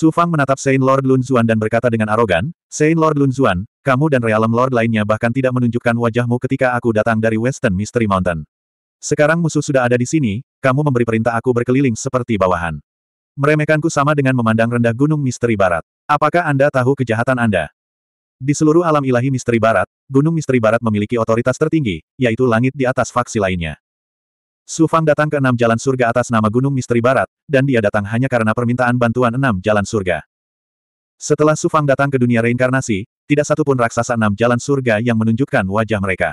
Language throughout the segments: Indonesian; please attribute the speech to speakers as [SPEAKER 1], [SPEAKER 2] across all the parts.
[SPEAKER 1] Su Fang menatap Saint Lord Lunzuan dan berkata dengan arogan, Saint Lord Lunzuan, kamu dan Realem Lord lainnya bahkan tidak menunjukkan wajahmu ketika aku datang dari Western Mystery Mountain. Sekarang musuh sudah ada di sini, kamu memberi perintah aku berkeliling seperti bawahan. Meremehkanku sama dengan memandang rendah Gunung Misteri Barat. Apakah Anda tahu kejahatan Anda? Di seluruh alam ilahi Misteri Barat, Gunung Misteri Barat memiliki otoritas tertinggi, yaitu langit di atas faksi lainnya. Su Fang datang ke enam jalan surga atas nama Gunung Misteri Barat, dan dia datang hanya karena permintaan bantuan enam jalan surga. Setelah Su Fang datang ke dunia reinkarnasi, tidak satupun raksasa enam jalan surga yang menunjukkan wajah mereka.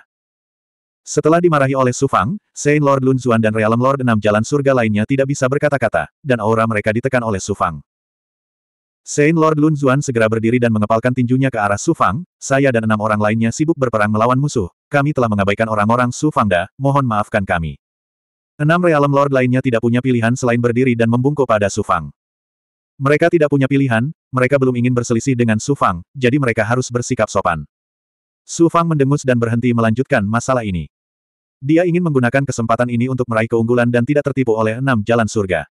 [SPEAKER 1] Setelah dimarahi oleh Su Fang, Saint Lord Lun Zuan dan Realm Lord enam jalan surga lainnya tidak bisa berkata-kata, dan aura mereka ditekan oleh Su Fang. Saint Lord Lun Zuan segera berdiri dan mengepalkan tinjunya ke arah Su Fang, saya dan enam orang lainnya sibuk berperang melawan musuh, kami telah mengabaikan orang-orang Su Fangda, mohon maafkan kami. Enam realem Lord lainnya tidak punya pilihan selain berdiri dan membungkuk pada Sufang. Mereka tidak punya pilihan, mereka belum ingin berselisih dengan Sufang, jadi mereka harus bersikap sopan. Sufang mendengus dan berhenti melanjutkan masalah ini. Dia ingin menggunakan kesempatan ini untuk meraih keunggulan dan tidak tertipu oleh enam jalan surga.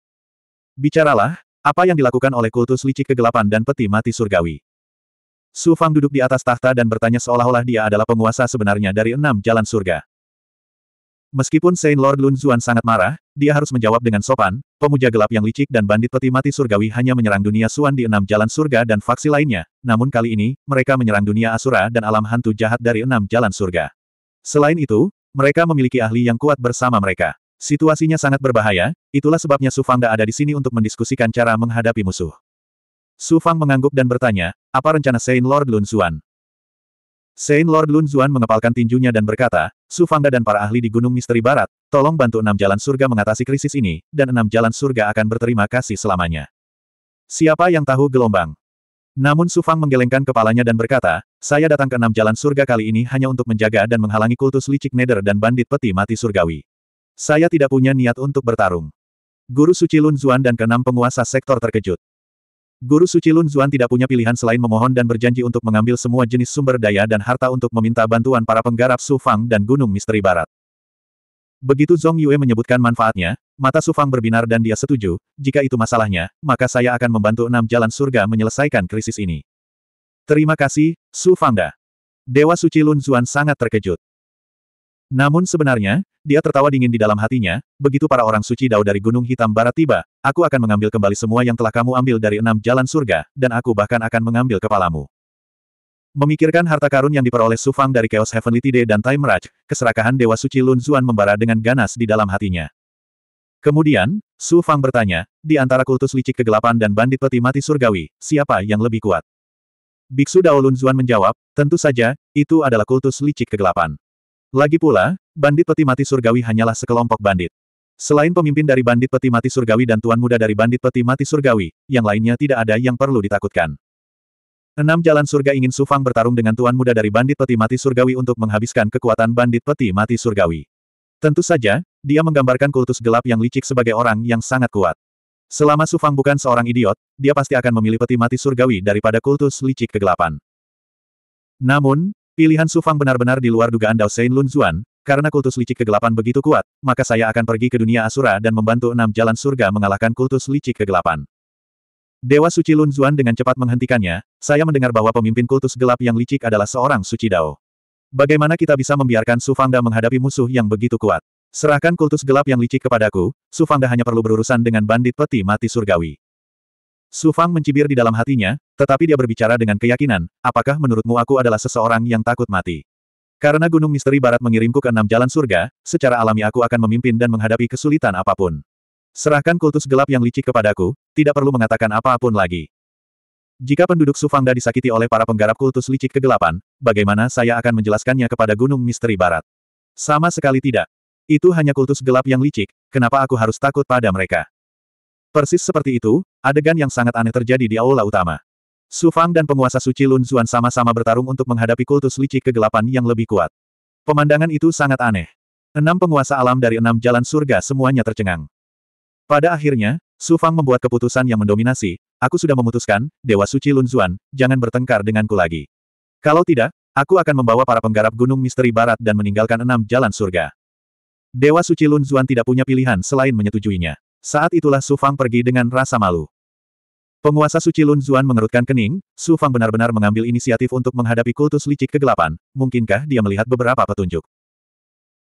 [SPEAKER 1] Bicaralah, apa yang dilakukan oleh kultus licik kegelapan dan peti mati surgawi. Sufang duduk di atas tahta dan bertanya seolah-olah dia adalah penguasa sebenarnya dari enam jalan surga. Meskipun Saint Lord Lun Zuan sangat marah, dia harus menjawab dengan sopan, pemuja gelap yang licik dan bandit peti mati surgawi hanya menyerang dunia Suan di enam jalan surga dan faksi lainnya, namun kali ini, mereka menyerang dunia Asura dan alam hantu jahat dari enam jalan surga. Selain itu, mereka memiliki ahli yang kuat bersama mereka. Situasinya sangat berbahaya, itulah sebabnya Su Fangda ada di sini untuk mendiskusikan cara menghadapi musuh. Su Fang mengangguk dan bertanya, apa rencana Saint Lord Lun Zuan? Saint Lord Lun Zuan mengepalkan tinjunya dan berkata, Su Fangda dan para ahli di Gunung Misteri Barat, tolong bantu enam jalan surga mengatasi krisis ini, dan enam jalan surga akan berterima kasih selamanya. Siapa yang tahu gelombang? Namun Su Fang menggelengkan kepalanya dan berkata, saya datang ke enam jalan surga kali ini hanya untuk menjaga dan menghalangi kultus licik neder dan bandit peti mati surgawi. Saya tidak punya niat untuk bertarung. Guru Suci Lun Zuan dan keenam penguasa sektor terkejut. Guru Suci Lun Zuan tidak punya pilihan selain memohon dan berjanji untuk mengambil semua jenis sumber daya dan harta untuk meminta bantuan para penggarap Su Fang dan Gunung Misteri Barat. Begitu Zong Yue menyebutkan manfaatnya, mata Su Fang berbinar dan dia setuju, jika itu masalahnya, maka saya akan membantu enam jalan surga menyelesaikan krisis ini. Terima kasih, Su Fangda. Dewa Suci Lun Zuan sangat terkejut. Namun sebenarnya, dia tertawa dingin di dalam hatinya, begitu para orang suci dao dari Gunung Hitam Barat tiba, aku akan mengambil kembali semua yang telah kamu ambil dari enam jalan surga, dan aku bahkan akan mengambil kepalamu. Memikirkan harta karun yang diperoleh Sufang dari Chaos Heavenly Tide dan Time Raj, keserakahan Dewa Suci Lun Zuan membara dengan ganas di dalam hatinya. Kemudian, Su Fang bertanya, di antara kultus licik kegelapan dan bandit peti mati surgawi, siapa yang lebih kuat? Biksu Dao Lun Zuan menjawab, tentu saja, itu adalah kultus licik kegelapan. Lagi pula, bandit peti mati surgawi hanyalah sekelompok bandit. Selain pemimpin dari bandit peti mati surgawi dan tuan muda dari bandit peti mati surgawi, yang lainnya tidak ada yang perlu ditakutkan. Enam jalan surga ingin Sufang bertarung dengan tuan muda dari bandit peti mati surgawi untuk menghabiskan kekuatan bandit peti mati surgawi. Tentu saja, dia menggambarkan kultus gelap yang licik sebagai orang yang sangat kuat. Selama Sufang bukan seorang idiot, dia pasti akan memilih peti mati surgawi daripada kultus licik kegelapan. Namun, Pilihan Sufang benar-benar di luar dugaan Dao Sein Lun Zuan, karena kultus licik kegelapan begitu kuat, maka saya akan pergi ke dunia Asura dan membantu enam jalan surga mengalahkan kultus licik kegelapan. Dewa Suci Lun Zuan dengan cepat menghentikannya, saya mendengar bahwa pemimpin kultus gelap yang licik adalah seorang Suci Dao. Bagaimana kita bisa membiarkan Su menghadapi musuh yang begitu kuat? Serahkan kultus gelap yang licik kepadaku, Su hanya perlu berurusan dengan bandit peti mati surgawi. Su Fang mencibir di dalam hatinya, tetapi dia berbicara dengan keyakinan, apakah menurutmu aku adalah seseorang yang takut mati? Karena Gunung Misteri Barat mengirimku ke enam jalan surga, secara alami aku akan memimpin dan menghadapi kesulitan apapun. Serahkan kultus gelap yang licik kepadaku, tidak perlu mengatakan apa lagi. Jika penduduk Sufangda disakiti oleh para penggarap kultus licik kegelapan, bagaimana saya akan menjelaskannya kepada Gunung Misteri Barat? Sama sekali tidak. Itu hanya kultus gelap yang licik, kenapa aku harus takut pada mereka? Persis seperti itu, adegan yang sangat aneh terjadi di aula utama. Su Fang dan penguasa suci Lun Zuan sama-sama bertarung untuk menghadapi kultus licik kegelapan yang lebih kuat. Pemandangan itu sangat aneh. Enam penguasa alam dari enam jalan surga semuanya tercengang. Pada akhirnya, Su Fang membuat keputusan yang mendominasi, aku sudah memutuskan, Dewa Suci Lun Zuan, jangan bertengkar denganku lagi. Kalau tidak, aku akan membawa para penggarap gunung misteri barat dan meninggalkan enam jalan surga. Dewa Suci Lun Zuan tidak punya pilihan selain menyetujuinya. Saat itulah Su Fang pergi dengan rasa malu. Penguasa suci Lun Zuan mengerutkan kening, Su Fang benar-benar mengambil inisiatif untuk menghadapi kultus licik kegelapan, mungkinkah dia melihat beberapa petunjuk.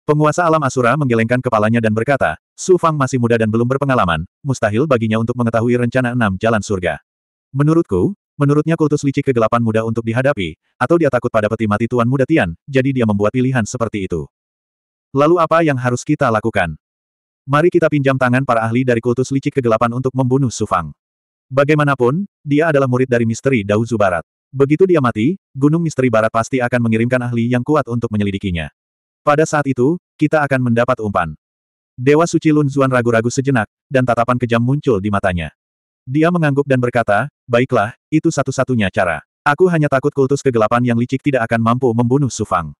[SPEAKER 1] Penguasa alam Asura menggelengkan kepalanya dan berkata, Su Fang masih muda dan belum berpengalaman, mustahil baginya untuk mengetahui rencana enam jalan surga. Menurutku, menurutnya kultus licik kegelapan mudah untuk dihadapi, atau dia takut pada peti mati Tuan Muda Tian, jadi dia membuat pilihan seperti itu. Lalu apa yang harus kita lakukan? Mari kita pinjam tangan para ahli dari kultus licik kegelapan untuk membunuh Sufang. Bagaimanapun, dia adalah murid dari misteri Dauzu Barat. Begitu dia mati, Gunung Misteri Barat pasti akan mengirimkan ahli yang kuat untuk menyelidikinya. Pada saat itu, kita akan mendapat umpan. Dewa Suci Lun Zuan ragu-ragu sejenak, dan tatapan kejam muncul di matanya. Dia mengangguk dan berkata, baiklah, itu satu-satunya cara. Aku hanya takut kultus kegelapan yang licik tidak akan mampu membunuh Sufang.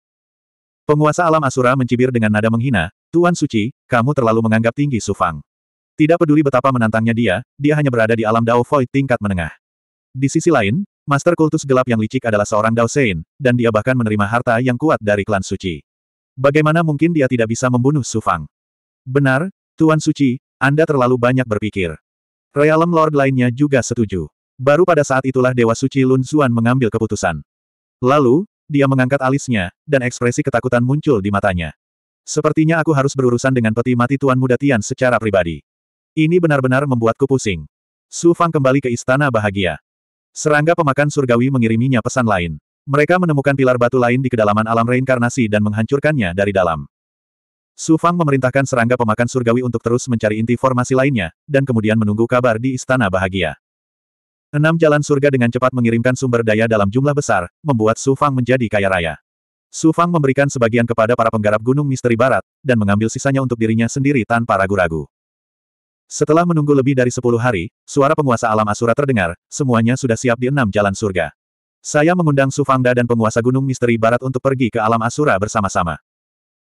[SPEAKER 1] Penguasa alam Asura mencibir dengan nada menghina, Tuan Suci, kamu terlalu menganggap tinggi Su Fang. Tidak peduli betapa menantangnya dia, dia hanya berada di alam Dao Void tingkat menengah. Di sisi lain, Master Kultus Gelap yang licik adalah seorang Dao Sein, dan dia bahkan menerima harta yang kuat dari klan Suci. Bagaimana mungkin dia tidak bisa membunuh Su Fang? Benar, Tuan Suci, Anda terlalu banyak berpikir. Realm Lord lainnya juga setuju. Baru pada saat itulah Dewa Suci Lun Xuan mengambil keputusan. Lalu, dia mengangkat alisnya, dan ekspresi ketakutan muncul di matanya. Sepertinya aku harus berurusan dengan peti mati Tuan Muda Tian secara pribadi. Ini benar-benar membuatku pusing. Su Fang kembali ke istana bahagia. Serangga pemakan surgawi mengiriminya pesan lain. Mereka menemukan pilar batu lain di kedalaman alam reinkarnasi dan menghancurkannya dari dalam. Su Fang memerintahkan serangga pemakan surgawi untuk terus mencari inti formasi lainnya, dan kemudian menunggu kabar di istana bahagia. Enam jalan surga dengan cepat mengirimkan sumber daya dalam jumlah besar, membuat Su Fang menjadi kaya raya. Su Fang memberikan sebagian kepada para penggarap Gunung Misteri Barat, dan mengambil sisanya untuk dirinya sendiri tanpa ragu-ragu. Setelah menunggu lebih dari sepuluh hari, suara penguasa alam Asura terdengar, semuanya sudah siap di enam jalan surga. Saya mengundang Su Fangda dan penguasa Gunung Misteri Barat untuk pergi ke alam Asura bersama-sama.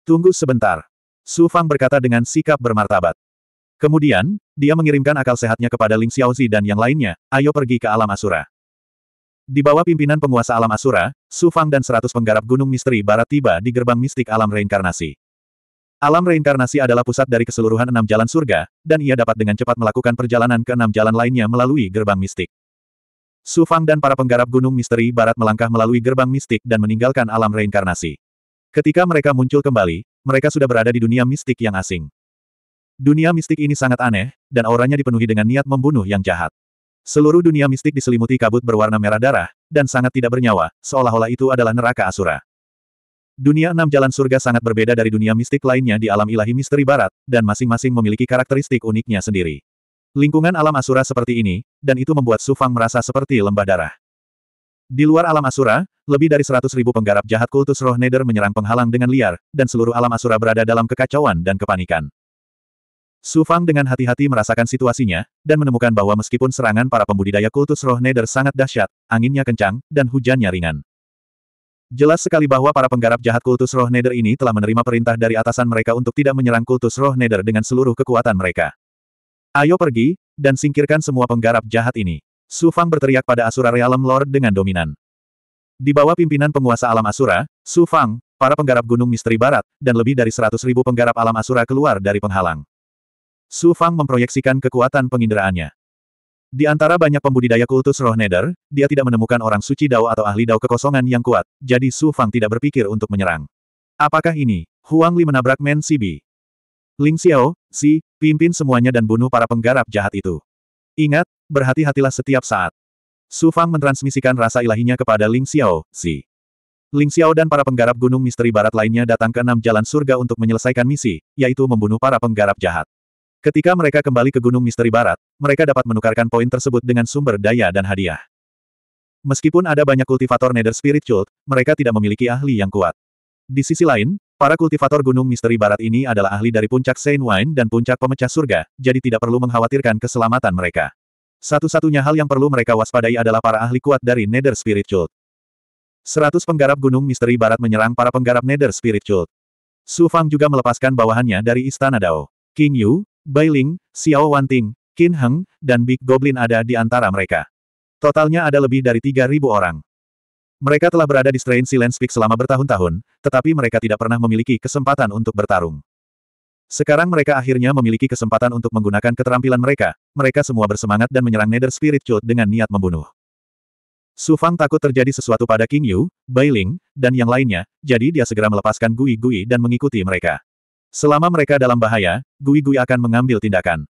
[SPEAKER 1] Tunggu sebentar. Su Fang berkata dengan sikap bermartabat. Kemudian, dia mengirimkan akal sehatnya kepada Ling Xiaozi dan yang lainnya, ayo pergi ke alam Asura. Di bawah pimpinan penguasa alam Asura, Su Fang dan seratus penggarap gunung misteri barat tiba di gerbang mistik alam reinkarnasi. Alam reinkarnasi adalah pusat dari keseluruhan enam jalan surga, dan ia dapat dengan cepat melakukan perjalanan ke enam jalan lainnya melalui gerbang mistik. Su Fang dan para penggarap gunung misteri barat melangkah melalui gerbang mistik dan meninggalkan alam reinkarnasi. Ketika mereka muncul kembali, mereka sudah berada di dunia mistik yang asing. Dunia mistik ini sangat aneh, dan auranya dipenuhi dengan niat membunuh yang jahat. Seluruh dunia mistik diselimuti kabut berwarna merah darah, dan sangat tidak bernyawa, seolah-olah itu adalah neraka asura. Dunia enam jalan surga sangat berbeda dari dunia mistik lainnya di alam ilahi misteri barat, dan masing-masing memiliki karakteristik uniknya sendiri. Lingkungan alam asura seperti ini, dan itu membuat Sufang merasa seperti lembah darah. Di luar alam asura, lebih dari seratus ribu penggarap jahat kultus roh Neder menyerang penghalang dengan liar, dan seluruh alam asura berada dalam kekacauan dan kepanikan. Su Fang dengan hati-hati merasakan situasinya, dan menemukan bahwa meskipun serangan para pembudidaya kultus roh Neder sangat dahsyat, anginnya kencang, dan hujannya ringan. Jelas sekali bahwa para penggarap jahat kultus roh Neder ini telah menerima perintah dari atasan mereka untuk tidak menyerang kultus roh Neder dengan seluruh kekuatan mereka. Ayo pergi, dan singkirkan semua penggarap jahat ini. Su Fang berteriak pada Asura Realm Lord dengan dominan. Di bawah pimpinan penguasa alam Asura, Su Fang, para penggarap gunung misteri barat, dan lebih dari seratus ribu penggarap alam Asura keluar dari penghalang. Su Fang memproyeksikan kekuatan penginderaannya. Di antara banyak pembudidaya kultus roh nether, dia tidak menemukan orang suci dao atau ahli dao kekosongan yang kuat, jadi Su Fang tidak berpikir untuk menyerang. Apakah ini? Huang Li menabrak Men Sibi. Ling Xiao, Si, pimpin semuanya dan bunuh para penggarap jahat itu. Ingat, berhati-hatilah setiap saat. Su Fang mentransmisikan rasa ilahinya kepada Ling Xiao, Si. Ling Xiao dan para penggarap gunung misteri barat lainnya datang ke enam jalan surga untuk menyelesaikan misi, yaitu membunuh para penggarap jahat. Ketika mereka kembali ke Gunung Misteri Barat, mereka dapat menukarkan poin tersebut dengan sumber daya dan hadiah. Meskipun ada banyak kultivator Nether Spirit Cult, mereka tidak memiliki ahli yang kuat. Di sisi lain, para kultivator Gunung Misteri Barat ini adalah ahli dari puncak Saint Wine dan puncak pemecah surga, jadi tidak perlu mengkhawatirkan keselamatan mereka. Satu-satunya hal yang perlu mereka waspadai adalah para ahli kuat dari Nether Spirit Cult. Seratus penggarap Gunung Misteri Barat menyerang para penggarap Nether Spirit Cult. Su Fang juga melepaskan bawahannya dari Istana Dao. King Yu, Bailing, Xiao Wanting, Qin Heng, dan Big Goblin ada di antara mereka. Totalnya ada lebih dari 3.000 orang. Mereka telah berada di Strain Silence Peak selama bertahun-tahun, tetapi mereka tidak pernah memiliki kesempatan untuk bertarung. Sekarang mereka akhirnya memiliki kesempatan untuk menggunakan keterampilan mereka, mereka semua bersemangat dan menyerang Nether Spirit Cult dengan niat membunuh. Su Fang takut terjadi sesuatu pada King Yu, Bai Ling, dan yang lainnya, jadi dia segera melepaskan Gui Gui dan mengikuti mereka. Selama mereka dalam bahaya, Gui Gui akan mengambil tindakan.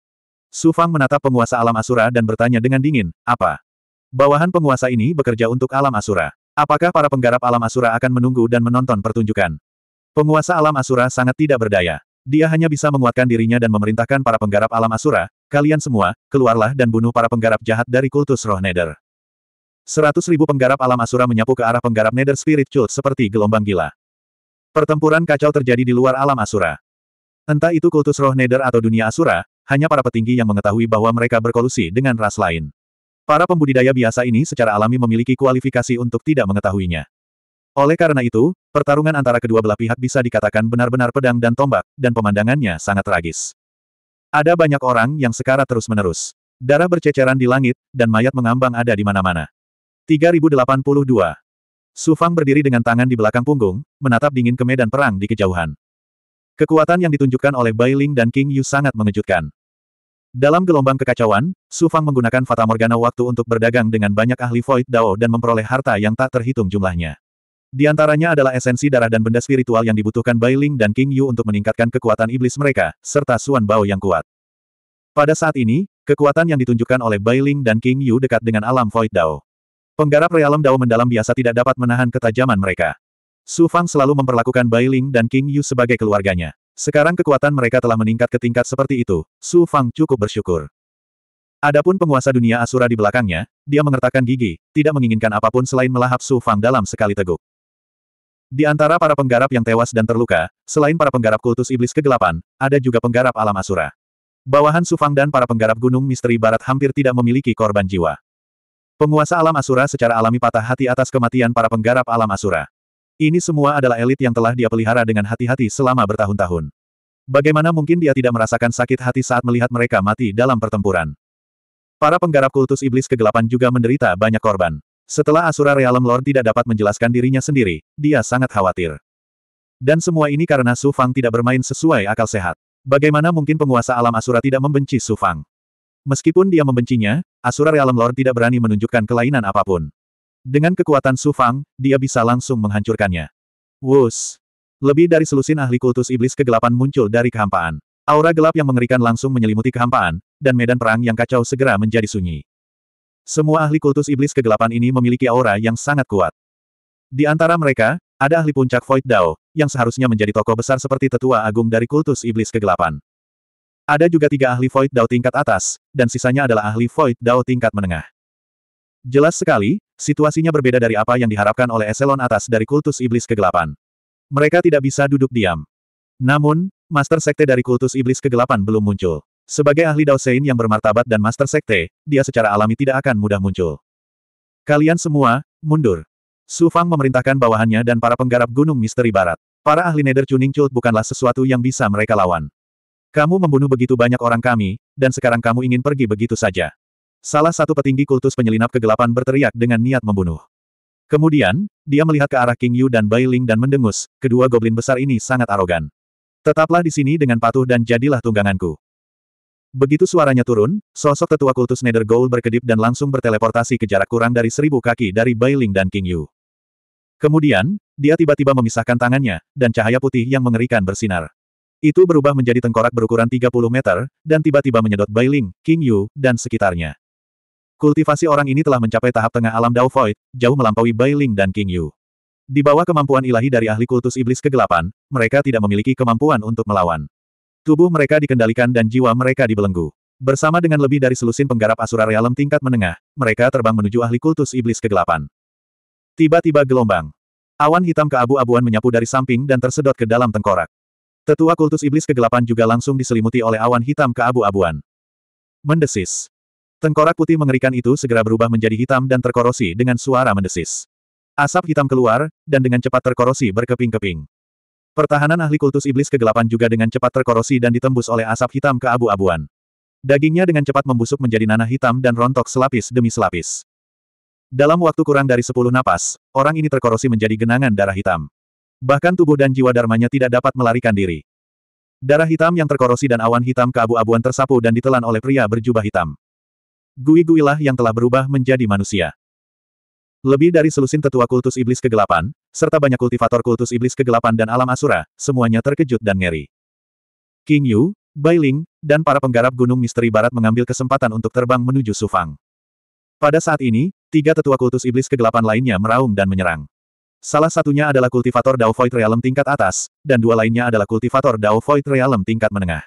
[SPEAKER 1] Su Fang menatap penguasa alam Asura dan bertanya dengan dingin, apa? Bawahan penguasa ini bekerja untuk alam Asura. Apakah para penggarap alam Asura akan menunggu dan menonton pertunjukan? Penguasa alam Asura sangat tidak berdaya. Dia hanya bisa menguatkan dirinya dan memerintahkan para penggarap alam Asura, kalian semua, keluarlah dan bunuh para penggarap jahat dari kultus roh Nether. Seratus ribu penggarap alam Asura menyapu ke arah penggarap Nether Spirit Cult seperti gelombang gila. Pertempuran kacau terjadi di luar alam Asura. Entah itu kultus roh neder atau dunia Asura, hanya para petinggi yang mengetahui bahwa mereka berkolusi dengan ras lain. Para pembudidaya biasa ini secara alami memiliki kualifikasi untuk tidak mengetahuinya. Oleh karena itu, pertarungan antara kedua belah pihak bisa dikatakan benar-benar pedang dan tombak, dan pemandangannya sangat tragis. Ada banyak orang yang sekarat terus-menerus. Darah berceceran di langit, dan mayat mengambang ada di mana-mana. 3082. Sufang berdiri dengan tangan di belakang punggung, menatap dingin ke medan perang di kejauhan. Kekuatan yang ditunjukkan oleh Bai Ling dan King Yu sangat mengejutkan. Dalam gelombang kekacauan, Su Fang menggunakan Fata Morgana waktu untuk berdagang dengan banyak ahli Void Dao dan memperoleh harta yang tak terhitung jumlahnya. Di antaranya adalah esensi darah dan benda spiritual yang dibutuhkan Bai Ling dan King Yu untuk meningkatkan kekuatan iblis mereka, serta Suan Bao yang kuat. Pada saat ini, kekuatan yang ditunjukkan oleh Bai Ling dan King Yu dekat dengan alam Void Dao. Penggarap realem Dao mendalam biasa tidak dapat menahan ketajaman mereka. Su Fang selalu memperlakukan Bai Ling dan King Yu sebagai keluarganya. Sekarang kekuatan mereka telah meningkat ke tingkat seperti itu, Su Fang cukup bersyukur. Adapun penguasa dunia Asura di belakangnya, dia mengertakkan gigi, tidak menginginkan apapun selain melahap Su Fang dalam sekali teguk. Di antara para penggarap yang tewas dan terluka, selain para penggarap kultus iblis kegelapan, ada juga penggarap alam asura. Bawahan Su Fang dan para penggarap gunung misteri barat hampir tidak memiliki korban jiwa. Penguasa alam asura secara alami patah hati atas kematian para penggarap alam asura. Ini semua adalah elit yang telah dia pelihara dengan hati-hati selama bertahun-tahun. Bagaimana mungkin dia tidak merasakan sakit hati saat melihat mereka mati dalam pertempuran? Para penggarap kultus iblis kegelapan juga menderita banyak korban. Setelah Asura Realm Lord tidak dapat menjelaskan dirinya sendiri, dia sangat khawatir. Dan semua ini karena Su Fang tidak bermain sesuai akal sehat. Bagaimana mungkin penguasa alam Asura tidak membenci Su Fang? Meskipun dia membencinya, Asura Realm Lord tidak berani menunjukkan kelainan apapun. Dengan kekuatan Sufang, dia bisa langsung menghancurkannya. Wus! Lebih dari selusin ahli kultus iblis kegelapan muncul dari kehampaan. Aura gelap yang mengerikan langsung menyelimuti kehampaan, dan medan perang yang kacau segera menjadi sunyi. Semua ahli kultus iblis kegelapan ini memiliki aura yang sangat kuat. Di antara mereka, ada ahli puncak Void Dao, yang seharusnya menjadi tokoh besar seperti tetua agung dari kultus iblis kegelapan. Ada juga tiga ahli Void Dao tingkat atas, dan sisanya adalah ahli Void Dao tingkat menengah. Jelas sekali, situasinya berbeda dari apa yang diharapkan oleh eselon atas dari kultus iblis kegelapan. Mereka tidak bisa duduk diam. Namun, Master Sekte dari kultus iblis kegelapan belum muncul. Sebagai ahli Daosein yang bermartabat dan Master Sekte, dia secara alami tidak akan mudah muncul. Kalian semua, mundur. Su Fang memerintahkan bawahannya dan para penggarap Gunung Misteri Barat. Para ahli Nether Chuning Chult bukanlah sesuatu yang bisa mereka lawan. Kamu membunuh begitu banyak orang kami, dan sekarang kamu ingin pergi begitu saja. Salah satu petinggi kultus penyelinap kegelapan berteriak dengan niat membunuh. Kemudian, dia melihat ke arah King Yu dan Bai Ling dan mendengus, kedua goblin besar ini sangat arogan. Tetaplah di sini dengan patuh dan jadilah tungganganku. Begitu suaranya turun, sosok tetua kultus Nether Goul berkedip dan langsung berteleportasi ke jarak kurang dari seribu kaki dari Bai Ling dan King Yu. Kemudian, dia tiba-tiba memisahkan tangannya, dan cahaya putih yang mengerikan bersinar. Itu berubah menjadi tengkorak berukuran 30 meter, dan tiba-tiba menyedot Bai Ling, King Yu, dan sekitarnya. Kultivasi orang ini telah mencapai tahap tengah alam Dao Void, jauh melampaui Bai Ling dan King Yu. Di bawah kemampuan ilahi dari ahli kultus iblis kegelapan, mereka tidak memiliki kemampuan untuk melawan. Tubuh mereka dikendalikan dan jiwa mereka dibelenggu. Bersama dengan lebih dari selusin penggarap asura realem tingkat menengah, mereka terbang menuju ahli kultus iblis kegelapan. Tiba-tiba gelombang. Awan hitam keabu-abuan menyapu dari samping dan tersedot ke dalam tengkorak. Tetua kultus iblis kegelapan juga langsung diselimuti oleh awan hitam keabu-abuan. Mendesis. Tengkorak putih mengerikan itu segera berubah menjadi hitam dan terkorosi dengan suara mendesis. Asap hitam keluar, dan dengan cepat terkorosi berkeping-keping. Pertahanan ahli kultus iblis kegelapan juga dengan cepat terkorosi dan ditembus oleh asap hitam ke abu abuan Dagingnya dengan cepat membusuk menjadi nanah hitam dan rontok selapis demi selapis. Dalam waktu kurang dari sepuluh napas, orang ini terkorosi menjadi genangan darah hitam. Bahkan tubuh dan jiwa darmanya tidak dapat melarikan diri. Darah hitam yang terkorosi dan awan hitam ke abu abuan tersapu dan ditelan oleh pria berjubah hitam. Gui-guilah yang telah berubah menjadi manusia. Lebih dari selusin tetua kultus iblis kegelapan, serta banyak kultivator kultus iblis kegelapan dan alam asura, semuanya terkejut dan ngeri. King Yu, Bai Ling, dan para penggarap Gunung Misteri Barat mengambil kesempatan untuk terbang menuju Sufang. Pada saat ini, tiga tetua kultus iblis kegelapan lainnya meraung dan menyerang. Salah satunya adalah kultivator Dao Void Realm tingkat atas, dan dua lainnya adalah kultivator Dao Void Realm tingkat menengah.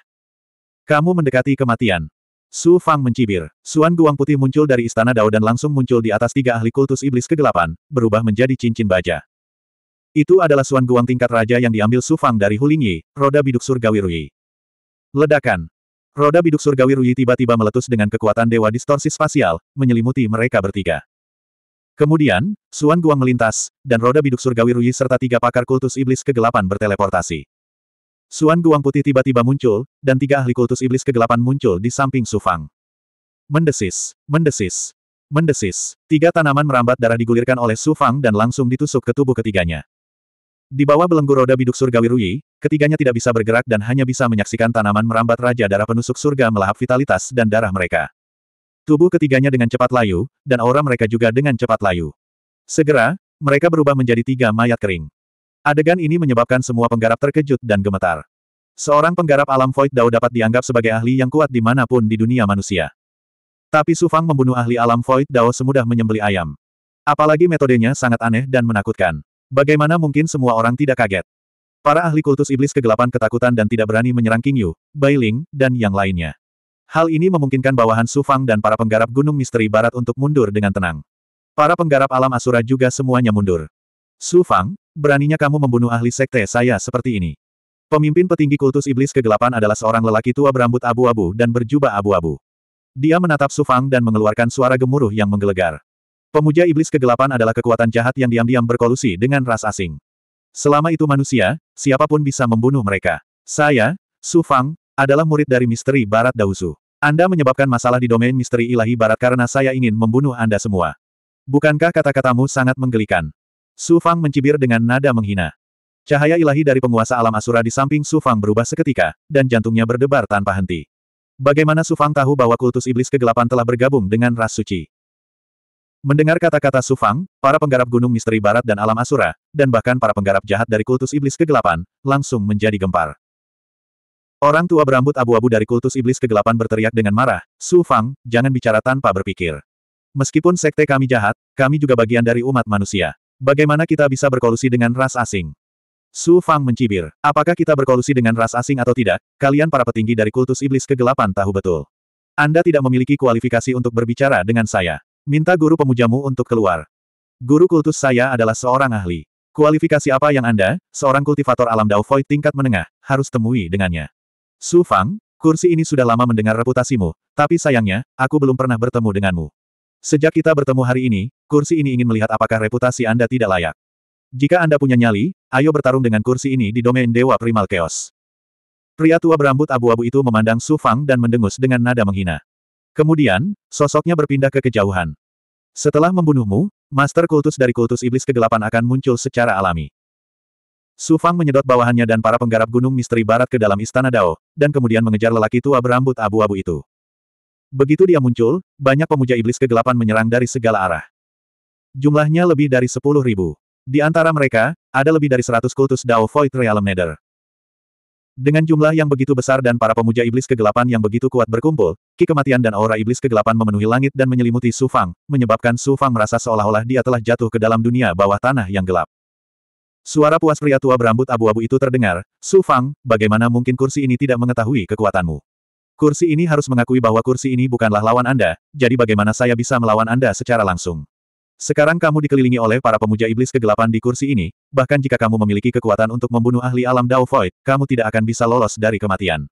[SPEAKER 1] Kamu mendekati kematian. Su Fang mencibir. Suan Guang Putih muncul dari Istana Dao dan langsung muncul di atas tiga ahli kultus iblis kegelapan, berubah menjadi cincin baja. Itu adalah Suan Guang tingkat raja yang diambil Su Fang dari Hulingyi, roda biduk surgawi Rui. Ledakan. Roda biduk surgawi Rui tiba-tiba meletus dengan kekuatan dewa distorsi spasial, menyelimuti mereka bertiga. Kemudian, Suan Guang melintas, dan roda biduk surgawi Rui serta tiga pakar kultus iblis kegelapan berteleportasi. Suan Duang Putih tiba-tiba muncul, dan tiga ahli kultus iblis kegelapan muncul di samping Sufang. Mendesis, mendesis, mendesis. Tiga tanaman merambat darah digulirkan oleh Sufang dan langsung ditusuk ke tubuh ketiganya. Di bawah belenggu roda biduk surga Wirui, ketiganya tidak bisa bergerak dan hanya bisa menyaksikan tanaman merambat raja darah penusuk surga melahap vitalitas dan darah mereka. Tubuh ketiganya dengan cepat layu, dan aura mereka juga dengan cepat layu. Segera, mereka berubah menjadi tiga mayat kering. Adegan ini menyebabkan semua penggarap terkejut dan gemetar. Seorang penggarap alam Void Dao dapat dianggap sebagai ahli yang kuat dimanapun di dunia manusia. Tapi Sufang membunuh ahli alam Void Dao semudah menyembeli ayam. Apalagi metodenya sangat aneh dan menakutkan. Bagaimana mungkin semua orang tidak kaget? Para ahli kultus iblis kegelapan ketakutan dan tidak berani menyerang King Yu, Bai Ling, dan yang lainnya. Hal ini memungkinkan bawahan Sufang dan para penggarap Gunung Misteri Barat untuk mundur dengan tenang. Para penggarap alam Asura juga semuanya mundur. Sufang, Beraninya kamu membunuh ahli sekte saya seperti ini. Pemimpin petinggi kultus iblis kegelapan adalah seorang lelaki tua berambut abu-abu dan berjubah abu-abu. Dia menatap Sufang dan mengeluarkan suara gemuruh yang menggelegar. Pemuja iblis kegelapan adalah kekuatan jahat yang diam-diam berkolusi dengan ras asing. Selama itu manusia, siapapun bisa membunuh mereka. Saya, Sufang, adalah murid dari misteri Barat Dausu. Anda menyebabkan masalah di domain misteri ilahi barat karena saya ingin membunuh Anda semua. Bukankah kata-katamu sangat menggelikan? Su Fang mencibir dengan nada menghina. Cahaya ilahi dari penguasa alam asura di samping Su Fang berubah seketika, dan jantungnya berdebar tanpa henti. Bagaimana Su Fang tahu bahwa kultus iblis kegelapan telah bergabung dengan ras suci? Mendengar kata-kata Su Fang, para penggarap gunung misteri barat dan alam asura, dan bahkan para penggarap jahat dari kultus iblis kegelapan, langsung menjadi gempar. Orang tua berambut abu-abu dari kultus iblis kegelapan berteriak dengan marah, Su Fang, jangan bicara tanpa berpikir. Meskipun sekte kami jahat, kami juga bagian dari umat manusia. Bagaimana kita bisa berkolusi dengan ras asing? Su Fang mencibir. Apakah kita berkolusi dengan ras asing atau tidak? Kalian para petinggi dari kultus iblis kegelapan tahu betul. Anda tidak memiliki kualifikasi untuk berbicara dengan saya. Minta guru pemujamu untuk keluar. Guru kultus saya adalah seorang ahli. Kualifikasi apa yang Anda, seorang kultivator alam Dao Void tingkat menengah, harus temui dengannya? Su Fang, kursi ini sudah lama mendengar reputasimu, tapi sayangnya, aku belum pernah bertemu denganmu. Sejak kita bertemu hari ini, kursi ini ingin melihat apakah reputasi Anda tidak layak. Jika Anda punya nyali, ayo bertarung dengan kursi ini di domain Dewa Primal Chaos. Pria tua berambut abu-abu itu memandang Su Fang dan mendengus dengan nada menghina. Kemudian, sosoknya berpindah ke kejauhan. Setelah membunuhmu, master kultus dari kultus iblis kegelapan akan muncul secara alami. Su Fang menyedot bawahannya dan para penggarap gunung misteri barat ke dalam istana Dao, dan kemudian mengejar lelaki tua berambut abu-abu itu. Begitu dia muncul, banyak pemuja iblis kegelapan menyerang dari segala arah. Jumlahnya lebih dari sepuluh ribu. Di antara mereka, ada lebih dari seratus kultus Dao Void Realm Nether. Dengan jumlah yang begitu besar dan para pemuja iblis kegelapan yang begitu kuat berkumpul, ki kematian dan aura iblis kegelapan memenuhi langit dan menyelimuti Su Fang, menyebabkan Su Fang merasa seolah-olah dia telah jatuh ke dalam dunia bawah tanah yang gelap. Suara puas pria tua berambut abu-abu itu terdengar, Su Fang, bagaimana mungkin kursi ini tidak mengetahui kekuatanmu? Kursi ini harus mengakui bahwa kursi ini bukanlah lawan Anda, jadi bagaimana saya bisa melawan Anda secara langsung? Sekarang kamu dikelilingi oleh para pemuja iblis kegelapan di kursi ini, bahkan jika kamu memiliki kekuatan untuk membunuh ahli alam Dao Void, kamu tidak akan bisa lolos dari kematian.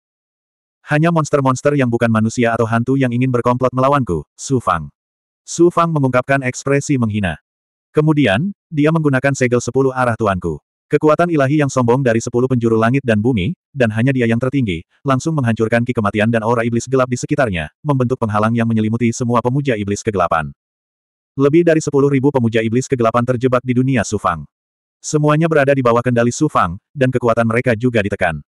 [SPEAKER 1] Hanya monster-monster yang bukan manusia atau hantu yang ingin berkomplot melawanku, Su Fang. Su Fang mengungkapkan ekspresi menghina. Kemudian, dia menggunakan segel sepuluh arah tuanku. Kekuatan ilahi yang sombong dari sepuluh penjuru langit dan bumi, dan hanya dia yang tertinggi, langsung menghancurkan ki kematian dan aura iblis gelap di sekitarnya, membentuk penghalang yang menyelimuti semua pemuja iblis kegelapan. Lebih dari sepuluh ribu pemuja iblis kegelapan terjebak di dunia Sufang. Semuanya berada di bawah kendali Sufang, dan kekuatan mereka juga ditekan.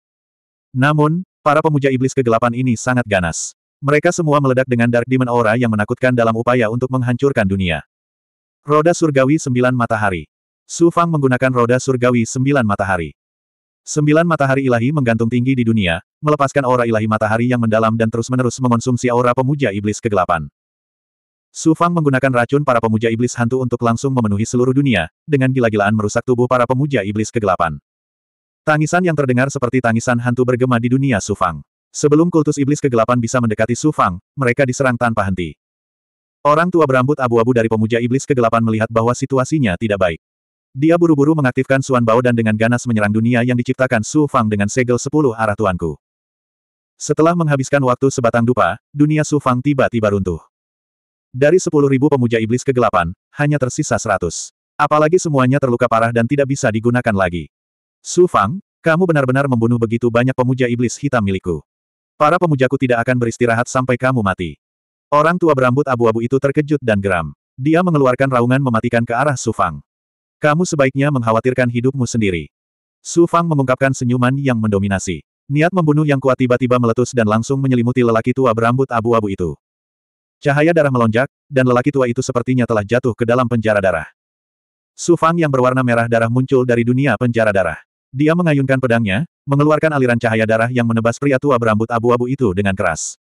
[SPEAKER 1] Namun, para pemuja iblis kegelapan ini sangat ganas. Mereka semua meledak dengan Dark Demon Aura yang menakutkan dalam upaya untuk menghancurkan dunia. Roda Surgawi Sembilan Matahari Su Fang menggunakan roda surgawi sembilan matahari. Sembilan matahari ilahi menggantung tinggi di dunia, melepaskan aura ilahi matahari yang mendalam dan terus-menerus mengonsumsi aura pemuja iblis kegelapan. Su Fang menggunakan racun para pemuja iblis hantu untuk langsung memenuhi seluruh dunia, dengan gila-gilaan merusak tubuh para pemuja iblis kegelapan. Tangisan yang terdengar seperti tangisan hantu bergema di dunia Su Fang. Sebelum kultus iblis kegelapan bisa mendekati Su Fang, mereka diserang tanpa henti. Orang tua berambut abu-abu dari pemuja iblis kegelapan melihat bahwa situasinya tidak baik. Dia buru-buru mengaktifkan Suan Bao dan dengan ganas menyerang dunia yang diciptakan Su Fang dengan segel sepuluh arah tuanku. Setelah menghabiskan waktu sebatang dupa, dunia Su Fang tiba-tiba runtuh. Dari sepuluh ribu pemuja iblis kegelapan, hanya tersisa seratus. Apalagi semuanya terluka parah dan tidak bisa digunakan lagi. Su Fang, kamu benar-benar membunuh begitu banyak pemuja iblis hitam milikku. Para pemujaku tidak akan beristirahat sampai kamu mati. Orang tua berambut abu-abu itu terkejut dan geram. Dia mengeluarkan raungan mematikan ke arah Su Fang. Kamu sebaiknya mengkhawatirkan hidupmu sendiri. Su Fang mengungkapkan senyuman yang mendominasi. Niat membunuh yang kuat tiba-tiba meletus dan langsung menyelimuti lelaki tua berambut abu-abu itu. Cahaya darah melonjak, dan lelaki tua itu sepertinya telah jatuh ke dalam penjara darah. Su Fang yang berwarna merah darah muncul dari dunia penjara darah. Dia mengayunkan pedangnya, mengeluarkan aliran cahaya darah yang menebas pria tua berambut abu-abu itu dengan keras.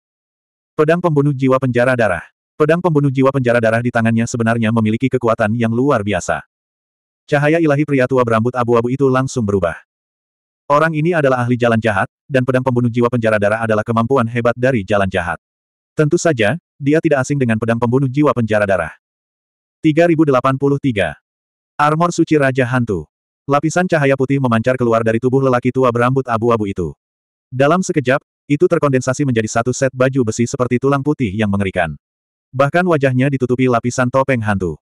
[SPEAKER 1] Pedang pembunuh jiwa penjara darah. Pedang pembunuh jiwa penjara darah di tangannya sebenarnya memiliki kekuatan yang luar biasa. Cahaya ilahi pria tua berambut abu-abu itu langsung berubah. Orang ini adalah ahli jalan jahat, dan pedang pembunuh jiwa penjara darah adalah kemampuan hebat dari jalan jahat. Tentu saja, dia tidak asing dengan pedang pembunuh jiwa penjara darah. 3083. Armor Suci Raja Hantu. Lapisan cahaya putih memancar keluar dari tubuh lelaki tua berambut abu-abu itu. Dalam sekejap, itu terkondensasi menjadi satu set baju besi seperti tulang putih yang mengerikan. Bahkan wajahnya ditutupi lapisan topeng hantu.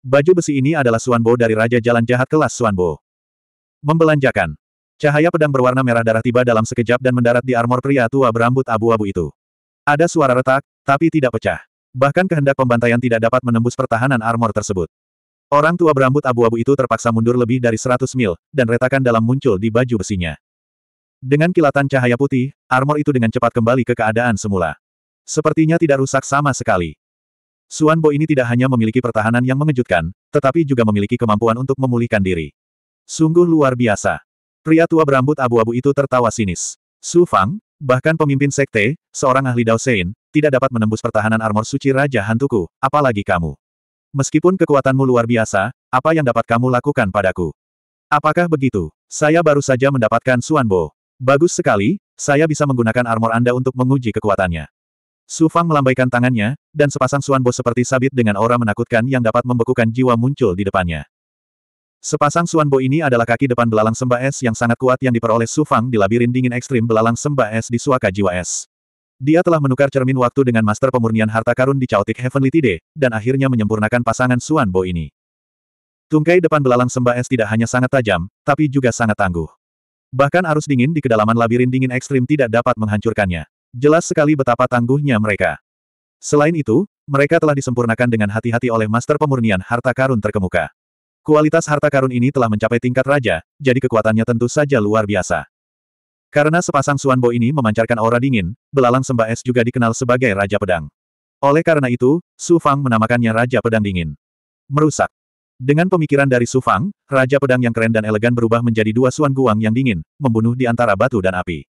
[SPEAKER 1] Baju besi ini adalah Suanbo dari Raja Jalan Jahat kelas Suanbo. Membelanjakan. Cahaya pedang berwarna merah darah tiba dalam sekejap dan mendarat di armor pria tua berambut abu-abu itu. Ada suara retak, tapi tidak pecah. Bahkan kehendak pembantaian tidak dapat menembus pertahanan armor tersebut. Orang tua berambut abu-abu itu terpaksa mundur lebih dari 100 mil, dan retakan dalam muncul di baju besinya. Dengan kilatan cahaya putih, armor itu dengan cepat kembali ke keadaan semula. Sepertinya tidak rusak sama sekali. Suan Bo ini tidak hanya memiliki pertahanan yang mengejutkan, tetapi juga memiliki kemampuan untuk memulihkan diri. Sungguh luar biasa. Pria tua berambut abu-abu itu tertawa sinis. Su Fang, bahkan pemimpin sekte, seorang ahli Dao Sein, tidak dapat menembus pertahanan armor suci Raja Hantuku, apalagi kamu. Meskipun kekuatanmu luar biasa, apa yang dapat kamu lakukan padaku? Apakah begitu? Saya baru saja mendapatkan Suan Bo. Bagus sekali, saya bisa menggunakan armor Anda untuk menguji kekuatannya. Su Fang melambaikan tangannya, dan sepasang suan bo seperti sabit dengan aura menakutkan yang dapat membekukan jiwa muncul di depannya. Sepasang suan bo ini adalah kaki depan belalang semba es yang sangat kuat yang diperoleh Su Fang di labirin dingin ekstrim belalang semba es di suaka jiwa es. Dia telah menukar cermin waktu dengan master pemurnian harta karun di Chaotic Heavenly Tide, dan akhirnya menyempurnakan pasangan suan bo ini. Tungkai depan belalang semba es tidak hanya sangat tajam, tapi juga sangat tangguh. Bahkan arus dingin di kedalaman labirin dingin ekstrim tidak dapat menghancurkannya. Jelas sekali betapa tangguhnya mereka. Selain itu, mereka telah disempurnakan dengan hati-hati oleh Master Pemurnian Harta Karun terkemuka. Kualitas harta karun ini telah mencapai tingkat raja, jadi kekuatannya tentu saja luar biasa. Karena sepasang Suanbo ini memancarkan aura dingin, belalang sembah es juga dikenal sebagai Raja Pedang. Oleh karena itu, Su Fang menamakannya Raja Pedang Dingin. Merusak. Dengan pemikiran dari Su Fang, Raja Pedang yang keren dan elegan berubah menjadi dua Suan Guang yang dingin, membunuh di antara batu dan api.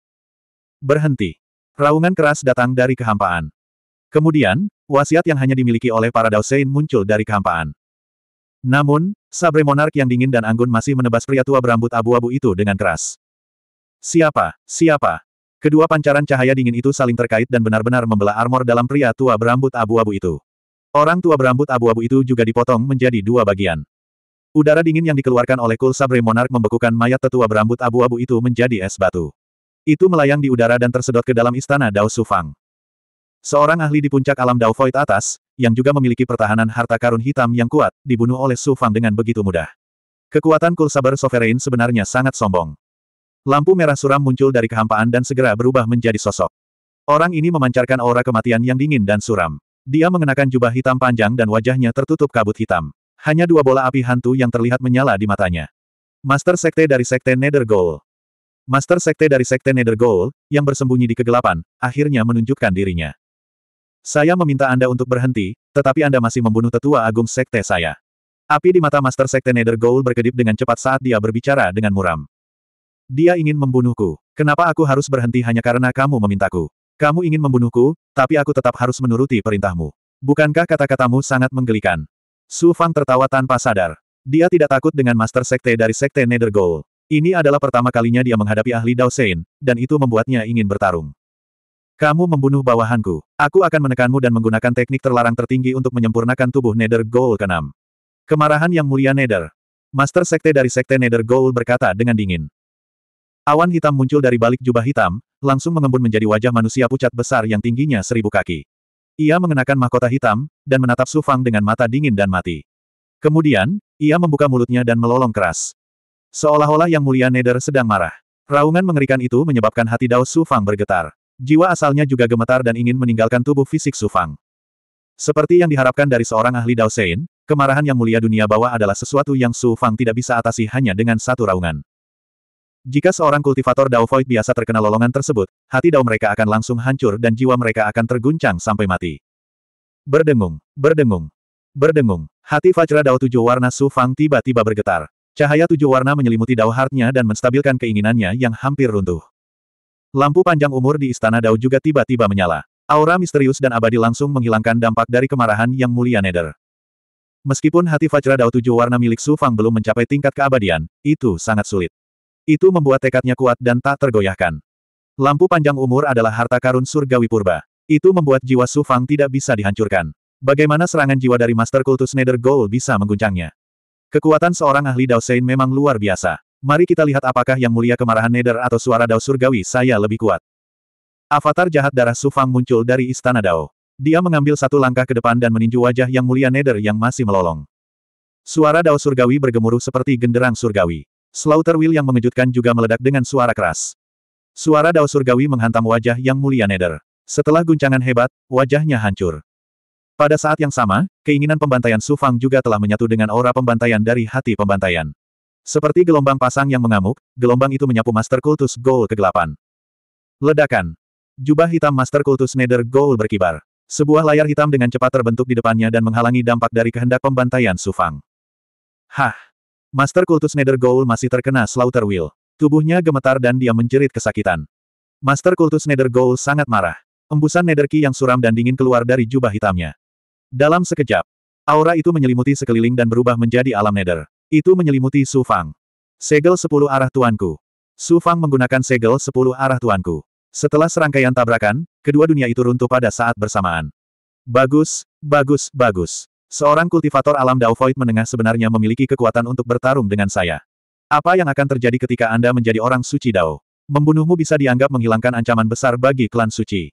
[SPEAKER 1] Berhenti. Raungan keras datang dari kehampaan. Kemudian, wasiat yang hanya dimiliki oleh para Daosein muncul dari kehampaan. Namun, sabre monark yang dingin dan anggun masih menebas pria tua berambut abu-abu itu dengan keras. Siapa? Siapa? Kedua pancaran cahaya dingin itu saling terkait dan benar-benar membelah armor dalam pria tua berambut abu-abu itu. Orang tua berambut abu-abu itu juga dipotong menjadi dua bagian. Udara dingin yang dikeluarkan oleh Kul Sabre Monark membekukan mayat tetua berambut abu-abu itu menjadi es batu. Itu melayang di udara dan tersedot ke dalam istana Dao Sufang. Seorang ahli di puncak alam Dao Void atas, yang juga memiliki pertahanan harta karun hitam yang kuat, dibunuh oleh Sufang dengan begitu mudah. Kekuatan Kulsaber Sovereign sebenarnya sangat sombong. Lampu merah suram muncul dari kehampaan dan segera berubah menjadi sosok. Orang ini memancarkan aura kematian yang dingin dan suram. Dia mengenakan jubah hitam panjang dan wajahnya tertutup kabut hitam. Hanya dua bola api hantu yang terlihat menyala di matanya. Master Sekte dari Sekte Nether Goal. Master Sekte dari Sekte Nethergoal, yang bersembunyi di kegelapan, akhirnya menunjukkan dirinya. Saya meminta Anda untuk berhenti, tetapi Anda masih membunuh tetua agung Sekte saya. Api di mata Master Sekte Nethergoal berkedip dengan cepat saat dia berbicara dengan muram. Dia ingin membunuhku. Kenapa aku harus berhenti hanya karena kamu memintaku? Kamu ingin membunuhku, tapi aku tetap harus menuruti perintahmu. Bukankah kata-katamu sangat menggelikan? Su Fang tertawa tanpa sadar. Dia tidak takut dengan Master Sekte dari Sekte Nethergoal. Ini adalah pertama kalinya dia menghadapi ahli Dao Sein, dan itu membuatnya ingin bertarung. Kamu membunuh bawahanku. Aku akan menekanmu dan menggunakan teknik terlarang tertinggi untuk menyempurnakan tubuh Nether Gold ke-6. Kemarahan yang mulia Nether. Master Sekte dari Sekte Nether Gold berkata dengan dingin. Awan hitam muncul dari balik jubah hitam, langsung mengembun menjadi wajah manusia pucat besar yang tingginya seribu kaki. Ia mengenakan mahkota hitam, dan menatap Su Fang dengan mata dingin dan mati. Kemudian, ia membuka mulutnya dan melolong keras. Seolah-olah Yang Mulia Neder sedang marah. Raungan mengerikan itu menyebabkan hati Dao Su Fang bergetar. Jiwa asalnya juga gemetar dan ingin meninggalkan tubuh fisik Su Fang. Seperti yang diharapkan dari seorang ahli Dao Sein, kemarahan Yang Mulia Dunia Bawah adalah sesuatu yang Su Fang tidak bisa atasi hanya dengan satu raungan. Jika seorang kultivator Dao Void biasa terkena lolongan tersebut, hati Dao mereka akan langsung hancur dan jiwa mereka akan terguncang sampai mati. Berdengung, berdengung, berdengung. Hati Fajra Dao Tujuh Warna Su Fang tiba-tiba bergetar. Cahaya tujuh warna menyelimuti Dao Heart-nya dan menstabilkan keinginannya yang hampir runtuh. Lampu panjang umur di istana Dao juga tiba-tiba menyala. Aura misterius dan abadi langsung menghilangkan dampak dari kemarahan yang mulia Neder. Meskipun hati Fajra Dao tujuh warna milik Su Fang belum mencapai tingkat keabadian, itu sangat sulit. Itu membuat tekadnya kuat dan tak tergoyahkan. Lampu panjang umur adalah harta karun surgawi purba. Itu membuat jiwa Su Fang tidak bisa dihancurkan. Bagaimana serangan jiwa dari Master Kultus Nether Gold bisa mengguncangnya? Kekuatan seorang ahli Daosein memang luar biasa. Mari kita lihat apakah yang mulia kemarahan Neder atau suara Dao Surgawi saya lebih kuat. Avatar jahat darah Sufang muncul dari Istana Dao. Dia mengambil satu langkah ke depan dan meninju wajah yang mulia Neder yang masih melolong. Suara Dao Surgawi bergemuruh seperti genderang surgawi. Slaughter Will yang mengejutkan juga meledak dengan suara keras. Suara Dao Surgawi menghantam wajah yang mulia Neder. Setelah guncangan hebat, wajahnya hancur. Pada saat yang sama, keinginan pembantaian Su Fang juga telah menyatu dengan aura pembantaian dari hati pembantaian. Seperti gelombang pasang yang mengamuk, gelombang itu menyapu Master Kultus Gold kegelapan. Ledakan. Jubah hitam Master Kultus Nether Gold berkibar. Sebuah layar hitam dengan cepat terbentuk di depannya dan menghalangi dampak dari kehendak pembantaian Su Fang. Hah! Master Kultus Nether Gold masih terkena Slaughter Wheel. Tubuhnya gemetar dan dia menjerit kesakitan. Master Kultus Nether Gold sangat marah. Embusan Nether Ki yang suram dan dingin keluar dari jubah hitamnya. Dalam sekejap, aura itu menyelimuti sekeliling dan berubah menjadi alam nether. Itu menyelimuti Su Fang. Segel sepuluh arah tuanku. Su Fang menggunakan segel sepuluh arah tuanku. Setelah serangkaian tabrakan, kedua dunia itu runtuh pada saat bersamaan. Bagus, bagus, bagus. Seorang kultivator alam Dao Void menengah sebenarnya memiliki kekuatan untuk bertarung dengan saya. Apa yang akan terjadi ketika Anda menjadi orang suci Dao? Membunuhmu bisa dianggap menghilangkan ancaman besar bagi klan suci.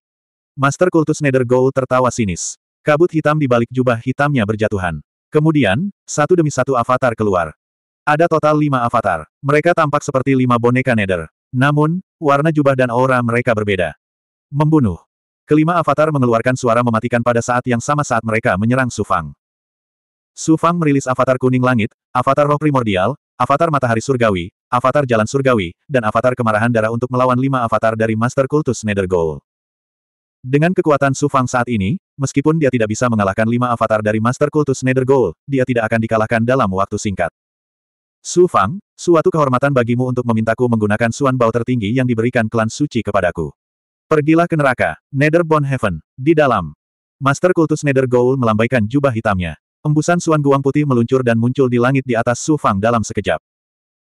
[SPEAKER 1] Master Kultus Nether Gold tertawa sinis. Kabut hitam di balik jubah hitamnya berjatuhan. Kemudian, satu demi satu avatar keluar. Ada total lima avatar. Mereka tampak seperti lima boneka nether. Namun, warna jubah dan aura mereka berbeda. Membunuh. Kelima avatar mengeluarkan suara mematikan pada saat yang sama saat mereka menyerang Sufang. Sufang merilis avatar kuning langit, avatar roh primordial, avatar matahari surgawi, avatar jalan surgawi, dan avatar kemarahan darah untuk melawan lima avatar dari Master Kultus Nether Goal. Dengan kekuatan Sufang saat ini, Meskipun dia tidak bisa mengalahkan lima avatar dari Master Kultus Nether Goal, dia tidak akan dikalahkan dalam waktu singkat. Su Fang, suatu kehormatan bagimu untuk memintaku menggunakan Suan Bao tertinggi yang diberikan klan suci kepadaku. Pergilah ke neraka, Nether Netherborn Heaven, di dalam. Master Kultus Nether Goal melambaikan jubah hitamnya. Embusan Suan Guang putih meluncur dan muncul di langit di atas Su Fang dalam sekejap.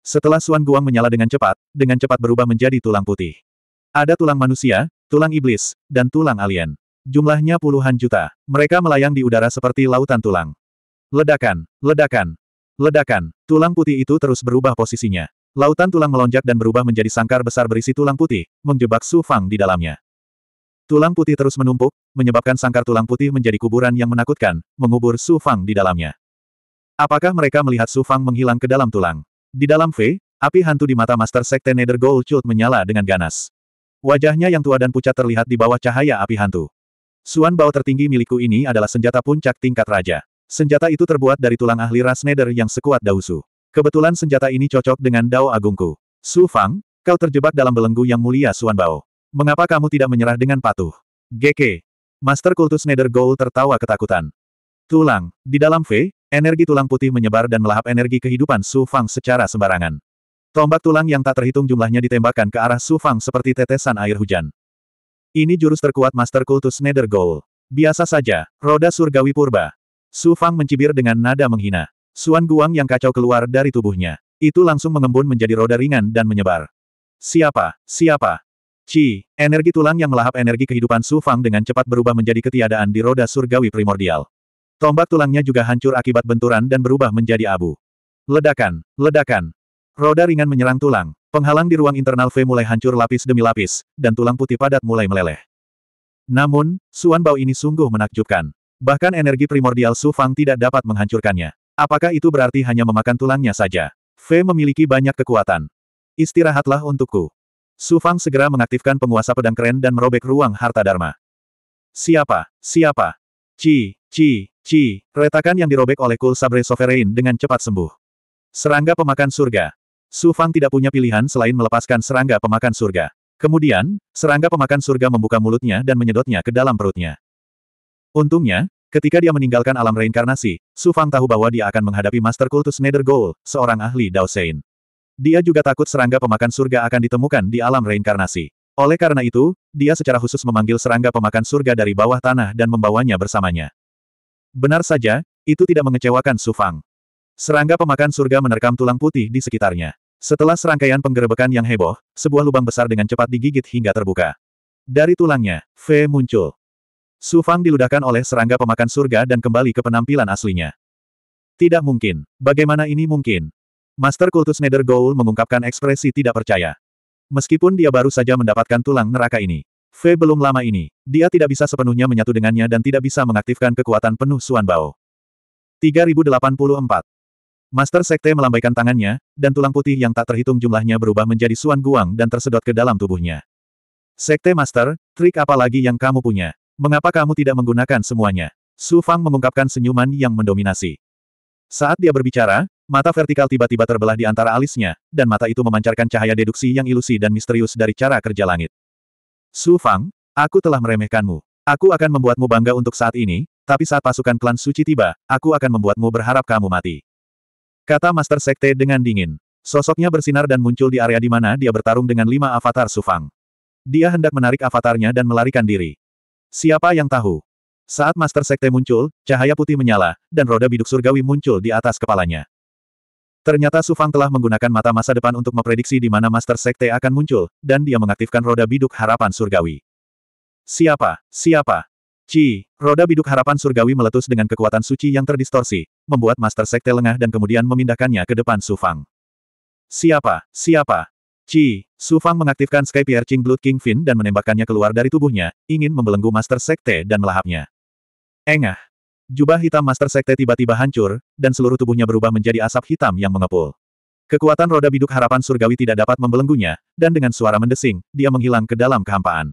[SPEAKER 1] Setelah Suan Guang menyala dengan cepat, dengan cepat berubah menjadi tulang putih. Ada tulang manusia, tulang iblis, dan tulang alien. Jumlahnya puluhan juta. Mereka melayang di udara seperti lautan tulang. Ledakan, ledakan, ledakan. Tulang putih itu terus berubah posisinya. Lautan tulang melonjak dan berubah menjadi sangkar besar berisi tulang putih, menjebak Su Fang di dalamnya. Tulang putih terus menumpuk, menyebabkan sangkar tulang putih menjadi kuburan yang menakutkan, mengubur Su Fang di dalamnya. Apakah mereka melihat Su Fang menghilang ke dalam tulang? Di dalam V, api hantu di mata Master Sekte Nether Gold Shield menyala dengan ganas. Wajahnya yang tua dan pucat terlihat di bawah cahaya api hantu. Suan Bao tertinggi milikku ini adalah senjata puncak tingkat raja. Senjata itu terbuat dari tulang ahli ras neder yang sekuat Dausu. Kebetulan senjata ini cocok dengan Dao Agungku. Su Fang, kau terjebak dalam belenggu yang mulia Suan Bao. Mengapa kamu tidak menyerah dengan patuh? Geke, Master kultus Nether Gold tertawa ketakutan. Tulang. Di dalam V, energi tulang putih menyebar dan melahap energi kehidupan Su Fang secara sembarangan. Tombak tulang yang tak terhitung jumlahnya ditembakkan ke arah Su Fang seperti tetesan air hujan. Ini jurus terkuat Master Kultus Nether Goal. Biasa saja, roda surgawi purba. Su Fang mencibir dengan nada menghina. Suan Guang yang kacau keluar dari tubuhnya. Itu langsung mengembun menjadi roda ringan dan menyebar. Siapa? Siapa? Ci, energi tulang yang melahap energi kehidupan Su Fang dengan cepat berubah menjadi ketiadaan di roda surgawi primordial. Tombak tulangnya juga hancur akibat benturan dan berubah menjadi abu. Ledakan, ledakan. Roda ringan menyerang tulang. Penghalang di ruang internal V mulai hancur lapis demi lapis, dan tulang putih padat mulai meleleh. Namun, Suan Bao ini sungguh menakjubkan. Bahkan energi primordial Su Fang tidak dapat menghancurkannya. Apakah itu berarti hanya memakan tulangnya saja? V memiliki banyak kekuatan. Istirahatlah untukku. Su Fang segera mengaktifkan penguasa pedang keren dan merobek ruang harta dharma. Siapa? Siapa? Ci, ci, ci, retakan yang dirobek oleh Kul Sabre Sovereign dengan cepat sembuh. Serangga pemakan surga, Su Fang tidak punya pilihan selain melepaskan serangga pemakan surga. Kemudian, serangga pemakan surga membuka mulutnya dan menyedotnya ke dalam perutnya. Untungnya, ketika dia meninggalkan alam reinkarnasi, Su Fang tahu bahwa dia akan menghadapi Master Kultus Nether Goal, seorang ahli Dao Sein. Dia juga takut serangga pemakan surga akan ditemukan di alam reinkarnasi. Oleh karena itu, dia secara khusus memanggil serangga pemakan surga dari bawah tanah dan membawanya bersamanya. Benar saja, itu tidak mengecewakan Su Fang. Serangga pemakan surga menerkam tulang putih di sekitarnya. Setelah serangkaian penggerebekan yang heboh, sebuah lubang besar dengan cepat digigit hingga terbuka. Dari tulangnya, Fe muncul. Su Fang diludahkan oleh serangga pemakan surga dan kembali ke penampilan aslinya. Tidak mungkin. Bagaimana ini mungkin? Master Kultus Nether Goul mengungkapkan ekspresi tidak percaya. Meskipun dia baru saja mendapatkan tulang neraka ini. Fe belum lama ini. Dia tidak bisa sepenuhnya menyatu dengannya dan tidak bisa mengaktifkan kekuatan penuh Suan Bao. 3084. Master Sekte melambaikan tangannya, dan tulang putih yang tak terhitung jumlahnya berubah menjadi suan guang dan tersedot ke dalam tubuhnya. Sekte Master, trik apa lagi yang kamu punya? Mengapa kamu tidak menggunakan semuanya? Su Fang mengungkapkan senyuman yang mendominasi. Saat dia berbicara, mata vertikal tiba-tiba terbelah di antara alisnya, dan mata itu memancarkan cahaya deduksi yang ilusi dan misterius dari cara kerja langit. Su Fang, aku telah meremehkanmu. Aku akan membuatmu bangga untuk saat ini, tapi saat pasukan klan suci tiba, aku akan membuatmu berharap kamu mati. Kata Master Sekte dengan dingin. Sosoknya bersinar dan muncul di area di mana dia bertarung dengan lima avatar Sufang. Dia hendak menarik avatarnya dan melarikan diri. Siapa yang tahu? Saat Master Sekte muncul, cahaya putih menyala, dan roda biduk surgawi muncul di atas kepalanya. Ternyata Sufang telah menggunakan mata masa depan untuk memprediksi di mana Master Sekte akan muncul, dan dia mengaktifkan roda biduk harapan surgawi. Siapa? Siapa? Ci, roda biduk harapan surgawi meletus dengan kekuatan suci yang terdistorsi, membuat Master Sekte lengah dan kemudian memindahkannya ke depan Sufang. Siapa? Siapa? Ci, Sufang mengaktifkan Sky Piercing Blood King Fin dan menembakkannya keluar dari tubuhnya, ingin membelenggu Master Sekte dan melahapnya. Engah. Jubah hitam Master Sekte tiba-tiba hancur, dan seluruh tubuhnya berubah menjadi asap hitam yang mengepul. Kekuatan roda biduk harapan surgawi tidak dapat membelenggunya, dan dengan suara mendesing, dia menghilang ke dalam kehampaan.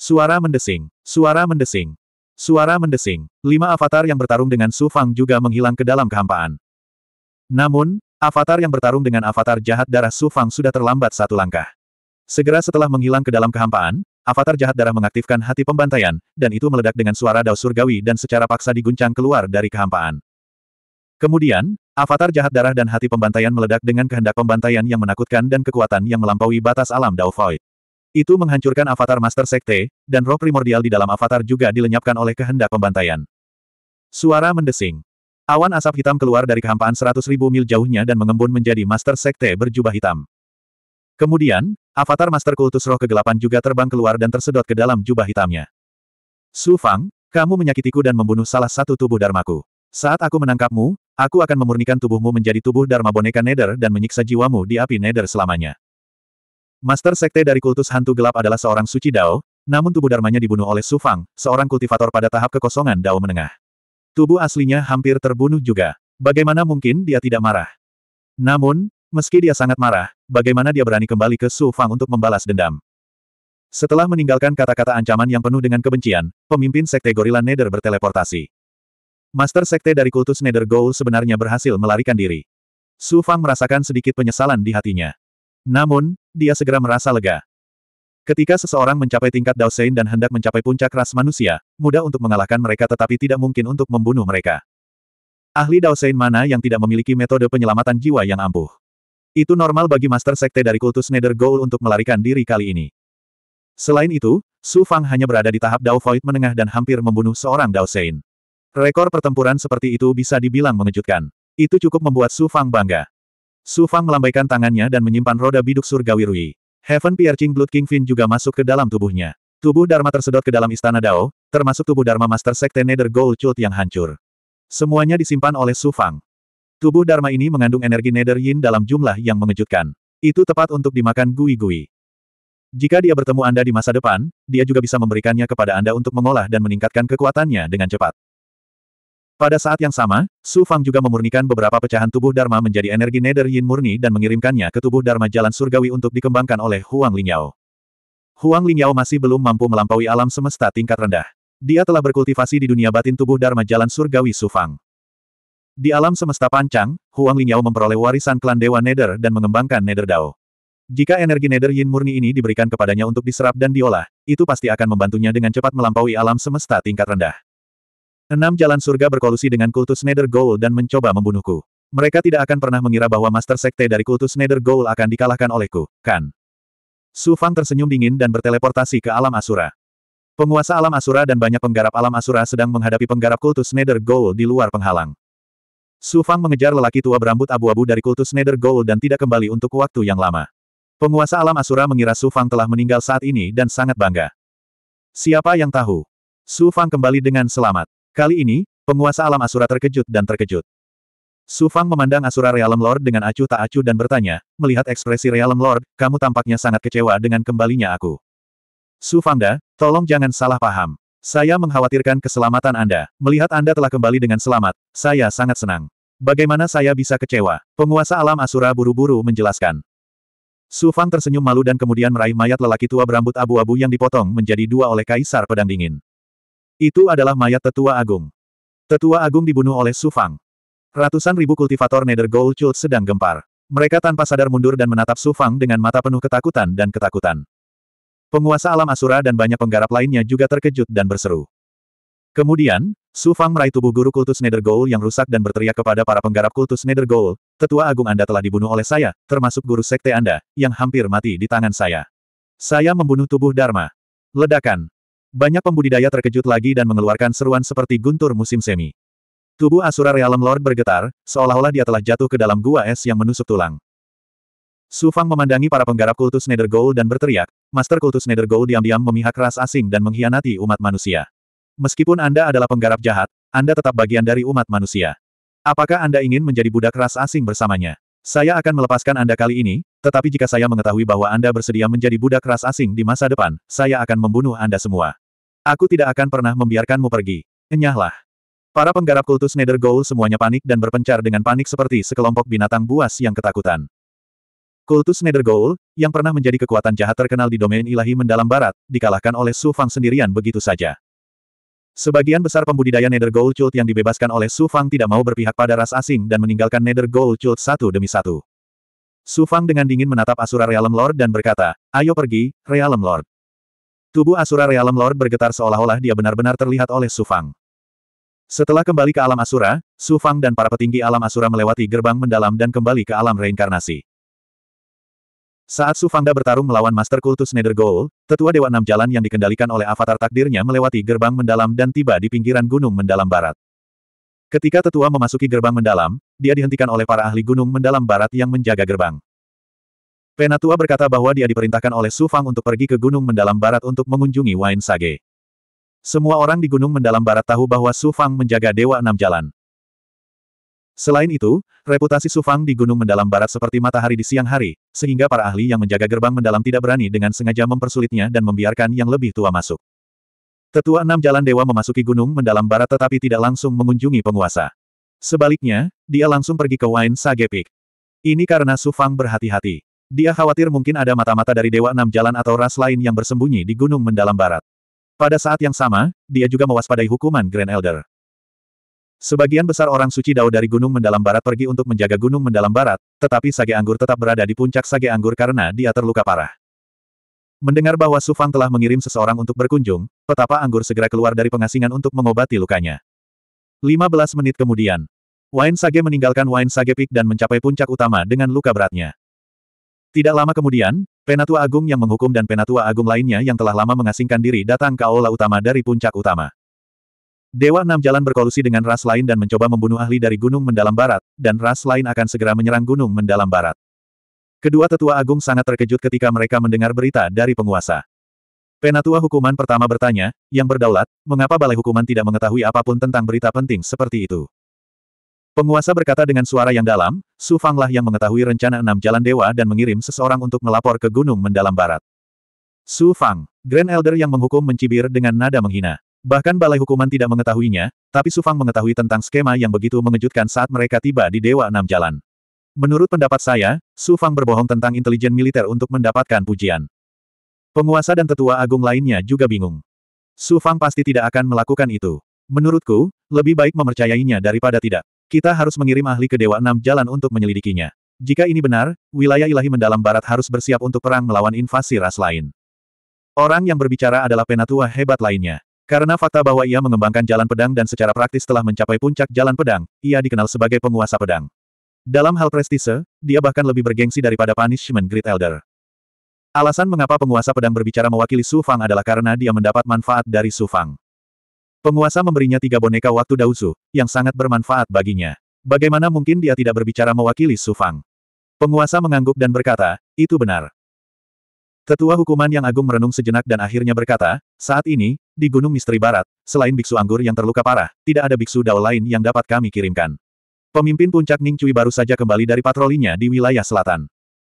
[SPEAKER 1] Suara mendesing. Suara mendesing. Suara mendesing. Lima avatar yang bertarung dengan Su Fang juga menghilang ke dalam kehampaan. Namun, avatar yang bertarung dengan avatar jahat darah Su Fang sudah terlambat satu langkah. Segera setelah menghilang ke dalam kehampaan, avatar jahat darah mengaktifkan hati pembantaian, dan itu meledak dengan suara dao surgawi dan secara paksa diguncang keluar dari kehampaan. Kemudian, avatar jahat darah dan hati pembantaian meledak dengan kehendak pembantaian yang menakutkan dan kekuatan yang melampaui batas alam Dao Void. Itu menghancurkan avatar Master Sekte, dan roh primordial di dalam avatar juga dilenyapkan oleh kehendak pembantaian. Suara mendesing. Awan asap hitam keluar dari kehampaan seratus ribu mil jauhnya dan mengembun menjadi Master Sekte berjubah hitam. Kemudian, avatar Master Kultus Roh Kegelapan juga terbang keluar dan tersedot ke dalam jubah hitamnya. Su Fang, kamu menyakitiku dan membunuh salah satu tubuh Darmaku. Saat aku menangkapmu, aku akan memurnikan tubuhmu menjadi tubuh Dharma Boneka Nether dan menyiksa jiwamu di api Nether selamanya. Master Sekte dari kultus hantu gelap adalah seorang suci Dao, namun tubuh dharmanya dibunuh oleh Su Fang, seorang kultivator pada tahap kekosongan Dao menengah. Tubuh aslinya hampir terbunuh juga. Bagaimana mungkin dia tidak marah? Namun, meski dia sangat marah, bagaimana dia berani kembali ke Su Fang untuk membalas dendam? Setelah meninggalkan kata-kata ancaman yang penuh dengan kebencian, pemimpin Sekte Gorilla Nether berteleportasi. Master Sekte dari kultus Nether Goal sebenarnya berhasil melarikan diri. Su Fang merasakan sedikit penyesalan di hatinya. Namun, dia segera merasa lega. Ketika seseorang mencapai tingkat Daosein dan hendak mencapai puncak ras manusia, mudah untuk mengalahkan mereka tetapi tidak mungkin untuk membunuh mereka. Ahli Daosein mana yang tidak memiliki metode penyelamatan jiwa yang ampuh? Itu normal bagi Master Sekte dari kultus Nether Goal untuk melarikan diri kali ini. Selain itu, Su Fang hanya berada di tahap Dao Void menengah dan hampir membunuh seorang Daosein. Rekor pertempuran seperti itu bisa dibilang mengejutkan. Itu cukup membuat Su Fang bangga. Su Fang melambaikan tangannya dan menyimpan roda biduk surgawi Rui. Heaven Piercing Blood King Finn juga masuk ke dalam tubuhnya. Tubuh Dharma tersedot ke dalam istana Dao, termasuk tubuh Dharma Master Sekte Nether Gold Chult yang hancur. Semuanya disimpan oleh Su Fang. Tubuh Dharma ini mengandung energi Nether Yin dalam jumlah yang mengejutkan. Itu tepat untuk dimakan gui-gui. Jika dia bertemu Anda di masa depan, dia juga bisa memberikannya kepada Anda untuk mengolah dan meningkatkan kekuatannya dengan cepat. Pada saat yang sama, Su Fang juga memurnikan beberapa pecahan tubuh Dharma menjadi energi Nether Yin murni dan mengirimkannya ke tubuh Dharma Jalan Surgawi untuk dikembangkan oleh Huang Lingyao. Huang Lingyao masih belum mampu melampaui alam semesta tingkat rendah. Dia telah berkultivasi di dunia batin tubuh Dharma Jalan Surgawi Su Fang. Di alam semesta pancang, Huang Lingyao memperoleh warisan klan Dewa Nether dan mengembangkan Nether Dao. Jika energi Nether Yin murni ini diberikan kepadanya untuk diserap dan diolah, itu pasti akan membantunya dengan cepat melampaui alam semesta tingkat rendah. Enam jalan surga berkolusi dengan kultus Nether Goal dan mencoba membunuhku. Mereka tidak akan pernah mengira bahwa Master Sekte dari kultus Nether Goal akan dikalahkan olehku, kan? Su Fang tersenyum dingin dan berteleportasi ke alam Asura. Penguasa alam Asura dan banyak penggarap alam Asura sedang menghadapi penggarap kultus Nether Goal di luar penghalang. Su Fang mengejar lelaki tua berambut abu-abu dari kultus Nether Goal dan tidak kembali untuk waktu yang lama. Penguasa alam Asura mengira Su Fang telah meninggal saat ini dan sangat bangga. Siapa yang tahu? Su Fang kembali dengan selamat. Kali ini, penguasa alam Asura terkejut dan terkejut. Su Fang memandang Asura Realm Lord dengan acuh tak acuh dan bertanya, melihat ekspresi Realm Lord, kamu tampaknya sangat kecewa dengan kembalinya aku. Su Fangda, tolong jangan salah paham. Saya mengkhawatirkan keselamatan Anda. Melihat Anda telah kembali dengan selamat, saya sangat senang. Bagaimana saya bisa kecewa? Penguasa alam Asura buru-buru menjelaskan. Su Fang tersenyum malu dan kemudian meraih mayat lelaki tua berambut abu-abu yang dipotong menjadi dua oleh Kaisar Pedang Dingin. Itu adalah mayat tetua agung. Tetua agung dibunuh oleh Sufang. Ratusan ribu kultivator Nether Gold Chult sedang gempar. Mereka tanpa sadar mundur dan menatap Sufang dengan mata penuh ketakutan dan ketakutan. Penguasa alam Asura dan banyak penggarap lainnya juga terkejut dan berseru. Kemudian, Sufang meraih tubuh guru kultus Nether Gold yang rusak dan berteriak kepada para penggarap kultus Nether Gold, tetua agung Anda telah dibunuh oleh saya, termasuk guru sekte Anda, yang hampir mati di tangan saya. Saya membunuh tubuh Dharma. Ledakan. Banyak pembudidaya terkejut lagi dan mengeluarkan seruan seperti guntur musim semi. Tubuh Asura Realm Lord bergetar, seolah-olah dia telah jatuh ke dalam gua es yang menusuk tulang. Sufang memandangi para penggarap kultus Gold dan berteriak, Master kultus Gold diam-diam memihak ras asing dan mengkhianati umat manusia. Meskipun Anda adalah penggarap jahat, Anda tetap bagian dari umat manusia. Apakah Anda ingin menjadi budak ras asing bersamanya? Saya akan melepaskan Anda kali ini, tetapi jika saya mengetahui bahwa Anda bersedia menjadi budak ras asing di masa depan, saya akan membunuh Anda semua. Aku tidak akan pernah membiarkanmu pergi. Enyahlah. Para penggarap kultus Nether Goal semuanya panik dan berpencar dengan panik seperti sekelompok binatang buas yang ketakutan. Kultus Nether Goal, yang pernah menjadi kekuatan jahat terkenal di domain ilahi mendalam barat, dikalahkan oleh Su Fang sendirian begitu saja. Sebagian besar pembudidaya Nether Goal Cult yang dibebaskan oleh Su Fang tidak mau berpihak pada ras asing dan meninggalkan Nether Goal Cult satu demi satu. Su Fang dengan dingin menatap Asura Realm Lord dan berkata, ayo pergi, Realm Lord. Tubuh Asura Realm Lord bergetar seolah-olah dia benar-benar terlihat oleh Sufang. Setelah kembali ke alam Asura, Sufang dan para petinggi alam Asura melewati gerbang mendalam dan kembali ke alam reinkarnasi. Saat Sufangda bertarung melawan Master Kultus Nether Goal, tetua Dewa Enam Jalan yang dikendalikan oleh avatar takdirnya melewati gerbang mendalam dan tiba di pinggiran gunung mendalam barat. Ketika tetua memasuki gerbang mendalam, dia dihentikan oleh para ahli gunung mendalam barat yang menjaga gerbang. Penatua berkata bahwa dia diperintahkan oleh Su Fang untuk pergi ke Gunung Mendalam Barat untuk mengunjungi Wain Sage. Semua orang di Gunung Mendalam Barat tahu bahwa Su Fang menjaga Dewa Enam Jalan. Selain itu, reputasi Su Fang di Gunung Mendalam Barat seperti matahari di siang hari, sehingga para ahli yang menjaga gerbang mendalam tidak berani dengan sengaja mempersulitnya dan membiarkan yang lebih tua masuk. Tetua Enam Jalan Dewa memasuki Gunung Mendalam Barat tetapi tidak langsung mengunjungi penguasa. Sebaliknya, dia langsung pergi ke Wain Sage Peak. Ini karena Su Fang berhati-hati. Dia khawatir mungkin ada mata-mata dari Dewa Enam Jalan atau ras lain yang bersembunyi di gunung mendalam barat. Pada saat yang sama, dia juga mewaspadai hukuman Grand Elder. Sebagian besar orang suci Dao dari Gunung Mendalam Barat pergi untuk menjaga Gunung Mendalam Barat, tetapi Sage Anggur tetap berada di puncak Sage Anggur karena dia terluka parah. Mendengar bahwa Sufang telah mengirim seseorang untuk berkunjung, petapa Anggur segera keluar dari pengasingan untuk mengobati lukanya. 15 menit kemudian, Wine Sage meninggalkan Wain Sage Peak dan mencapai puncak utama dengan luka beratnya. Tidak lama kemudian, Penatua Agung yang menghukum dan Penatua Agung lainnya yang telah lama mengasingkan diri datang ke aula utama dari puncak utama. Dewa Enam Jalan berkolusi dengan ras lain dan mencoba membunuh ahli dari gunung mendalam barat, dan ras lain akan segera menyerang gunung mendalam barat. Kedua tetua agung sangat terkejut ketika mereka mendengar berita dari penguasa. Penatua hukuman pertama bertanya, yang berdaulat, mengapa Balai Hukuman tidak mengetahui apapun tentang berita penting seperti itu? Penguasa berkata dengan suara yang dalam, Su Fanglah yang mengetahui rencana enam jalan dewa dan mengirim seseorang untuk melapor ke gunung mendalam barat. Su Fang, Grand Elder yang menghukum mencibir dengan nada menghina. Bahkan balai hukuman tidak mengetahuinya, tapi Su Fang mengetahui tentang skema yang begitu mengejutkan saat mereka tiba di Dewa Enam Jalan. Menurut pendapat saya, Su Fang berbohong tentang intelijen militer untuk mendapatkan pujian. Penguasa dan tetua agung lainnya juga bingung. Su Fang pasti tidak akan melakukan itu. Menurutku, lebih baik mempercayainya daripada tidak. Kita harus mengirim ahli ke Dewa Enam Jalan untuk menyelidikinya. Jika ini benar, wilayah ilahi mendalam barat harus bersiap untuk perang melawan invasi ras lain. Orang yang berbicara adalah penatua hebat lainnya. Karena fakta bahwa ia mengembangkan jalan pedang dan secara praktis telah mencapai puncak jalan pedang, ia dikenal sebagai penguasa pedang. Dalam hal prestise, dia bahkan lebih bergengsi daripada Punishment Great Elder. Alasan mengapa penguasa pedang berbicara mewakili Su Fang adalah karena dia mendapat manfaat dari Su Fang. Penguasa memberinya tiga boneka waktu dausu yang sangat bermanfaat baginya. Bagaimana mungkin dia tidak berbicara mewakili Sufang? Penguasa mengangguk dan berkata, itu benar. Tetua hukuman yang agung merenung sejenak dan akhirnya berkata, saat ini, di Gunung Misteri Barat, selain biksu anggur yang terluka parah, tidak ada biksu dao lain yang dapat kami kirimkan. Pemimpin puncak Ning Cui baru saja kembali dari patrolinya di wilayah selatan.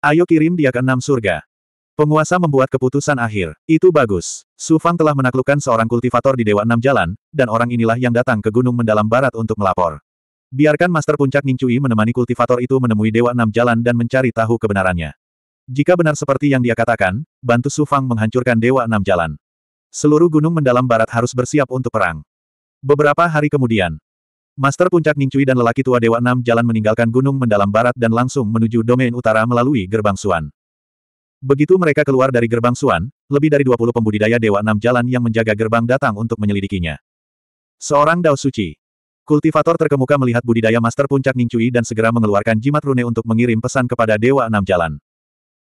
[SPEAKER 1] Ayo kirim dia ke enam surga. Penguasa membuat keputusan akhir. Itu bagus. Su Fang telah menaklukkan seorang kultivator di Dewa Enam Jalan, dan orang inilah yang datang ke Gunung Mendalam Barat untuk melapor. Biarkan Master Puncak Ning Cui menemani kultivator itu menemui Dewa Enam Jalan dan mencari tahu kebenarannya. Jika benar seperti yang dia katakan, bantu Su Fang menghancurkan Dewa Enam Jalan. Seluruh Gunung Mendalam Barat harus bersiap untuk perang. Beberapa hari kemudian, Master Puncak Ning Cui dan lelaki tua Dewa Enam Jalan meninggalkan Gunung Mendalam Barat dan langsung menuju Domain Utara melalui Gerbang Suan. Begitu mereka keluar dari gerbang Suan, lebih dari 20 pembudidaya Dewa Enam Jalan yang menjaga gerbang datang untuk menyelidikinya. Seorang Dao Suci. Kultivator terkemuka melihat budidaya Master Puncak Ningcui dan segera mengeluarkan jimat rune untuk mengirim pesan kepada Dewa Enam Jalan.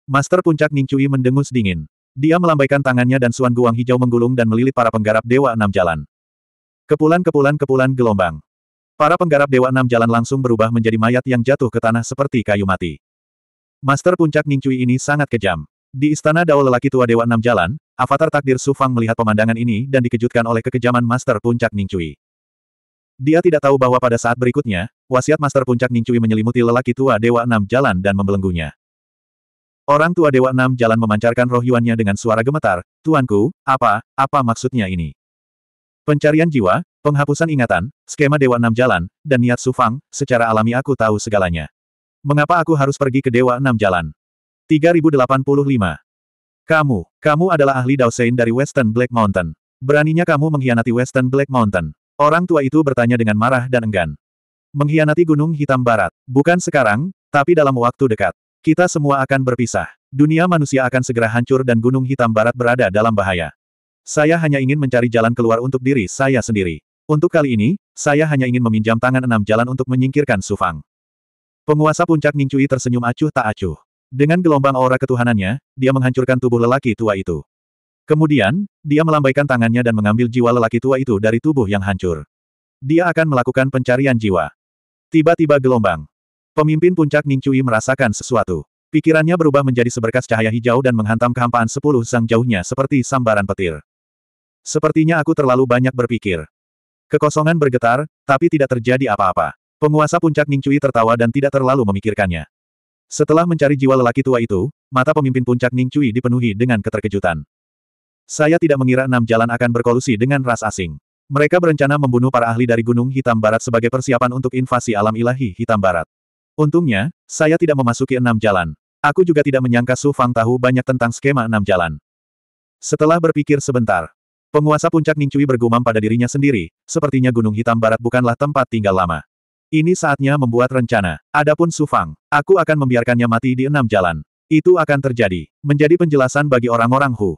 [SPEAKER 1] Master Puncak Ningcui mendengus dingin. Dia melambaikan tangannya dan Suan Guang hijau menggulung dan melilit para penggarap Dewa Enam Jalan. Kepulan-kepulan-kepulan gelombang. Para penggarap Dewa Enam Jalan langsung berubah menjadi mayat yang jatuh ke tanah seperti kayu mati. Master puncak Ningcui ini sangat kejam. Di istana Dao lelaki tua Dewa Enam Jalan, Avatar Takdir Su Fang melihat pemandangan ini dan dikejutkan oleh kekejaman Master Puncak Ningcui. Dia tidak tahu bahwa pada saat berikutnya, wasiat Master Puncak Ningcui menyelimuti lelaki tua Dewa Enam Jalan dan membelenggunya. Orang tua Dewa Enam Jalan memancarkan roh yuannya dengan suara gemetar, Tuanku, apa, apa maksudnya ini? Pencarian jiwa, penghapusan ingatan, skema Dewa Enam Jalan, dan niat Su Fang, secara alami aku tahu segalanya. Mengapa aku harus pergi ke Dewa Enam Jalan? 3085. Kamu, kamu adalah ahli Daosein dari Western Black Mountain. Beraninya kamu mengkhianati Western Black Mountain. Orang tua itu bertanya dengan marah dan enggan. Mengkhianati Gunung Hitam Barat. Bukan sekarang, tapi dalam waktu dekat. Kita semua akan berpisah. Dunia manusia akan segera hancur dan Gunung Hitam Barat berada dalam bahaya. Saya hanya ingin mencari jalan keluar untuk diri saya sendiri. Untuk kali ini, saya hanya ingin meminjam tangan enam jalan untuk menyingkirkan Sufang. Penguasa puncak Ningcui tersenyum acuh tak acuh. Dengan gelombang aura ketuhanannya, dia menghancurkan tubuh lelaki tua itu. Kemudian, dia melambaikan tangannya dan mengambil jiwa lelaki tua itu dari tubuh yang hancur. Dia akan melakukan pencarian jiwa. Tiba-tiba gelombang. Pemimpin puncak Ningcui merasakan sesuatu. Pikirannya berubah menjadi seberkas cahaya hijau dan menghantam kehampaan sepuluh sang jauhnya seperti sambaran petir. Sepertinya aku terlalu banyak berpikir. Kekosongan bergetar, tapi tidak terjadi apa-apa. Penguasa puncak Cui tertawa dan tidak terlalu memikirkannya. Setelah mencari jiwa lelaki tua itu, mata pemimpin puncak Ning Cui dipenuhi dengan keterkejutan. Saya tidak mengira enam jalan akan berkolusi dengan ras asing. Mereka berencana membunuh para ahli dari Gunung Hitam Barat sebagai persiapan untuk invasi alam ilahi Hitam Barat. Untungnya, saya tidak memasuki enam jalan. Aku juga tidak menyangka Su Fang tahu banyak tentang skema enam jalan. Setelah berpikir sebentar, penguasa puncak Ning Cui bergumam pada dirinya sendiri, sepertinya Gunung Hitam Barat bukanlah tempat tinggal lama. Ini saatnya membuat rencana. Adapun Sufang, aku akan membiarkannya mati di enam jalan. Itu akan terjadi. Menjadi penjelasan bagi orang-orang Hu.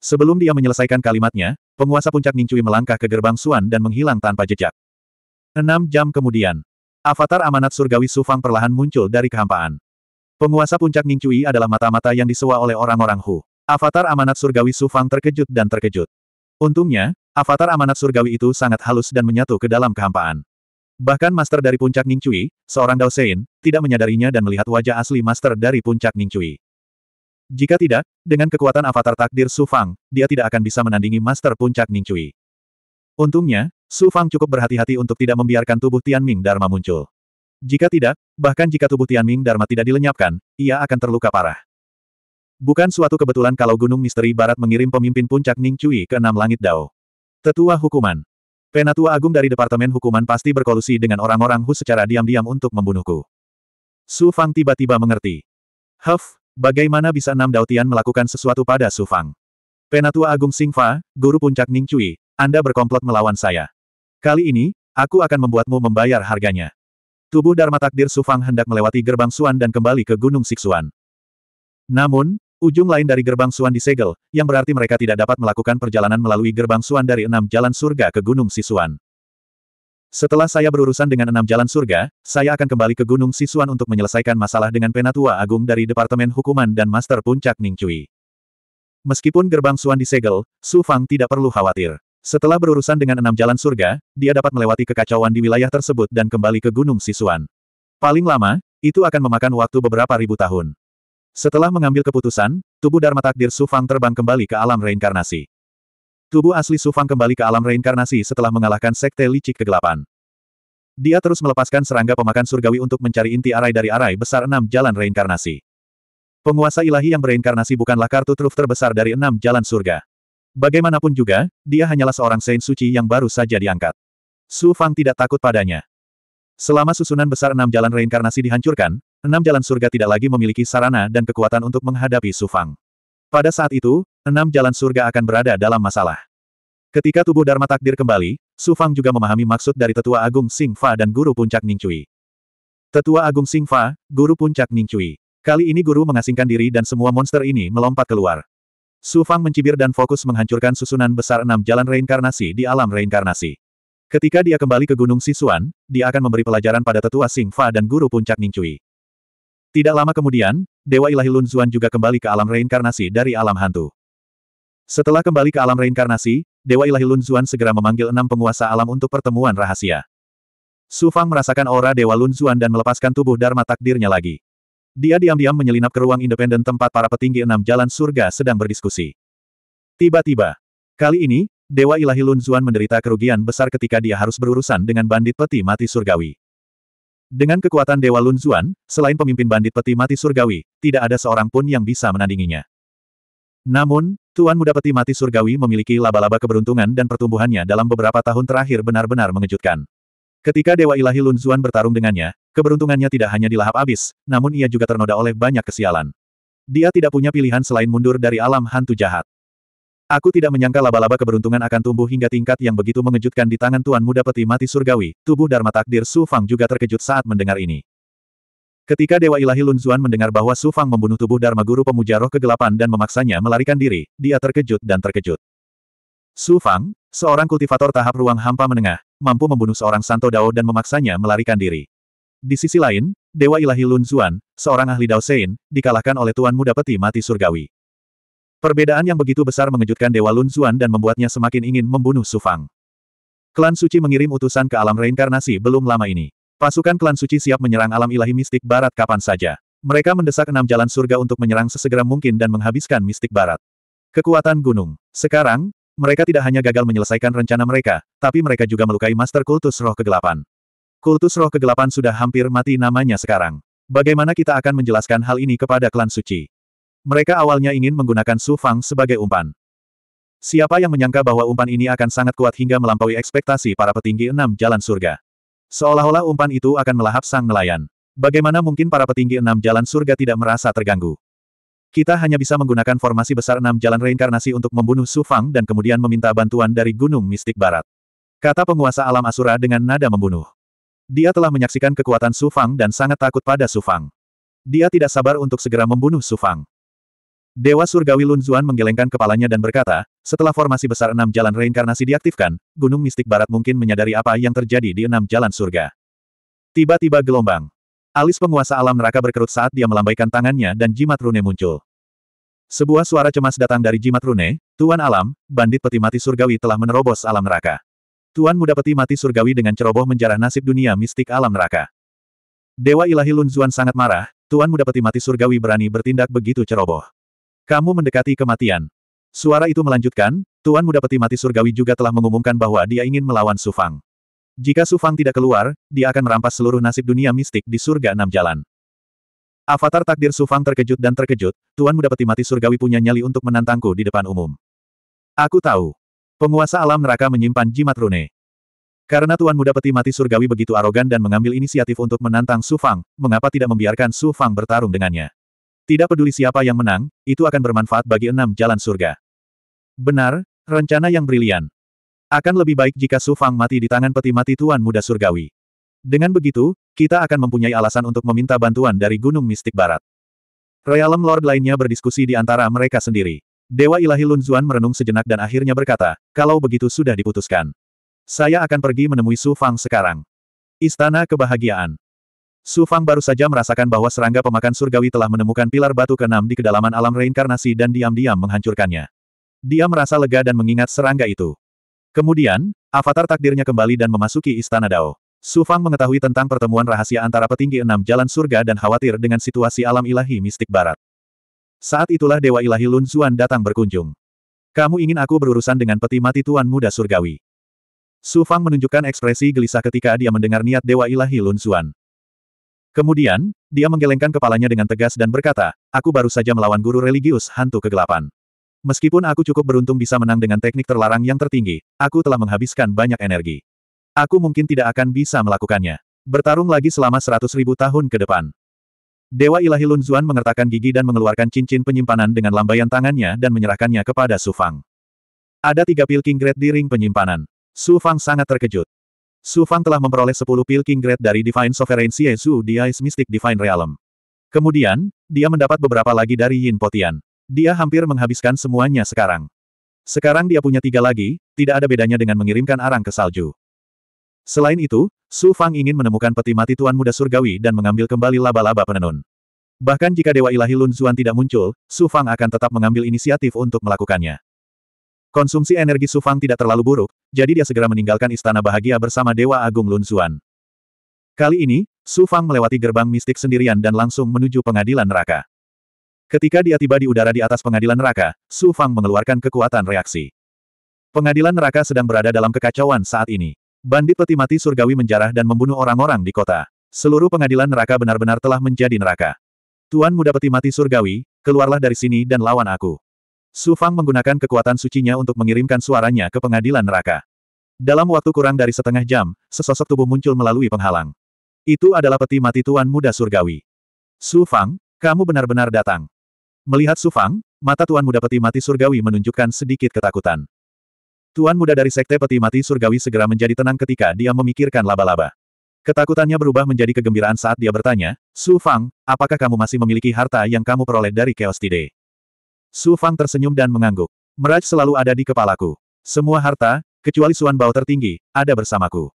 [SPEAKER 1] Sebelum dia menyelesaikan kalimatnya, penguasa puncak Ningcui melangkah ke gerbang Suan dan menghilang tanpa jejak. Enam jam kemudian, avatar amanat surgawi Sufang perlahan muncul dari kehampaan. Penguasa puncak Ningcui adalah mata-mata yang disewa oleh orang-orang Hu. Avatar amanat surgawi Sufang terkejut dan terkejut. Untungnya, avatar amanat surgawi itu sangat halus dan menyatu ke dalam kehampaan. Bahkan master dari puncak Ningcui, seorang Dao Sein, tidak menyadarinya dan melihat wajah asli master dari puncak Ningcui. Jika tidak, dengan kekuatan avatar takdir Su Fang, dia tidak akan bisa menandingi master puncak Ningcui. Untungnya, Su Fang cukup berhati-hati untuk tidak membiarkan tubuh Tian Ming Dharma muncul. Jika tidak, bahkan jika tubuh Tian Ming Dharma tidak dilenyapkan, ia akan terluka parah. Bukan suatu kebetulan kalau Gunung Misteri Barat mengirim pemimpin puncak Ningcui ke enam langit Dao. Tetua hukuman. Penatua Agung dari Departemen Hukuman pasti berkolusi dengan orang-orang Hu secara diam-diam untuk membunuhku. Su Fang tiba-tiba mengerti. Huff, bagaimana bisa enam Daotian melakukan sesuatu pada Su Fang? Penatua Agung Fa, Guru Puncak Ning Cui, Anda berkomplot melawan saya. Kali ini, aku akan membuatmu membayar harganya. Tubuh Dharma Takdir Su Fang hendak melewati gerbang Suan dan kembali ke Gunung Siksuan. Namun, Ujung lain dari gerbang Suan disegel, yang berarti mereka tidak dapat melakukan perjalanan melalui gerbang Suan dari enam jalan surga ke Gunung Sisuan. Setelah saya berurusan dengan enam jalan surga, saya akan kembali ke Gunung Sisuan untuk menyelesaikan masalah dengan Penatua Agung dari Departemen Hukuman dan Master Puncak Ningcui. Meskipun gerbang Suan disegel, Su Fang tidak perlu khawatir. Setelah berurusan dengan enam jalan surga, dia dapat melewati kekacauan di wilayah tersebut dan kembali ke Gunung Sisuan. Paling lama, itu akan memakan waktu beberapa ribu tahun. Setelah mengambil keputusan, tubuh Dharma Takdir Sufang terbang kembali ke alam reinkarnasi. Tubuh asli Sufang kembali ke alam reinkarnasi setelah mengalahkan sekte licik kegelapan. Dia terus melepaskan serangga pemakan surgawi untuk mencari inti arai dari arai besar enam jalan reinkarnasi. Penguasa ilahi yang bereinkarnasi bukanlah kartu truf terbesar dari enam jalan surga. Bagaimanapun juga, dia hanyalah seorang Saint Suci yang baru saja diangkat. Su Fang tidak takut padanya. Selama susunan besar enam jalan reinkarnasi dihancurkan, enam jalan surga tidak lagi memiliki sarana dan kekuatan untuk menghadapi Sufang. Pada saat itu, enam jalan surga akan berada dalam masalah. Ketika tubuh Dharma takdir kembali, Sufang juga memahami maksud dari Tetua Agung Sing Fa dan Guru Puncak Ning Cui. Tetua Agung Sing Fa, Guru Puncak Ning Cui. Kali ini guru mengasingkan diri dan semua monster ini melompat keluar. Su Fang mencibir dan fokus menghancurkan susunan besar enam jalan reinkarnasi di alam reinkarnasi. Ketika dia kembali ke Gunung Sisuan, dia akan memberi pelajaran pada tetua Sing Fa dan guru puncak Ning Cui. Tidak lama kemudian, Dewa Ilahi Lun Zuan juga kembali ke alam reinkarnasi dari alam hantu. Setelah kembali ke alam reinkarnasi, Dewa Ilahi Lun Zuan segera memanggil enam penguasa alam untuk pertemuan rahasia. Su Fang merasakan aura Dewa Lun Zuan dan melepaskan tubuh Dharma takdirnya lagi. Dia diam-diam menyelinap ke ruang independen tempat para petinggi enam jalan surga sedang berdiskusi. Tiba-tiba, kali ini, Dewa Ilahi Lun Zuan menderita kerugian besar ketika dia harus berurusan dengan bandit peti mati surgawi. Dengan kekuatan Dewa Lun Zuan, selain pemimpin bandit peti mati surgawi, tidak ada seorang pun yang bisa menandinginya. Namun, Tuan Muda Peti Mati Surgawi memiliki laba-laba keberuntungan dan pertumbuhannya dalam beberapa tahun terakhir benar-benar mengejutkan. Ketika Dewa Ilahi Lun Zuan bertarung dengannya, keberuntungannya tidak hanya dilahap abis, namun ia juga ternoda oleh banyak kesialan. Dia tidak punya pilihan selain mundur dari alam hantu jahat. Aku tidak menyangka laba-laba keberuntungan akan tumbuh hingga tingkat yang begitu mengejutkan di tangan Tuan Muda Peti Mati Surgawi, tubuh Dharma Takdir Su Fang juga terkejut saat mendengar ini. Ketika Dewa Ilahi Lun Zuan mendengar bahwa Su Fang membunuh tubuh Dharma Guru Pemuja Roh Kegelapan dan memaksanya melarikan diri, dia terkejut dan terkejut. Su Fang, seorang kultivator tahap ruang hampa menengah, mampu membunuh seorang Santo Dao dan memaksanya melarikan diri. Di sisi lain, Dewa Ilahi Lun Zuan, seorang ahli Dao Sein, dikalahkan oleh Tuan Muda Peti Mati Surgawi. Perbedaan yang begitu besar mengejutkan Dewa Lun Zuan dan membuatnya semakin ingin membunuh Sufang. Klan Suci mengirim utusan ke alam reinkarnasi belum lama ini. Pasukan klan Suci siap menyerang alam ilahi mistik barat kapan saja. Mereka mendesak enam jalan surga untuk menyerang sesegera mungkin dan menghabiskan mistik barat. Kekuatan gunung. Sekarang, mereka tidak hanya gagal menyelesaikan rencana mereka, tapi mereka juga melukai master kultus roh kegelapan. Kultus roh kegelapan sudah hampir mati namanya sekarang. Bagaimana kita akan menjelaskan hal ini kepada klan suci? Mereka awalnya ingin menggunakan Su Fang sebagai umpan. Siapa yang menyangka bahwa umpan ini akan sangat kuat hingga melampaui ekspektasi para petinggi enam jalan surga. Seolah-olah umpan itu akan melahap sang nelayan. Bagaimana mungkin para petinggi enam jalan surga tidak merasa terganggu? Kita hanya bisa menggunakan formasi besar enam jalan reinkarnasi untuk membunuh Su Fang dan kemudian meminta bantuan dari Gunung Mistik Barat. Kata penguasa alam Asura dengan nada membunuh. Dia telah menyaksikan kekuatan Su Fang dan sangat takut pada Su Fang. Dia tidak sabar untuk segera membunuh Su Fang. Dewa Surgawi Lun Zuan menggelengkan kepalanya dan berkata, setelah formasi besar enam jalan reinkarnasi diaktifkan, Gunung Mistik Barat mungkin menyadari apa yang terjadi di enam jalan surga. Tiba-tiba gelombang. Alis penguasa alam neraka berkerut saat dia melambaikan tangannya dan jimat rune muncul. Sebuah suara cemas datang dari jimat rune, Tuan Alam, bandit peti mati surgawi telah menerobos alam neraka. Tuan muda peti mati surgawi dengan ceroboh menjarah nasib dunia mistik alam neraka. Dewa ilahi Lun Zuan sangat marah, Tuan muda peti mati surgawi berani bertindak begitu ceroboh. Kamu mendekati kematian. Suara itu melanjutkan, Tuan Muda Peti Mati Surgawi juga telah mengumumkan bahwa dia ingin melawan Sufang. Jika Sufang tidak keluar, dia akan merampas seluruh nasib dunia mistik di surga enam jalan. Avatar takdir Sufang terkejut dan terkejut, Tuan Muda Peti Mati Surgawi punya nyali untuk menantangku di depan umum. Aku tahu. Penguasa alam neraka menyimpan jimat rune. Karena Tuan Muda Peti Mati Surgawi begitu arogan dan mengambil inisiatif untuk menantang Sufang, mengapa tidak membiarkan Sufang bertarung dengannya? Tidak peduli siapa yang menang, itu akan bermanfaat bagi enam jalan surga. Benar, rencana yang brilian. Akan lebih baik jika Su Fang mati di tangan peti mati Tuan Muda Surgawi. Dengan begitu, kita akan mempunyai alasan untuk meminta bantuan dari Gunung Mistik Barat. Realem Lord lainnya berdiskusi di antara mereka sendiri. Dewa Ilahi Lun Zuan merenung sejenak dan akhirnya berkata, kalau begitu sudah diputuskan. Saya akan pergi menemui Su Fang sekarang. Istana Kebahagiaan. Su Fang baru saja merasakan bahwa serangga pemakan surgawi telah menemukan pilar batu keenam di kedalaman alam reinkarnasi dan diam-diam menghancurkannya. Dia merasa lega dan mengingat serangga itu. Kemudian, avatar takdirnya kembali dan memasuki Istana Dao. Su Fang mengetahui tentang pertemuan rahasia antara petinggi enam jalan surga dan khawatir dengan situasi alam ilahi mistik barat. Saat itulah Dewa Ilahi Lun Zuan datang berkunjung. Kamu ingin aku berurusan dengan peti mati Tuan Muda Surgawi. Su Fang menunjukkan ekspresi gelisah ketika dia mendengar niat Dewa Ilahi Lun Zuan. Kemudian, dia menggelengkan kepalanya dengan tegas dan berkata, aku baru saja melawan guru religius hantu kegelapan. Meskipun aku cukup beruntung bisa menang dengan teknik terlarang yang tertinggi, aku telah menghabiskan banyak energi. Aku mungkin tidak akan bisa melakukannya. Bertarung lagi selama seratus ribu tahun ke depan. Dewa Ilahi Lunzuan mengertakkan gigi dan mengeluarkan cincin penyimpanan dengan lambaian tangannya dan menyerahkannya kepada Su Fang. Ada tiga pil King Great di ring penyimpanan. Su Fang sangat terkejut. Su Fang telah memperoleh 10 pil King Grade dari Divine Sovereignty Su di Ice Mystic Divine Realm. Kemudian, dia mendapat beberapa lagi dari Yin Potian. Dia hampir menghabiskan semuanya sekarang. Sekarang dia punya tiga lagi, tidak ada bedanya dengan mengirimkan arang ke salju. Selain itu, Su Fang ingin menemukan peti mati Tuan Muda Surgawi dan mengambil kembali laba-laba penenun. Bahkan jika Dewa Ilahi Lun Zuan tidak muncul, Su Fang akan tetap mengambil inisiatif untuk melakukannya. Konsumsi energi Sufang tidak terlalu buruk, jadi dia segera meninggalkan istana bahagia bersama Dewa Agung Lun Xuan. Kali ini, Sufang melewati gerbang mistik sendirian dan langsung menuju pengadilan neraka. Ketika dia tiba di udara di atas pengadilan neraka, Sufang mengeluarkan kekuatan reaksi. Pengadilan neraka sedang berada dalam kekacauan saat ini. Bandit peti mati surgawi menjarah dan membunuh orang-orang di kota. Seluruh pengadilan neraka benar-benar telah menjadi neraka. Tuan muda peti mati surgawi, keluarlah dari sini dan lawan aku. Su Fang menggunakan kekuatan sucinya untuk mengirimkan suaranya ke pengadilan neraka. Dalam waktu kurang dari setengah jam, sesosok tubuh muncul melalui penghalang. Itu adalah peti mati Tuan Muda Surgawi. Su Fang, kamu benar-benar datang. Melihat Su Fang, mata Tuan Muda Peti Mati Surgawi menunjukkan sedikit ketakutan. Tuan Muda dari Sekte Peti Mati Surgawi segera menjadi tenang ketika dia memikirkan laba-laba. Ketakutannya berubah menjadi kegembiraan saat dia bertanya, Su Fang, apakah kamu masih memiliki harta yang kamu peroleh dari Chaos Today? Su Fang tersenyum dan mengangguk. Meraj selalu ada di kepalaku. Semua harta, kecuali Suan Bao tertinggi, ada bersamaku.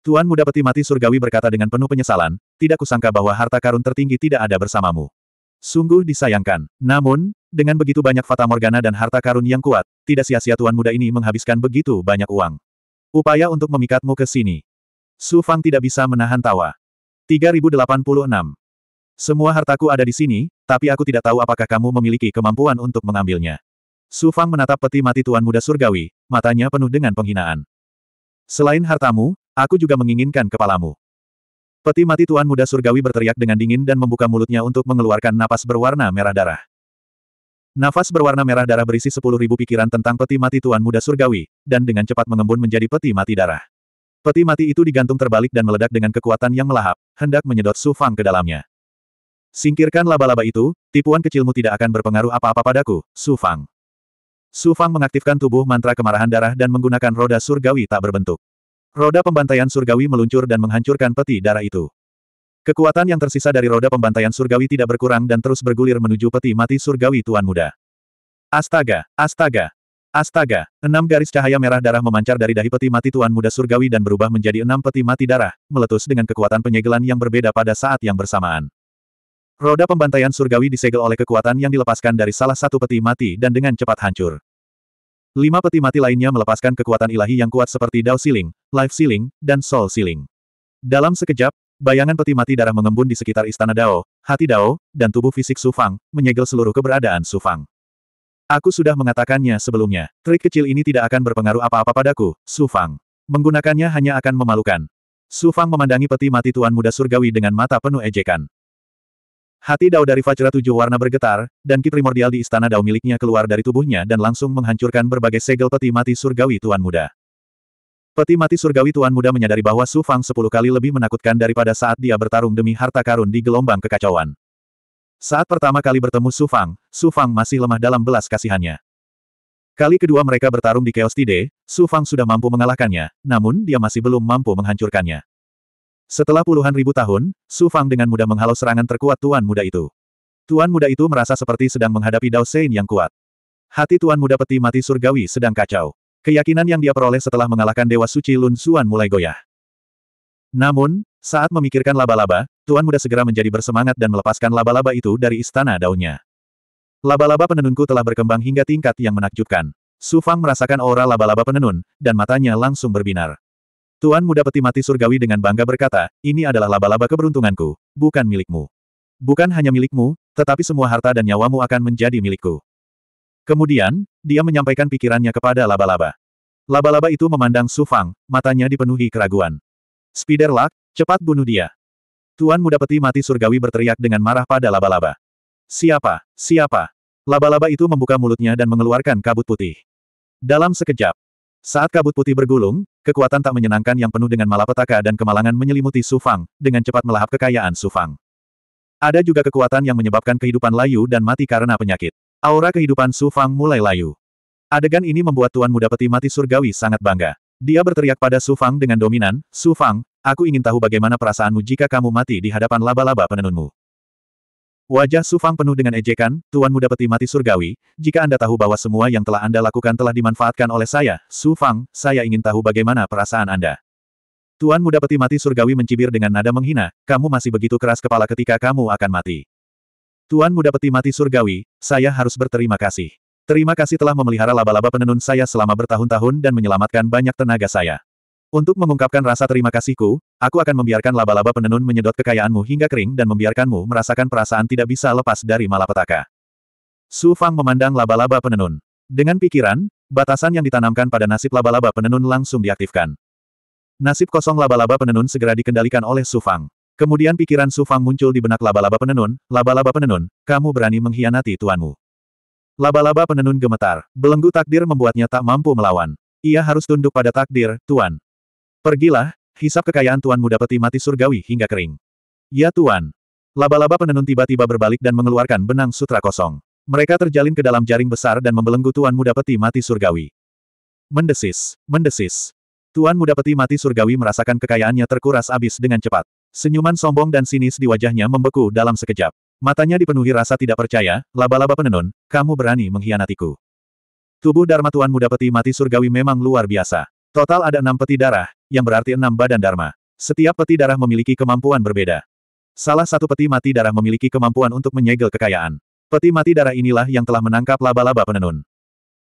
[SPEAKER 1] Tuan muda peti mati surgawi berkata dengan penuh penyesalan, tidak kusangka bahwa harta karun tertinggi tidak ada bersamamu. Sungguh disayangkan. Namun, dengan begitu banyak fata morgana dan harta karun yang kuat, tidak sia-sia tuan muda ini menghabiskan begitu banyak uang. Upaya untuk memikatmu ke sini. Su Fang tidak bisa menahan tawa. 3086 semua hartaku ada di sini, tapi aku tidak tahu apakah kamu memiliki kemampuan untuk mengambilnya. Su Fang menatap peti mati Tuan Muda Surgawi, matanya penuh dengan penghinaan. Selain hartamu, aku juga menginginkan kepalamu. Peti mati Tuan Muda Surgawi berteriak dengan dingin dan membuka mulutnya untuk mengeluarkan napas berwarna merah darah. Nafas berwarna merah darah berisi sepuluh ribu pikiran tentang peti mati Tuan Muda Surgawi, dan dengan cepat mengembun menjadi peti mati darah. Peti mati itu digantung terbalik dan meledak dengan kekuatan yang melahap, hendak menyedot Su Fang ke dalamnya. Singkirkan laba-laba itu, tipuan kecilmu tidak akan berpengaruh apa-apa padaku, Su Fang. Su Fang mengaktifkan tubuh mantra kemarahan darah dan menggunakan roda surgawi tak berbentuk. Roda pembantaian surgawi meluncur dan menghancurkan peti darah itu. Kekuatan yang tersisa dari roda pembantaian surgawi tidak berkurang dan terus bergulir menuju peti mati surgawi Tuan Muda. Astaga, astaga, astaga, enam garis cahaya merah darah memancar dari dahi peti mati Tuan Muda surgawi dan berubah menjadi enam peti mati darah, meletus dengan kekuatan penyegelan yang berbeda pada saat yang bersamaan. Roda pembantaian surgawi disegel oleh kekuatan yang dilepaskan dari salah satu peti mati dan dengan cepat hancur. Lima peti mati lainnya melepaskan kekuatan ilahi yang kuat seperti Dao Siling, Life Siling, dan Soul Siling. Dalam sekejap, bayangan peti mati darah mengembun di sekitar istana Dao, hati Dao, dan tubuh fisik Sufang, menyegel seluruh keberadaan Sufang. Aku sudah mengatakannya sebelumnya, trik kecil ini tidak akan berpengaruh apa-apa padaku, Sufang. Menggunakannya hanya akan memalukan. Sufang memandangi peti mati tuan muda surgawi dengan mata penuh ejekan. Hati Dao dari Fajra Tujuh Warna bergetar, dan ki primordial di istana Dao miliknya keluar dari tubuhnya dan langsung menghancurkan berbagai segel peti mati surgawi Tuan Muda. Peti mati surgawi Tuan Muda menyadari bahwa Su Fang sepuluh kali lebih menakutkan daripada saat dia bertarung demi harta karun di gelombang kekacauan. Saat pertama kali bertemu Su Fang, Su Fang masih lemah dalam belas kasihannya. Kali kedua mereka bertarung di Chaos Tide, Su Fang sudah mampu mengalahkannya, namun dia masih belum mampu menghancurkannya. Setelah puluhan ribu tahun, Su Fang dengan mudah menghalau serangan terkuat tuan muda itu. Tuan muda itu merasa seperti sedang menghadapi Dao Sein yang kuat. Hati tuan muda peti mati surgawi sedang kacau. Keyakinan yang dia peroleh setelah mengalahkan Dewa Suci Lun Xuan mulai goyah. Namun, saat memikirkan laba-laba, tuan muda segera menjadi bersemangat dan melepaskan laba-laba itu dari istana daunnya. Laba-laba penenunku telah berkembang hingga tingkat yang menakjubkan. Su Fang merasakan aura laba-laba penenun, dan matanya langsung berbinar. Tuan muda peti mati surgawi dengan bangga berkata, ini adalah laba-laba keberuntunganku, bukan milikmu. Bukan hanya milikmu, tetapi semua harta dan nyawamu akan menjadi milikku. Kemudian, dia menyampaikan pikirannya kepada laba-laba. Laba-laba itu memandang Su Fang, matanya dipenuhi keraguan. Spider Luck, cepat bunuh dia. Tuan muda peti mati surgawi berteriak dengan marah pada laba-laba. Siapa? Siapa? Laba-laba itu membuka mulutnya dan mengeluarkan kabut putih. Dalam sekejap, saat kabut putih bergulung, Kekuatan tak menyenangkan yang penuh dengan malapetaka dan kemalangan menyelimuti Sufang, dengan cepat melahap kekayaan Sufang. Ada juga kekuatan yang menyebabkan kehidupan layu dan mati karena penyakit. Aura kehidupan Sufang mulai layu. Adegan ini membuat Tuan Muda Peti Mati Surgawi sangat bangga. Dia berteriak pada Sufang dengan dominan, Sufang, aku ingin tahu bagaimana perasaanmu jika kamu mati di hadapan laba-laba penenunmu. Wajah Sufang penuh dengan ejekan, Tuan Muda Peti mati surgawi, jika Anda tahu bahwa semua yang telah Anda lakukan telah dimanfaatkan oleh saya, Sufang, saya ingin tahu bagaimana perasaan Anda. Tuan Muda Peti mati surgawi mencibir dengan nada menghina, kamu masih begitu keras kepala ketika kamu akan mati. Tuan Muda Peti mati surgawi, saya harus berterima kasih. Terima kasih telah memelihara laba-laba penenun saya selama bertahun-tahun dan menyelamatkan banyak tenaga saya. Untuk mengungkapkan rasa terima kasihku, aku akan membiarkan laba-laba penenun menyedot kekayaanmu hingga kering dan membiarkanmu merasakan perasaan tidak bisa lepas dari malapetaka. Su Fang memandang laba-laba penenun. Dengan pikiran, batasan yang ditanamkan pada nasib laba-laba penenun langsung diaktifkan. Nasib kosong laba-laba penenun segera dikendalikan oleh Su Fang. Kemudian pikiran Su Fang muncul di benak laba-laba penenun, laba-laba penenun, kamu berani mengkhianati tuanmu. Laba-laba penenun gemetar, belenggu takdir membuatnya tak mampu melawan. Ia harus tunduk pada takdir, tuan. Pergilah, hisap kekayaan tuan muda peti mati surgawi hingga kering. Ya tuan. Laba-laba penenun tiba-tiba berbalik dan mengeluarkan benang sutra kosong. Mereka terjalin ke dalam jaring besar dan membelenggu tuan muda peti mati surgawi. Mendesis, mendesis. Tuan muda peti mati surgawi merasakan kekayaannya terkuras abis dengan cepat. Senyuman sombong dan sinis di wajahnya membeku dalam sekejap. Matanya dipenuhi rasa tidak percaya, laba-laba penenun, kamu berani mengkhianatiku. Tubuh Dharma Tuan Muda Peti Mati Surgawi memang luar biasa. Total ada enam peti darah, yang berarti enam badan Dharma. Setiap peti darah memiliki kemampuan berbeda. Salah satu peti mati darah memiliki kemampuan untuk menyegel kekayaan. Peti mati darah inilah yang telah menangkap laba-laba penenun.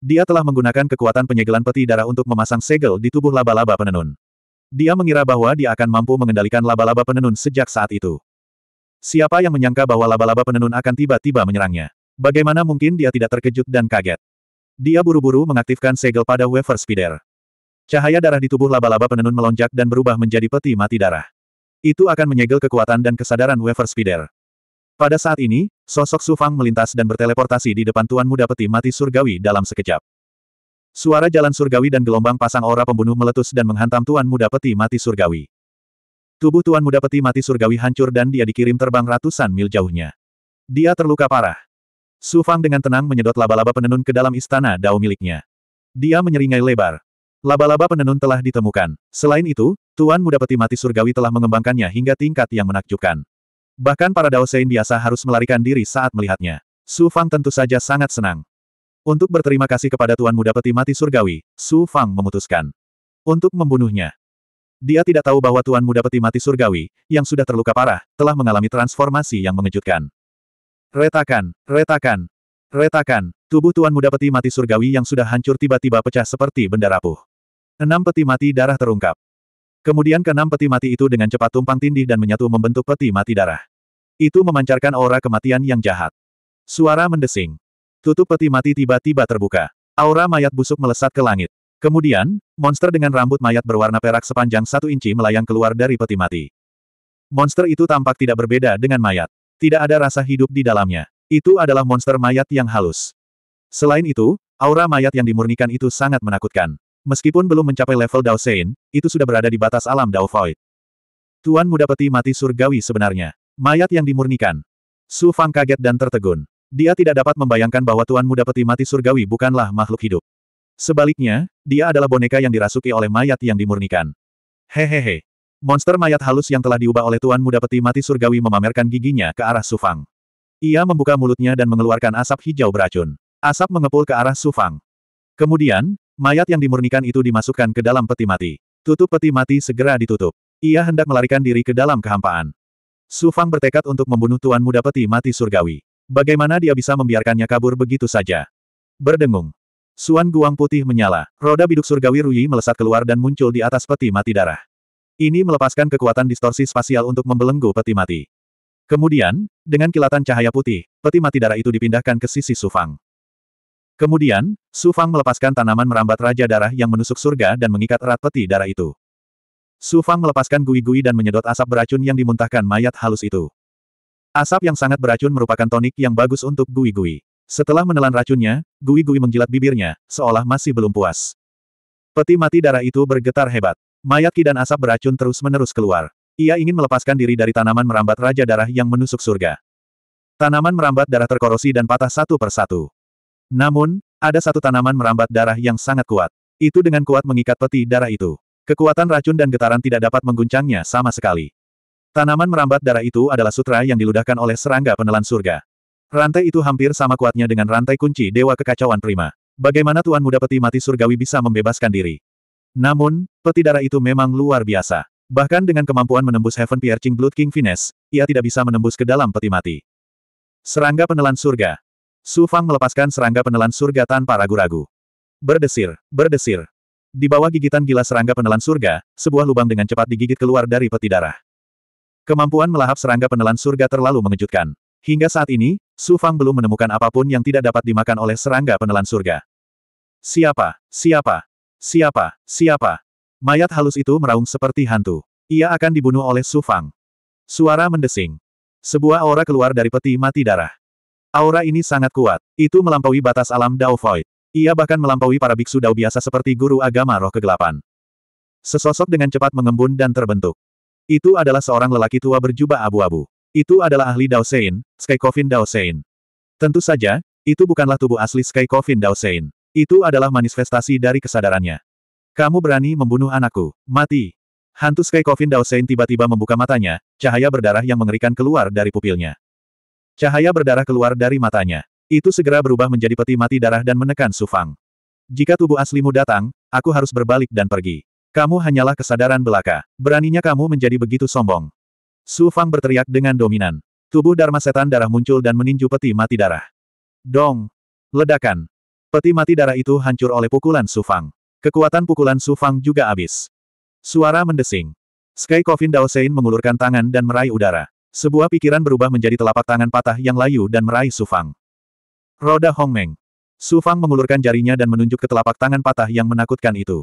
[SPEAKER 1] Dia telah menggunakan kekuatan penyegelan peti darah untuk memasang segel di tubuh laba-laba penenun. Dia mengira bahwa dia akan mampu mengendalikan laba-laba penenun sejak saat itu. Siapa yang menyangka bahwa laba-laba penenun akan tiba-tiba menyerangnya? Bagaimana mungkin dia tidak terkejut dan kaget? Dia buru-buru mengaktifkan segel pada wafer spider. Cahaya darah di tubuh laba-laba penenun melonjak dan berubah menjadi peti mati darah. Itu akan menyegel kekuatan dan kesadaran Weaver Spider. Pada saat ini, sosok Sufang melintas dan berteleportasi di depan tuan muda peti mati surgawi dalam sekejap. Suara jalan surgawi dan gelombang pasang aura pembunuh meletus dan menghantam tuan muda peti mati surgawi. Tubuh tuan muda peti mati surgawi hancur dan dia dikirim terbang ratusan mil jauhnya. Dia terluka parah. Su Fang dengan tenang menyedot laba-laba penenun ke dalam istana Dao miliknya. Dia menyeringai lebar. Laba-laba penenun telah ditemukan. Selain itu, Tuan Muda Peti Mati Surgawi telah mengembangkannya hingga tingkat yang menakjubkan. Bahkan para Daosein biasa harus melarikan diri saat melihatnya. Su Fang tentu saja sangat senang. Untuk berterima kasih kepada Tuan Muda Peti Mati Surgawi, Su Fang memutuskan. Untuk membunuhnya. Dia tidak tahu bahwa Tuan Muda Peti Mati Surgawi, yang sudah terluka parah, telah mengalami transformasi yang mengejutkan. Retakan, retakan, retakan, tubuh Tuan Muda Peti Mati Surgawi yang sudah hancur tiba-tiba pecah seperti benda rapuh. Enam peti mati darah terungkap. Kemudian keenam peti mati itu dengan cepat tumpang tindih dan menyatu membentuk peti mati darah. Itu memancarkan aura kematian yang jahat. Suara mendesing. Tutup peti mati tiba-tiba terbuka. Aura mayat busuk melesat ke langit. Kemudian, monster dengan rambut mayat berwarna perak sepanjang satu inci melayang keluar dari peti mati. Monster itu tampak tidak berbeda dengan mayat. Tidak ada rasa hidup di dalamnya. Itu adalah monster mayat yang halus. Selain itu, aura mayat yang dimurnikan itu sangat menakutkan. Meskipun belum mencapai level Dao Sein, itu sudah berada di batas alam Dao Void. Tuan muda peti mati surgawi sebenarnya. Mayat yang dimurnikan. Su Fang kaget dan tertegun. Dia tidak dapat membayangkan bahwa Tuan muda peti mati surgawi bukanlah makhluk hidup. Sebaliknya, dia adalah boneka yang dirasuki oleh mayat yang dimurnikan. Hehehe. Monster mayat halus yang telah diubah oleh Tuan Muda Peti Mati Surgawi memamerkan giginya ke arah Su Fang. Ia membuka mulutnya dan mengeluarkan asap hijau beracun. Asap mengepul ke arah Su Fang. Kemudian, Mayat yang dimurnikan itu dimasukkan ke dalam peti mati. Tutup peti mati segera ditutup. Ia hendak melarikan diri ke dalam kehampaan. Su Fang bertekad untuk membunuh tuan muda peti mati surgawi. Bagaimana dia bisa membiarkannya kabur begitu saja? Berdengung. Suan Guang Putih menyala. Roda biduk surgawi Rui melesat keluar dan muncul di atas peti mati darah. Ini melepaskan kekuatan distorsi spasial untuk membelenggu peti mati. Kemudian, dengan kilatan cahaya putih, peti mati darah itu dipindahkan ke sisi Sufang. Kemudian, Su Fang melepaskan tanaman merambat Raja Darah yang menusuk surga dan mengikat erat peti darah itu. Su Fang melepaskan gui-gui dan menyedot asap beracun yang dimuntahkan mayat halus itu. Asap yang sangat beracun merupakan tonik yang bagus untuk gui-gui. Setelah menelan racunnya, gui-gui menjilat bibirnya, seolah masih belum puas. Peti mati darah itu bergetar hebat. Mayat ki dan asap beracun terus-menerus keluar. Ia ingin melepaskan diri dari tanaman merambat Raja Darah yang menusuk surga. Tanaman merambat darah terkorosi dan patah satu persatu. Namun, ada satu tanaman merambat darah yang sangat kuat. Itu dengan kuat mengikat peti darah itu. Kekuatan racun dan getaran tidak dapat mengguncangnya sama sekali. Tanaman merambat darah itu adalah sutra yang diludahkan oleh serangga penelan surga. Rantai itu hampir sama kuatnya dengan rantai kunci Dewa Kekacauan Prima. Bagaimana Tuan Muda Peti Mati Surgawi bisa membebaskan diri? Namun, peti darah itu memang luar biasa. Bahkan dengan kemampuan menembus Heaven Piercing Blood King Finesse, ia tidak bisa menembus ke dalam peti mati. Serangga penelan surga, Su Fang melepaskan serangga penelan surga tanpa ragu-ragu. Berdesir, berdesir. Di bawah gigitan gila serangga penelan surga, sebuah lubang dengan cepat digigit keluar dari peti darah. Kemampuan melahap serangga penelan surga terlalu mengejutkan. Hingga saat ini, Su Fang belum menemukan apapun yang tidak dapat dimakan oleh serangga penelan surga. Siapa? Siapa? Siapa? Siapa? Mayat halus itu meraung seperti hantu. Ia akan dibunuh oleh Su Fang. Suara mendesing. Sebuah aura keluar dari peti mati darah. Aura ini sangat kuat. Itu melampaui batas alam Dao Void. Ia bahkan melampaui para biksu Dao biasa seperti guru agama roh kegelapan. Sesosok dengan cepat mengembun dan terbentuk. Itu adalah seorang lelaki tua berjubah abu-abu. Itu adalah ahli Dao Sein, Sky Coffin Dao Sein. Tentu saja, itu bukanlah tubuh asli Sky Coffin Dao Sein. Itu adalah manifestasi dari kesadarannya. Kamu berani membunuh anakku. Mati. Hantu Sky Coffin Dao Sein tiba-tiba membuka matanya, cahaya berdarah yang mengerikan keluar dari pupilnya. Cahaya berdarah keluar dari matanya. Itu segera berubah menjadi peti mati darah dan menekan Sufang. Jika tubuh aslimu datang, aku harus berbalik dan pergi. Kamu hanyalah kesadaran belaka. Beraninya kamu menjadi begitu sombong. Sufang berteriak dengan dominan. Tubuh Dharma Setan Darah muncul dan meninju peti mati darah. Dong! Ledakan! Peti mati darah itu hancur oleh pukulan Sufang. Kekuatan pukulan Sufang juga habis. Suara mendesing. Sky Coffin Daosein mengulurkan tangan dan meraih udara. Sebuah pikiran berubah menjadi telapak tangan patah yang layu dan meraih Sufang. Roda Hong Hongmeng. Sufang mengulurkan jarinya dan menunjuk ke telapak tangan patah yang menakutkan itu.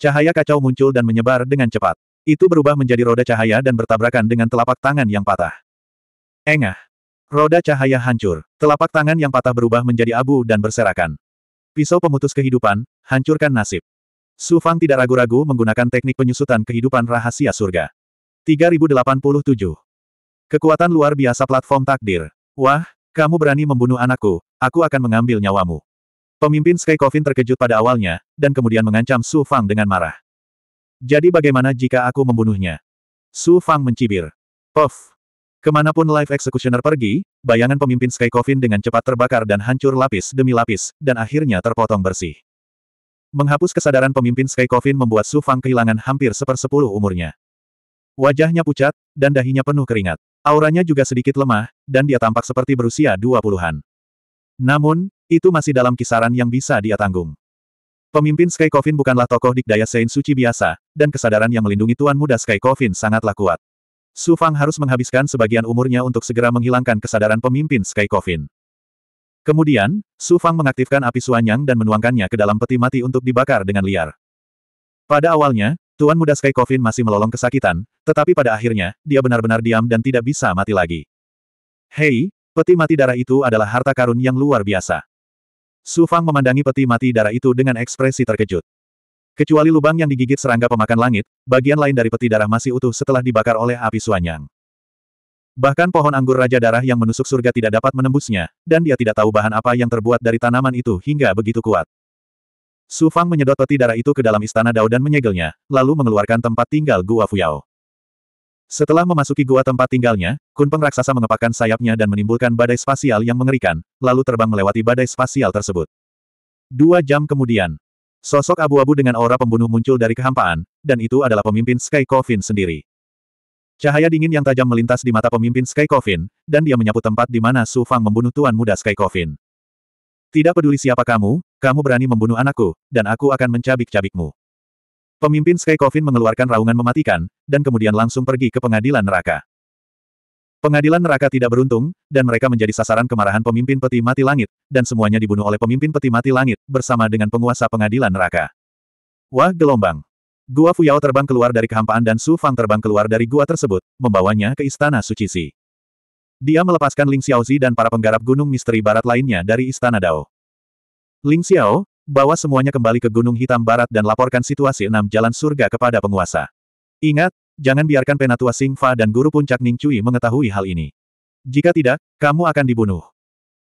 [SPEAKER 1] Cahaya kacau muncul dan menyebar dengan cepat. Itu berubah menjadi roda cahaya dan bertabrakan dengan telapak tangan yang patah. Engah. Roda cahaya hancur. Telapak tangan yang patah berubah menjadi abu dan berserakan. Pisau pemutus kehidupan, hancurkan nasib. Su Fang tidak ragu-ragu menggunakan teknik penyusutan kehidupan rahasia surga. 3087 Kekuatan luar biasa platform takdir. Wah, kamu berani membunuh anakku, aku akan mengambil nyawamu. Pemimpin Sky Coffin terkejut pada awalnya, dan kemudian mengancam Su Fang dengan marah. Jadi bagaimana jika aku membunuhnya? Su Fang mencibir. Pof! Kemanapun live Executioner pergi, bayangan pemimpin Sky Coffin dengan cepat terbakar dan hancur lapis demi lapis, dan akhirnya terpotong bersih. Menghapus kesadaran pemimpin Sky Coffin membuat Su Fang kehilangan hampir sepersepuluh umurnya. Wajahnya pucat, dan dahinya penuh keringat. Auranya juga sedikit lemah, dan dia tampak seperti berusia dua puluhan. Namun, itu masih dalam kisaran yang bisa dia tanggung. Pemimpin Sky Coffin bukanlah tokoh dikdaya Sein Suci biasa, dan kesadaran yang melindungi Tuan Muda Sky Coffin sangatlah kuat. Su Fang harus menghabiskan sebagian umurnya untuk segera menghilangkan kesadaran pemimpin Sky Coffin. Kemudian, Su Fang mengaktifkan api suanyang dan menuangkannya ke dalam peti mati untuk dibakar dengan liar. Pada awalnya, Tuan muda Sky Coffin masih melolong kesakitan, tetapi pada akhirnya, dia benar-benar diam dan tidak bisa mati lagi. Hei, peti mati darah itu adalah harta karun yang luar biasa. Su Fang memandangi peti mati darah itu dengan ekspresi terkejut. Kecuali lubang yang digigit serangga pemakan langit, bagian lain dari peti darah masih utuh setelah dibakar oleh api suanyang. Bahkan pohon anggur Raja Darah yang menusuk surga tidak dapat menembusnya, dan dia tidak tahu bahan apa yang terbuat dari tanaman itu hingga begitu kuat. Su Fang menyedot peti darah itu ke dalam istana Dao dan menyegelnya, lalu mengeluarkan tempat tinggal Gua Fuyao. Setelah memasuki gua tempat tinggalnya, Kunpeng raksasa mengepakkan sayapnya dan menimbulkan badai spasial yang mengerikan, lalu terbang melewati badai spasial tersebut. Dua jam kemudian, sosok abu-abu dengan aura pembunuh muncul dari kehampaan, dan itu adalah pemimpin Sky Coffin sendiri. Cahaya dingin yang tajam melintas di mata pemimpin Sky Coffin, dan dia menyapu tempat di mana Su Fang membunuh tuan muda Sky Coffin. Tidak peduli siapa kamu, kamu berani membunuh anakku, dan aku akan mencabik-cabikmu. Pemimpin Sky Coffin mengeluarkan raungan mematikan, dan kemudian langsung pergi ke pengadilan neraka. Pengadilan neraka tidak beruntung, dan mereka menjadi sasaran kemarahan pemimpin peti mati langit, dan semuanya dibunuh oleh pemimpin peti mati langit, bersama dengan penguasa pengadilan neraka. Wah gelombang. Gua Fuyao terbang keluar dari kehampaan dan Su Fang terbang keluar dari gua tersebut, membawanya ke istana Suci Si. Dia melepaskan Ling Xiaozi dan para penggarap gunung misteri barat lainnya dari Istana Dao. Ling Xiao, bawa semuanya kembali ke Gunung Hitam Barat dan laporkan situasi enam jalan surga kepada penguasa. Ingat, jangan biarkan Penatua Singfa dan Guru Puncak Ning Cui mengetahui hal ini. Jika tidak, kamu akan dibunuh.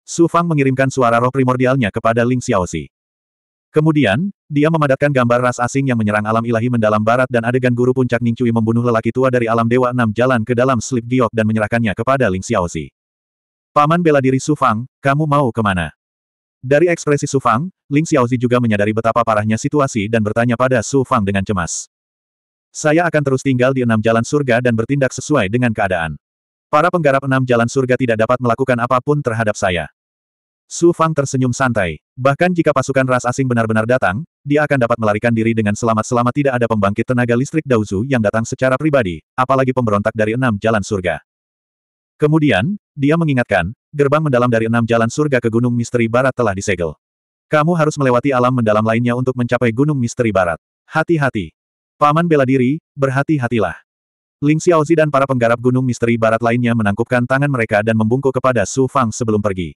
[SPEAKER 1] Su Fang mengirimkan suara roh primordialnya kepada Ling Xiaozi. Kemudian, dia memadatkan gambar ras asing yang menyerang alam ilahi mendalam barat dan adegan guru puncak Ningcui membunuh lelaki tua dari alam dewa enam jalan ke dalam slip giok dan menyerahkannya kepada Ling Xiaozi. Paman bela diri Su Fang, kamu mau kemana? Dari ekspresi Su Fang, Ling Xiaozi juga menyadari betapa parahnya situasi dan bertanya pada Su Fang dengan cemas. Saya akan terus tinggal di enam jalan surga dan bertindak sesuai dengan keadaan. Para penggarap enam jalan surga tidak dapat melakukan apapun terhadap saya. Su Fang tersenyum santai. Bahkan jika pasukan ras asing benar-benar datang, dia akan dapat melarikan diri dengan selamat selama tidak ada pembangkit tenaga listrik Daozu yang datang secara pribadi, apalagi pemberontak dari enam jalan surga. Kemudian, dia mengingatkan, gerbang mendalam dari enam jalan surga ke Gunung Misteri Barat telah disegel. Kamu harus melewati alam mendalam lainnya untuk mencapai Gunung Misteri Barat. Hati-hati. Paman bela diri, berhati-hatilah. Ling Xiaozi dan para penggarap Gunung Misteri Barat lainnya menangkupkan tangan mereka dan membungkuk kepada Su Fang sebelum pergi.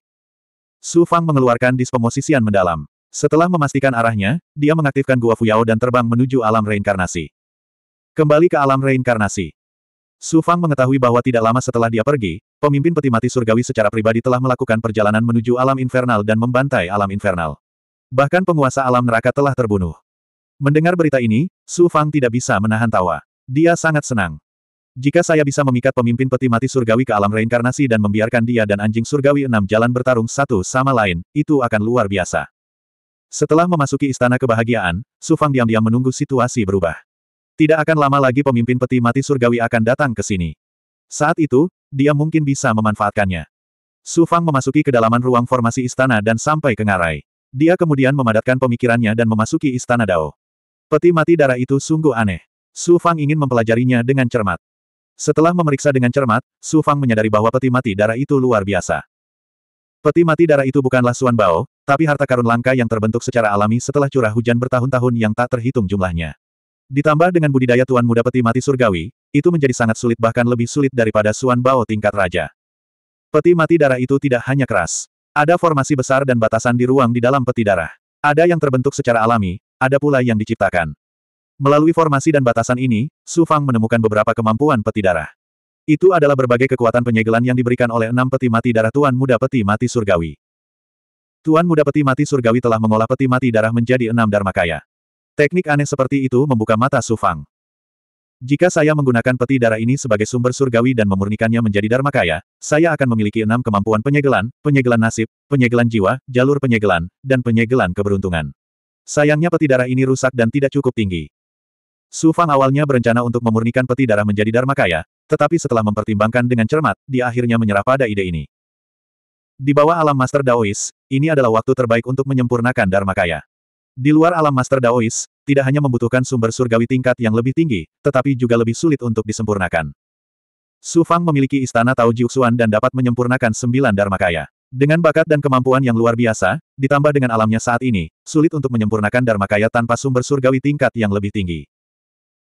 [SPEAKER 1] Su Fang mengeluarkan disposisian mendalam. Setelah memastikan arahnya, dia mengaktifkan Gua Fuyao dan terbang menuju alam reinkarnasi. Kembali ke alam reinkarnasi. Su Fang mengetahui bahwa tidak lama setelah dia pergi, pemimpin peti mati surgawi secara pribadi telah melakukan perjalanan menuju alam infernal dan membantai alam infernal. Bahkan penguasa alam neraka telah terbunuh. Mendengar berita ini, Su Fang tidak bisa menahan tawa. Dia sangat senang. Jika saya bisa memikat pemimpin peti mati surgawi ke alam reinkarnasi dan membiarkan dia dan anjing surgawi enam jalan bertarung satu sama lain, itu akan luar biasa. Setelah memasuki istana kebahagiaan, Sufang diam-diam menunggu situasi berubah. Tidak akan lama lagi pemimpin peti mati surgawi akan datang ke sini. Saat itu, dia mungkin bisa memanfaatkannya. Sufang memasuki kedalaman ruang formasi istana dan sampai ke ngarai. Dia kemudian memadatkan pemikirannya dan memasuki istana Dao. Peti mati darah itu sungguh aneh. Su Fang ingin mempelajarinya dengan cermat. Setelah memeriksa dengan cermat, Su Fang menyadari bahwa peti mati darah itu luar biasa. Peti mati darah itu bukanlah Suan Bao, tapi harta karun langka yang terbentuk secara alami setelah curah hujan bertahun-tahun yang tak terhitung jumlahnya. Ditambah dengan budidaya Tuan Muda Peti Mati Surgawi, itu menjadi sangat sulit bahkan lebih sulit daripada Suan Bao tingkat raja. Peti mati darah itu tidak hanya keras. Ada formasi besar dan batasan di ruang di dalam peti darah. Ada yang terbentuk secara alami, ada pula yang diciptakan. Melalui formasi dan batasan ini, Su Fang menemukan beberapa kemampuan peti darah. Itu adalah berbagai kekuatan penyegelan yang diberikan oleh enam peti mati darah Tuan Muda Peti Mati Surgawi. Tuan Muda Peti Mati Surgawi telah mengolah peti mati darah menjadi enam dharma kaya. Teknik aneh seperti itu membuka mata Su Fang. Jika saya menggunakan peti darah ini sebagai sumber surgawi dan memurnikannya menjadi dharma kaya, saya akan memiliki enam kemampuan penyegelan, penyegelan nasib, penyegelan jiwa, jalur penyegelan, dan penyegelan keberuntungan. Sayangnya peti darah ini rusak dan tidak cukup tinggi. Su Fang awalnya berencana untuk memurnikan peti darah menjadi dharma kaya, tetapi setelah mempertimbangkan dengan cermat, dia akhirnya menyerah pada ide ini. Di bawah alam Master Daois, ini adalah waktu terbaik untuk menyempurnakan Dharma Kaya. Di luar alam Master Daois, tidak hanya membutuhkan sumber surgawi tingkat yang lebih tinggi, tetapi juga lebih sulit untuk disempurnakan. Su Fang memiliki istana Tao Jiuxuan dan dapat menyempurnakan sembilan Dharma Kaya. Dengan bakat dan kemampuan yang luar biasa, ditambah dengan alamnya saat ini, sulit untuk menyempurnakan Dharma Kaya tanpa sumber surgawi tingkat yang lebih tinggi.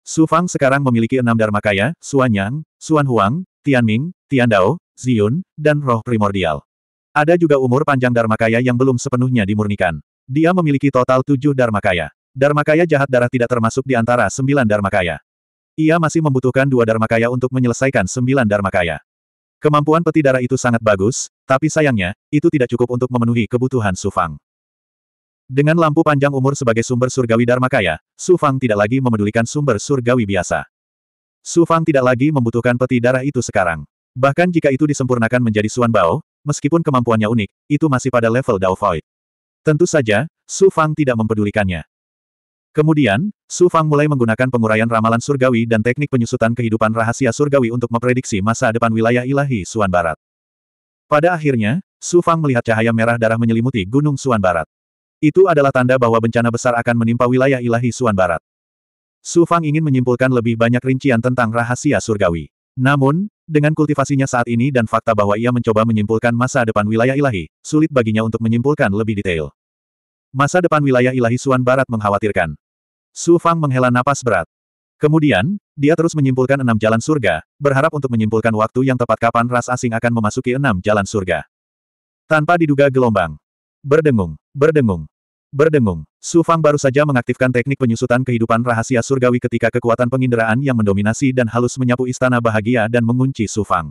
[SPEAKER 1] Su Fang sekarang memiliki enam Dharma Kaya, Suan Yang, Suan Huang, Tian Ming, Tian Dao, Ziyun, dan Roh Primordial. Ada juga umur panjang Dharmakaya yang belum sepenuhnya dimurnikan. Dia memiliki total tujuh Dharmakaya. Dharmakaya jahat darah tidak termasuk di antara sembilan Dharmakaya. Ia masih membutuhkan dua Dharmakaya untuk menyelesaikan sembilan Dharmakaya. Kemampuan peti darah itu sangat bagus, tapi sayangnya, itu tidak cukup untuk memenuhi kebutuhan Sufang. Dengan lampu panjang umur sebagai sumber surgawi Dharmakaya, Sufang tidak lagi memedulikan sumber surgawi biasa. Sufang tidak lagi membutuhkan peti darah itu sekarang. Bahkan jika itu disempurnakan menjadi Suan Bao, Meskipun kemampuannya unik, itu masih pada level Dao Void. Tentu saja, Su Fang tidak mempedulikannya. Kemudian, Su Fang mulai menggunakan penguraian ramalan surgawi dan teknik penyusutan kehidupan rahasia surgawi untuk memprediksi masa depan wilayah ilahi Suan Barat. Pada akhirnya, Su Fang melihat cahaya merah darah menyelimuti Gunung Suan Barat. Itu adalah tanda bahwa bencana besar akan menimpa wilayah ilahi Suan Barat. Su Fang ingin menyimpulkan lebih banyak rincian tentang rahasia surgawi. Namun, dengan kultivasinya saat ini dan fakta bahwa ia mencoba menyimpulkan masa depan wilayah ilahi, sulit baginya untuk menyimpulkan lebih detail. Masa depan wilayah ilahi Suan Barat mengkhawatirkan. Su Fang menghela napas berat. Kemudian, dia terus menyimpulkan enam jalan surga, berharap untuk menyimpulkan waktu yang tepat kapan ras asing akan memasuki enam jalan surga. Tanpa diduga gelombang. Berdengung, berdengung, Berdengung, Su Fang baru saja mengaktifkan teknik penyusutan kehidupan rahasia surgawi ketika kekuatan penginderaan yang mendominasi dan halus menyapu istana bahagia dan mengunci Su Fang.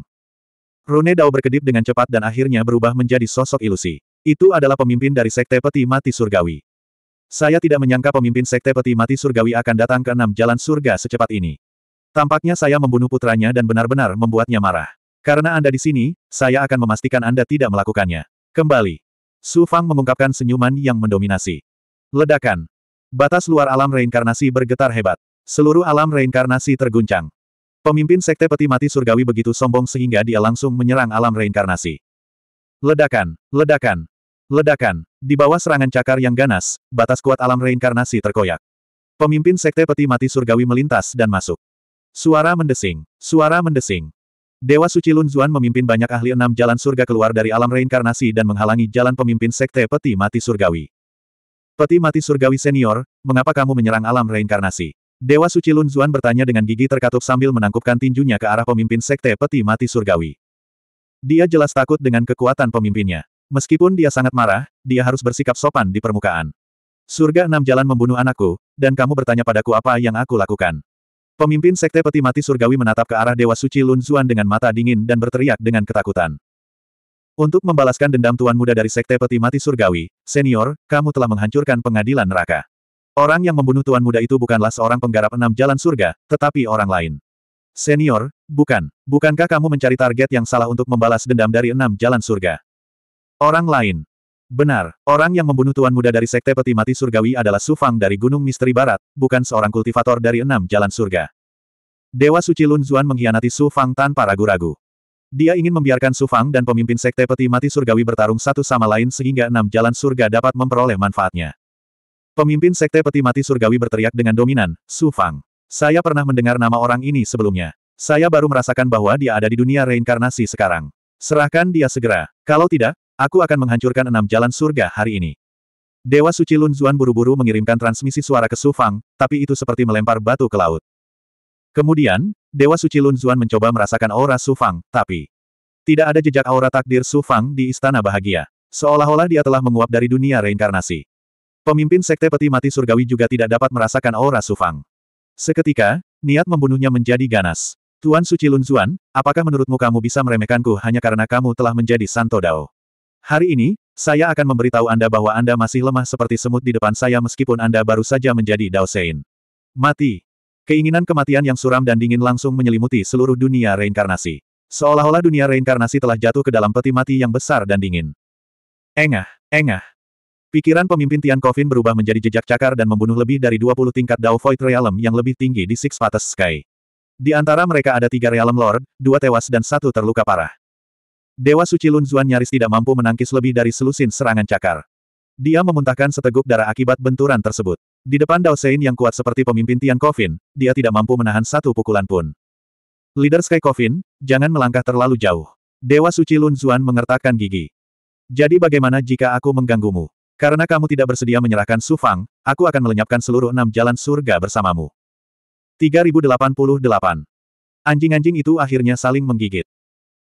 [SPEAKER 1] Rune Dao berkedip dengan cepat dan akhirnya berubah menjadi sosok ilusi. Itu adalah pemimpin dari Sekte Peti Mati Surgawi. Saya tidak menyangka pemimpin Sekte Peti Mati Surgawi akan datang ke enam jalan surga secepat ini. Tampaknya saya membunuh putranya dan benar-benar membuatnya marah. Karena Anda di sini, saya akan memastikan Anda tidak melakukannya. Kembali. Su Fang mengungkapkan senyuman yang mendominasi. Ledakan. Batas luar alam reinkarnasi bergetar hebat. Seluruh alam reinkarnasi terguncang. Pemimpin sekte peti mati surgawi begitu sombong sehingga dia langsung menyerang alam reinkarnasi. Ledakan, ledakan, ledakan. Di bawah serangan cakar yang ganas, batas kuat alam reinkarnasi terkoyak. Pemimpin sekte peti mati surgawi melintas dan masuk. Suara mendesing, suara mendesing. Dewa Suci Lun Zuan memimpin banyak ahli enam jalan surga keluar dari alam reinkarnasi dan menghalangi jalan pemimpin sekte peti mati surgawi. Peti mati surgawi senior, mengapa kamu menyerang alam reinkarnasi? Dewa Suci Lun Zuan bertanya dengan gigi terkatup sambil menangkupkan tinjunya ke arah pemimpin sekte peti mati surgawi. Dia jelas takut dengan kekuatan pemimpinnya. Meskipun dia sangat marah, dia harus bersikap sopan di permukaan. Surga enam jalan membunuh anakku, dan kamu bertanya padaku apa yang aku lakukan. Pemimpin Sekte Peti Mati Surgawi menatap ke arah Dewa Suci Lun Zuan dengan mata dingin dan berteriak dengan ketakutan. Untuk membalaskan dendam Tuan Muda dari Sekte Peti Mati Surgawi, senior, kamu telah menghancurkan pengadilan neraka. Orang yang membunuh Tuan Muda itu bukanlah seorang penggarap enam jalan surga, tetapi orang lain. Senior, bukan. Bukankah kamu mencari target yang salah untuk membalas dendam dari enam jalan surga? Orang lain, Benar, orang yang membunuh Tuan Muda dari Sekte Peti Mati Surgawi adalah Sufang dari Gunung Misteri Barat, bukan seorang kultivator dari enam jalan surga. Dewa Suci Lun Zuan mengkhianati Sufang tanpa ragu-ragu. Dia ingin membiarkan Sufang dan pemimpin Sekte Peti Mati Surgawi bertarung satu sama lain sehingga enam jalan surga dapat memperoleh manfaatnya. Pemimpin Sekte Peti Mati Surgawi berteriak dengan dominan, Sufang. Saya pernah mendengar nama orang ini sebelumnya. Saya baru merasakan bahwa dia ada di dunia reinkarnasi sekarang. Serahkan dia segera. Kalau tidak, Aku akan menghancurkan enam jalan surga hari ini. Dewa Suci Lun Zuan buru-buru mengirimkan transmisi suara ke Su Fang, tapi itu seperti melempar batu ke laut. Kemudian, Dewa Suci Lun Zuan mencoba merasakan aura Su Fang, tapi tidak ada jejak aura takdir Su Fang di Istana Bahagia. Seolah-olah dia telah menguap dari dunia reinkarnasi. Pemimpin Sekte Peti Mati Surgawi juga tidak dapat merasakan aura Su Fang. Seketika, niat membunuhnya menjadi ganas. Tuan Suci Lun Zuan, apakah menurutmu kamu bisa meremehkanku hanya karena kamu telah menjadi Santo Dao? Hari ini, saya akan memberitahu Anda bahwa Anda masih lemah seperti semut di depan saya meskipun Anda baru saja menjadi Daosein. Mati. Keinginan kematian yang suram dan dingin langsung menyelimuti seluruh dunia reinkarnasi. Seolah-olah dunia reinkarnasi telah jatuh ke dalam peti mati yang besar dan dingin. Engah, engah. Pikiran pemimpin Tian Kofin berubah menjadi jejak cakar dan membunuh lebih dari 20 tingkat Dao Void Realm yang lebih tinggi di Six Paths Sky. Di antara mereka ada tiga Realm Lord, dua tewas dan satu terluka parah. Dewa Suci Lun Zuan nyaris tidak mampu menangkis lebih dari selusin serangan cakar. Dia memuntahkan seteguk darah akibat benturan tersebut. Di depan Dao Sein yang kuat seperti pemimpin Tian Kofin, dia tidak mampu menahan satu pukulan pun. Leader Sky Kofin, jangan melangkah terlalu jauh. Dewa Suci Lun Zuan mengertakkan gigi. Jadi bagaimana jika aku mengganggumu? Karena kamu tidak bersedia menyerahkan Su Fang, aku akan melenyapkan seluruh enam jalan surga bersamamu. 3088 Anjing-anjing itu akhirnya saling menggigit.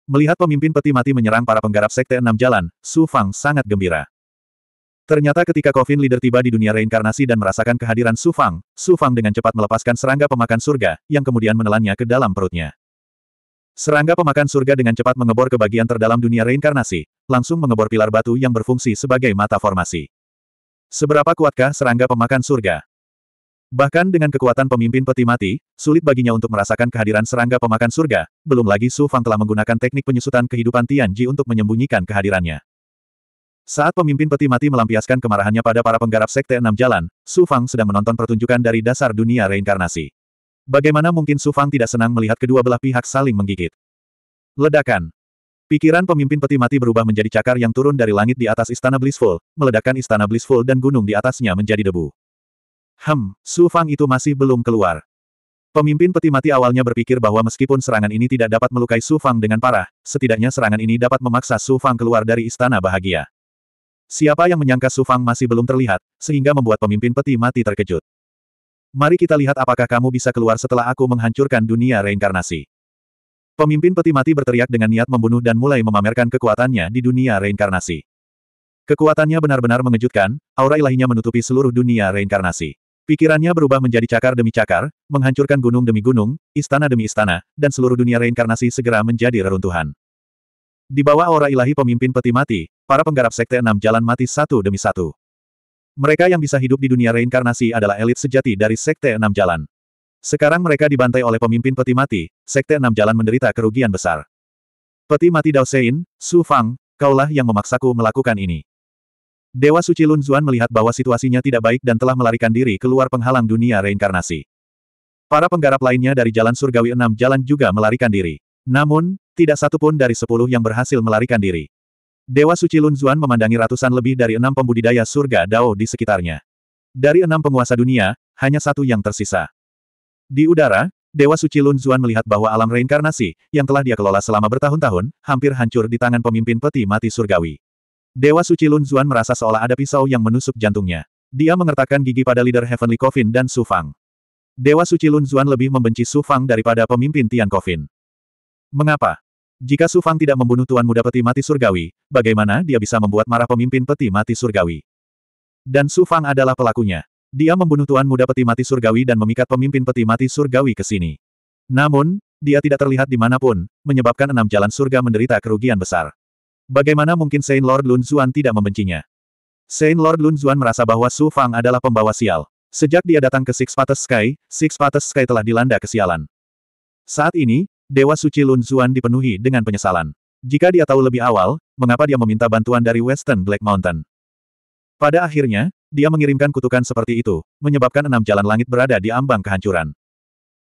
[SPEAKER 1] Melihat pemimpin peti mati menyerang para penggarap Sekte Enam Jalan, Su Fang sangat gembira. Ternyata ketika Kofin Leader tiba di dunia reinkarnasi dan merasakan kehadiran Su Fang, Su Fang dengan cepat melepaskan serangga pemakan surga, yang kemudian menelannya ke dalam perutnya. Serangga pemakan surga dengan cepat mengebor ke bagian terdalam dunia reinkarnasi, langsung mengebor pilar batu yang berfungsi sebagai mata formasi. Seberapa kuatkah serangga pemakan surga? Bahkan dengan kekuatan pemimpin peti mati, sulit baginya untuk merasakan kehadiran serangga pemakan surga, belum lagi Su Fang telah menggunakan teknik penyusutan kehidupan Tian Ji untuk menyembunyikan kehadirannya. Saat pemimpin peti mati melampiaskan kemarahannya pada para penggarap Sekte Enam Jalan, Su Fang sedang menonton pertunjukan dari dasar dunia reinkarnasi. Bagaimana mungkin Su Fang tidak senang melihat kedua belah pihak saling menggigit? Ledakan. Pikiran pemimpin peti mati berubah menjadi cakar yang turun dari langit di atas istana Blissful, meledakkan istana Blissful dan gunung di atasnya menjadi debu. Hem, Su Fang itu masih belum keluar. Pemimpin peti mati awalnya berpikir bahwa meskipun serangan ini tidak dapat melukai Su Fang dengan parah, setidaknya serangan ini dapat memaksa Su Fang keluar dari istana bahagia. Siapa yang menyangka Su Fang masih belum terlihat, sehingga membuat pemimpin peti mati terkejut. Mari kita lihat apakah kamu bisa keluar setelah aku menghancurkan dunia reinkarnasi. Pemimpin peti mati berteriak dengan niat membunuh dan mulai memamerkan kekuatannya di dunia reinkarnasi. Kekuatannya benar-benar mengejutkan, aura ilahinya menutupi seluruh dunia reinkarnasi. Pikirannya berubah menjadi cakar demi cakar, menghancurkan gunung demi gunung, istana demi istana, dan seluruh dunia reinkarnasi segera menjadi reruntuhan. Di bawah aura ilahi pemimpin peti mati, para penggarap sekte enam jalan mati satu demi satu. Mereka yang bisa hidup di dunia reinkarnasi adalah elit sejati dari sekte enam jalan. Sekarang mereka dibantai oleh pemimpin peti mati, sekte enam jalan menderita kerugian besar. Peti mati Dao Sein, Su Fang, kaulah yang memaksaku melakukan ini. Dewa Suci Lun Zuan melihat bahwa situasinya tidak baik dan telah melarikan diri keluar penghalang dunia reinkarnasi. Para penggarap lainnya dari Jalan Surgawi Enam Jalan juga melarikan diri. Namun, tidak satu pun dari sepuluh yang berhasil melarikan diri. Dewa Suci Lun Zuan memandangi ratusan lebih dari enam pembudidaya surga Dao di sekitarnya. Dari enam penguasa dunia, hanya satu yang tersisa. Di udara, Dewa Suci Lun Zuan melihat bahwa alam reinkarnasi, yang telah dia kelola selama bertahun-tahun, hampir hancur di tangan pemimpin peti mati surgawi. Dewa Suci Lun Zuan merasa seolah ada pisau yang menusuk jantungnya. Dia mengertakkan gigi pada leader Heavenly Coffin dan Su Fang. Dewa Suci Lun Zuan lebih membenci Su Fang daripada pemimpin Tian Coffin. Mengapa? Jika Su Fang tidak membunuh Tuan Muda Peti Mati Surgawi, bagaimana dia bisa membuat marah pemimpin Peti Mati Surgawi? Dan Su Fang adalah pelakunya. Dia membunuh Tuan Muda Peti Mati Surgawi dan memikat pemimpin Peti Mati Surgawi ke sini. Namun, dia tidak terlihat di dimanapun, menyebabkan enam jalan surga menderita kerugian besar. Bagaimana mungkin Saint Lord Lun Zuan tidak membencinya? Saint Lord Lun Zuan merasa bahwa Su Fang adalah pembawa sial. Sejak dia datang ke Six Paths Sky, Six Paths Sky telah dilanda kesialan. Saat ini, Dewa Suci Lun Zuan dipenuhi dengan penyesalan. Jika dia tahu lebih awal, mengapa dia meminta bantuan dari Western Black Mountain? Pada akhirnya, dia mengirimkan kutukan seperti itu, menyebabkan enam jalan langit berada di ambang kehancuran.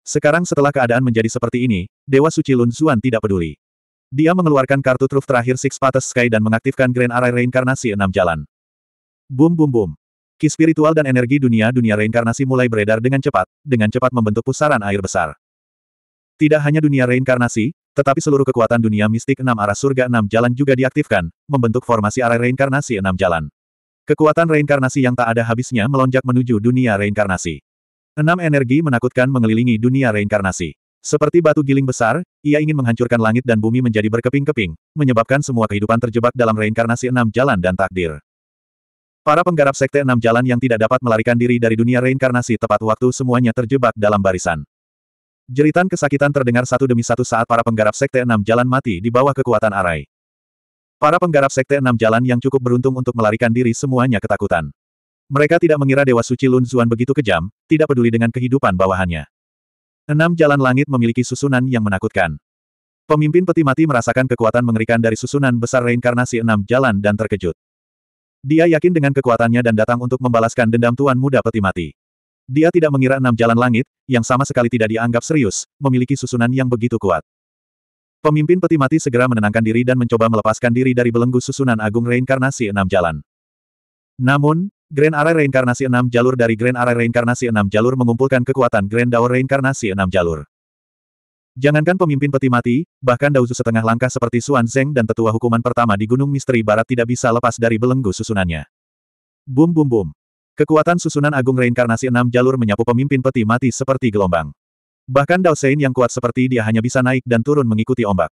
[SPEAKER 1] Sekarang setelah keadaan menjadi seperti ini, Dewa Suci Lun Zuan tidak peduli. Dia mengeluarkan kartu truf terakhir Six Paths Sky dan mengaktifkan Grand Array Reinkarnasi Enam Jalan. Boom, boom, boom. Ki spiritual dan energi dunia-dunia reinkarnasi mulai beredar dengan cepat, dengan cepat membentuk pusaran air besar. Tidak hanya dunia reinkarnasi, tetapi seluruh kekuatan dunia mistik enam arah surga enam jalan juga diaktifkan, membentuk formasi arah reinkarnasi enam jalan. Kekuatan reinkarnasi yang tak ada habisnya melonjak menuju dunia reinkarnasi. Enam energi menakutkan mengelilingi dunia reinkarnasi. Seperti batu giling besar, ia ingin menghancurkan langit dan bumi menjadi berkeping-keping, menyebabkan semua kehidupan terjebak dalam reinkarnasi enam jalan dan takdir. Para penggarap sekte enam jalan yang tidak dapat melarikan diri dari dunia reinkarnasi tepat waktu semuanya terjebak dalam barisan. Jeritan kesakitan terdengar satu demi satu saat para penggarap sekte enam jalan mati di bawah kekuatan arai. Para penggarap sekte enam jalan yang cukup beruntung untuk melarikan diri semuanya ketakutan. Mereka tidak mengira Dewa Suci Lun Zuan begitu kejam, tidak peduli dengan kehidupan bawahannya. Enam jalan langit memiliki susunan yang menakutkan. Pemimpin peti mati merasakan kekuatan mengerikan dari susunan besar reinkarnasi enam jalan dan terkejut. Dia yakin dengan kekuatannya dan datang untuk membalaskan dendam Tuan Muda Peti Mati. Dia tidak mengira enam jalan langit, yang sama sekali tidak dianggap serius, memiliki susunan yang begitu kuat. Pemimpin peti mati segera menenangkan diri dan mencoba melepaskan diri dari belenggu susunan agung reinkarnasi enam jalan. Namun, Grand Array Reinkarnasi 6 Jalur dari Grand Array Reinkarnasi 6 Jalur mengumpulkan kekuatan Grand Dao Reinkarnasi 6 Jalur. Jangankan pemimpin peti mati, bahkan Daozu setengah langkah seperti Xuan Zeng dan tetua hukuman pertama di Gunung Misteri Barat tidak bisa lepas dari belenggu susunannya. Bum bum bum. Kekuatan susunan agung reinkarnasi enam jalur menyapu pemimpin peti mati seperti gelombang. Bahkan Dao Sein yang kuat seperti dia hanya bisa naik dan turun mengikuti ombak.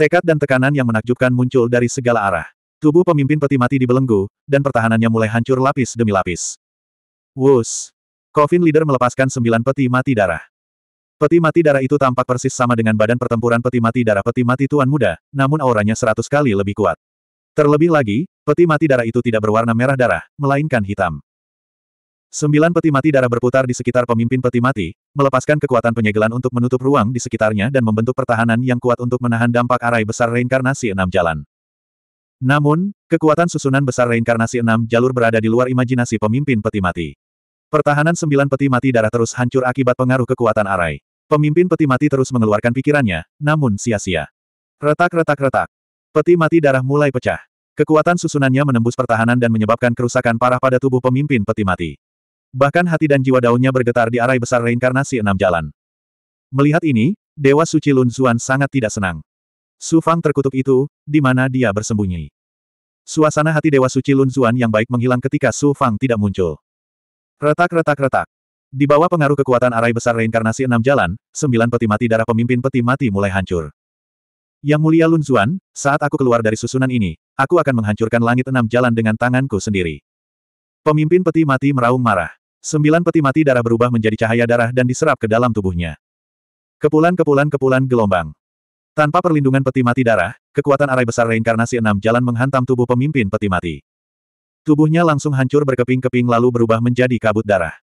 [SPEAKER 1] Tekad dan tekanan yang menakjubkan muncul dari segala arah. Tubuh pemimpin peti mati dibelenggu, dan pertahanannya mulai hancur lapis demi lapis. Wus! Coffin Leader melepaskan sembilan peti mati darah. Peti mati darah itu tampak persis sama dengan badan pertempuran peti mati darah peti mati Tuan Muda, namun auranya seratus kali lebih kuat. Terlebih lagi, peti mati darah itu tidak berwarna merah darah, melainkan hitam. Sembilan peti mati darah berputar di sekitar pemimpin peti mati, melepaskan kekuatan penyegelan untuk menutup ruang di sekitarnya dan membentuk pertahanan yang kuat untuk menahan dampak arai besar reinkarnasi enam jalan. Namun, kekuatan susunan besar reinkarnasi enam jalur berada di luar imajinasi pemimpin peti mati. Pertahanan sembilan peti mati darah terus hancur akibat pengaruh kekuatan arai. Pemimpin peti mati terus mengeluarkan pikirannya, namun sia-sia. Retak-retak-retak. Peti mati darah mulai pecah. Kekuatan susunannya menembus pertahanan dan menyebabkan kerusakan parah pada tubuh pemimpin peti mati. Bahkan hati dan jiwa daunnya bergetar di arai besar reinkarnasi enam jalan. Melihat ini, Dewa Suci Lun Zuan sangat tidak senang. Su Fang terkutuk itu, di mana dia bersembunyi. Suasana hati Dewa Suci Lun Zuan yang baik menghilang ketika Su Fang tidak muncul. Retak-retak-retak. Di bawah pengaruh kekuatan arai besar reinkarnasi enam jalan, sembilan peti mati darah pemimpin peti mati mulai hancur. Yang mulia Lun Zuan, saat aku keluar dari susunan ini, aku akan menghancurkan langit enam jalan dengan tanganku sendiri. Pemimpin peti mati meraung marah. Sembilan peti mati darah berubah menjadi cahaya darah dan diserap ke dalam tubuhnya. Kepulan-kepulan-kepulan gelombang. Tanpa perlindungan peti mati darah, kekuatan arai besar reinkarnasi enam jalan menghantam tubuh pemimpin peti mati. Tubuhnya langsung hancur berkeping-keping lalu berubah menjadi kabut darah.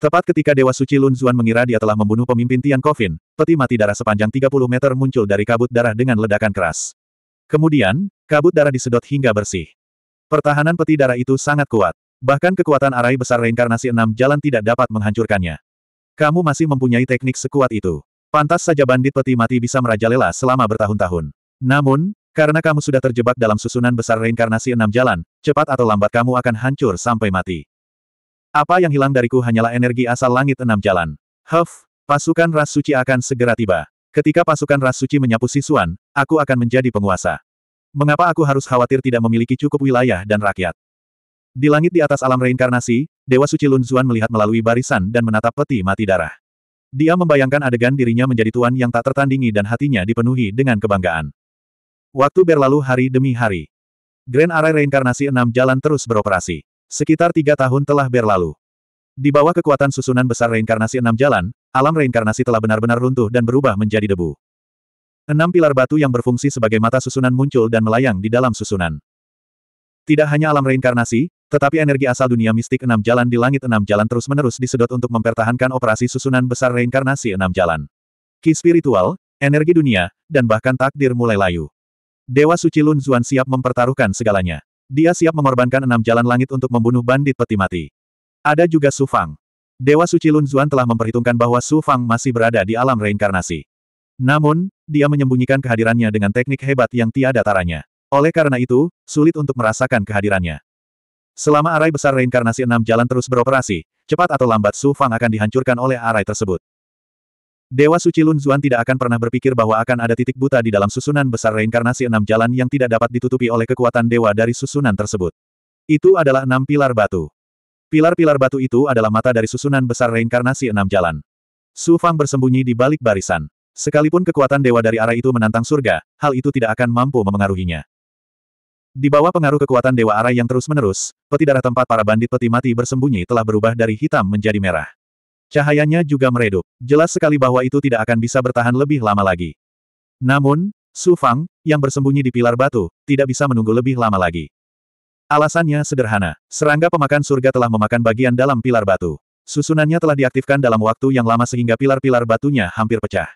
[SPEAKER 1] Tepat ketika Dewa Suci Lun Zuan mengira dia telah membunuh pemimpin Tian Coffin, peti mati darah sepanjang 30 meter muncul dari kabut darah dengan ledakan keras. Kemudian, kabut darah disedot hingga bersih. Pertahanan peti darah itu sangat kuat. Bahkan kekuatan arai besar reinkarnasi enam jalan tidak dapat menghancurkannya. Kamu masih mempunyai teknik sekuat itu. Pantas saja bandit peti mati bisa merajalela selama bertahun-tahun. Namun, karena kamu sudah terjebak dalam susunan besar reinkarnasi enam jalan, cepat atau lambat kamu akan hancur sampai mati. Apa yang hilang dariku hanyalah energi asal langit enam jalan. Huff, pasukan ras suci akan segera tiba. Ketika pasukan ras suci menyapu Sisuan, aku akan menjadi penguasa. Mengapa aku harus khawatir tidak memiliki cukup wilayah dan rakyat? Di langit di atas alam reinkarnasi, Dewa Suci Lunzuan melihat melalui barisan dan menatap peti mati darah. Dia membayangkan adegan dirinya menjadi tuan yang tak tertandingi dan hatinya dipenuhi dengan kebanggaan. Waktu berlalu hari demi hari. Grand Array Reinkarnasi 6 Jalan terus beroperasi. Sekitar tiga tahun telah berlalu. Di bawah kekuatan susunan besar Reinkarnasi Enam Jalan, alam reinkarnasi telah benar-benar runtuh dan berubah menjadi debu. Enam pilar batu yang berfungsi sebagai mata susunan muncul dan melayang di dalam susunan. Tidak hanya alam reinkarnasi, tetapi energi asal dunia mistik enam jalan di langit enam jalan terus-menerus disedot untuk mempertahankan operasi susunan besar reinkarnasi enam jalan. Ki spiritual, energi dunia, dan bahkan takdir mulai layu. Dewa Suci Lun Zuan siap mempertaruhkan segalanya. Dia siap mengorbankan enam jalan langit untuk membunuh bandit peti mati. Ada juga Su Fang. Dewa Suci Lun Zuan telah memperhitungkan bahwa Su Fang masih berada di alam reinkarnasi. Namun, dia menyembunyikan kehadirannya dengan teknik hebat yang tiada taranya. Oleh karena itu, sulit untuk merasakan kehadirannya. Selama arai besar reinkarnasi enam jalan terus beroperasi, cepat atau lambat Su Fang akan dihancurkan oleh arai tersebut. Dewa Suci Lun Zuan tidak akan pernah berpikir bahwa akan ada titik buta di dalam susunan besar reinkarnasi enam jalan yang tidak dapat ditutupi oleh kekuatan dewa dari susunan tersebut. Itu adalah enam pilar batu. Pilar-pilar batu itu adalah mata dari susunan besar reinkarnasi enam jalan. Su Fang bersembunyi di balik barisan. Sekalipun kekuatan dewa dari arah itu menantang surga, hal itu tidak akan mampu memengaruhinya. Di bawah pengaruh kekuatan Dewa Arai yang terus-menerus, peti darah tempat para bandit peti mati bersembunyi telah berubah dari hitam menjadi merah. Cahayanya juga meredup. Jelas sekali bahwa itu tidak akan bisa bertahan lebih lama lagi. Namun, Su Fang, yang bersembunyi di pilar batu, tidak bisa menunggu lebih lama lagi. Alasannya sederhana. Serangga pemakan surga telah memakan bagian dalam pilar batu. Susunannya telah diaktifkan dalam waktu yang lama sehingga pilar-pilar batunya hampir pecah.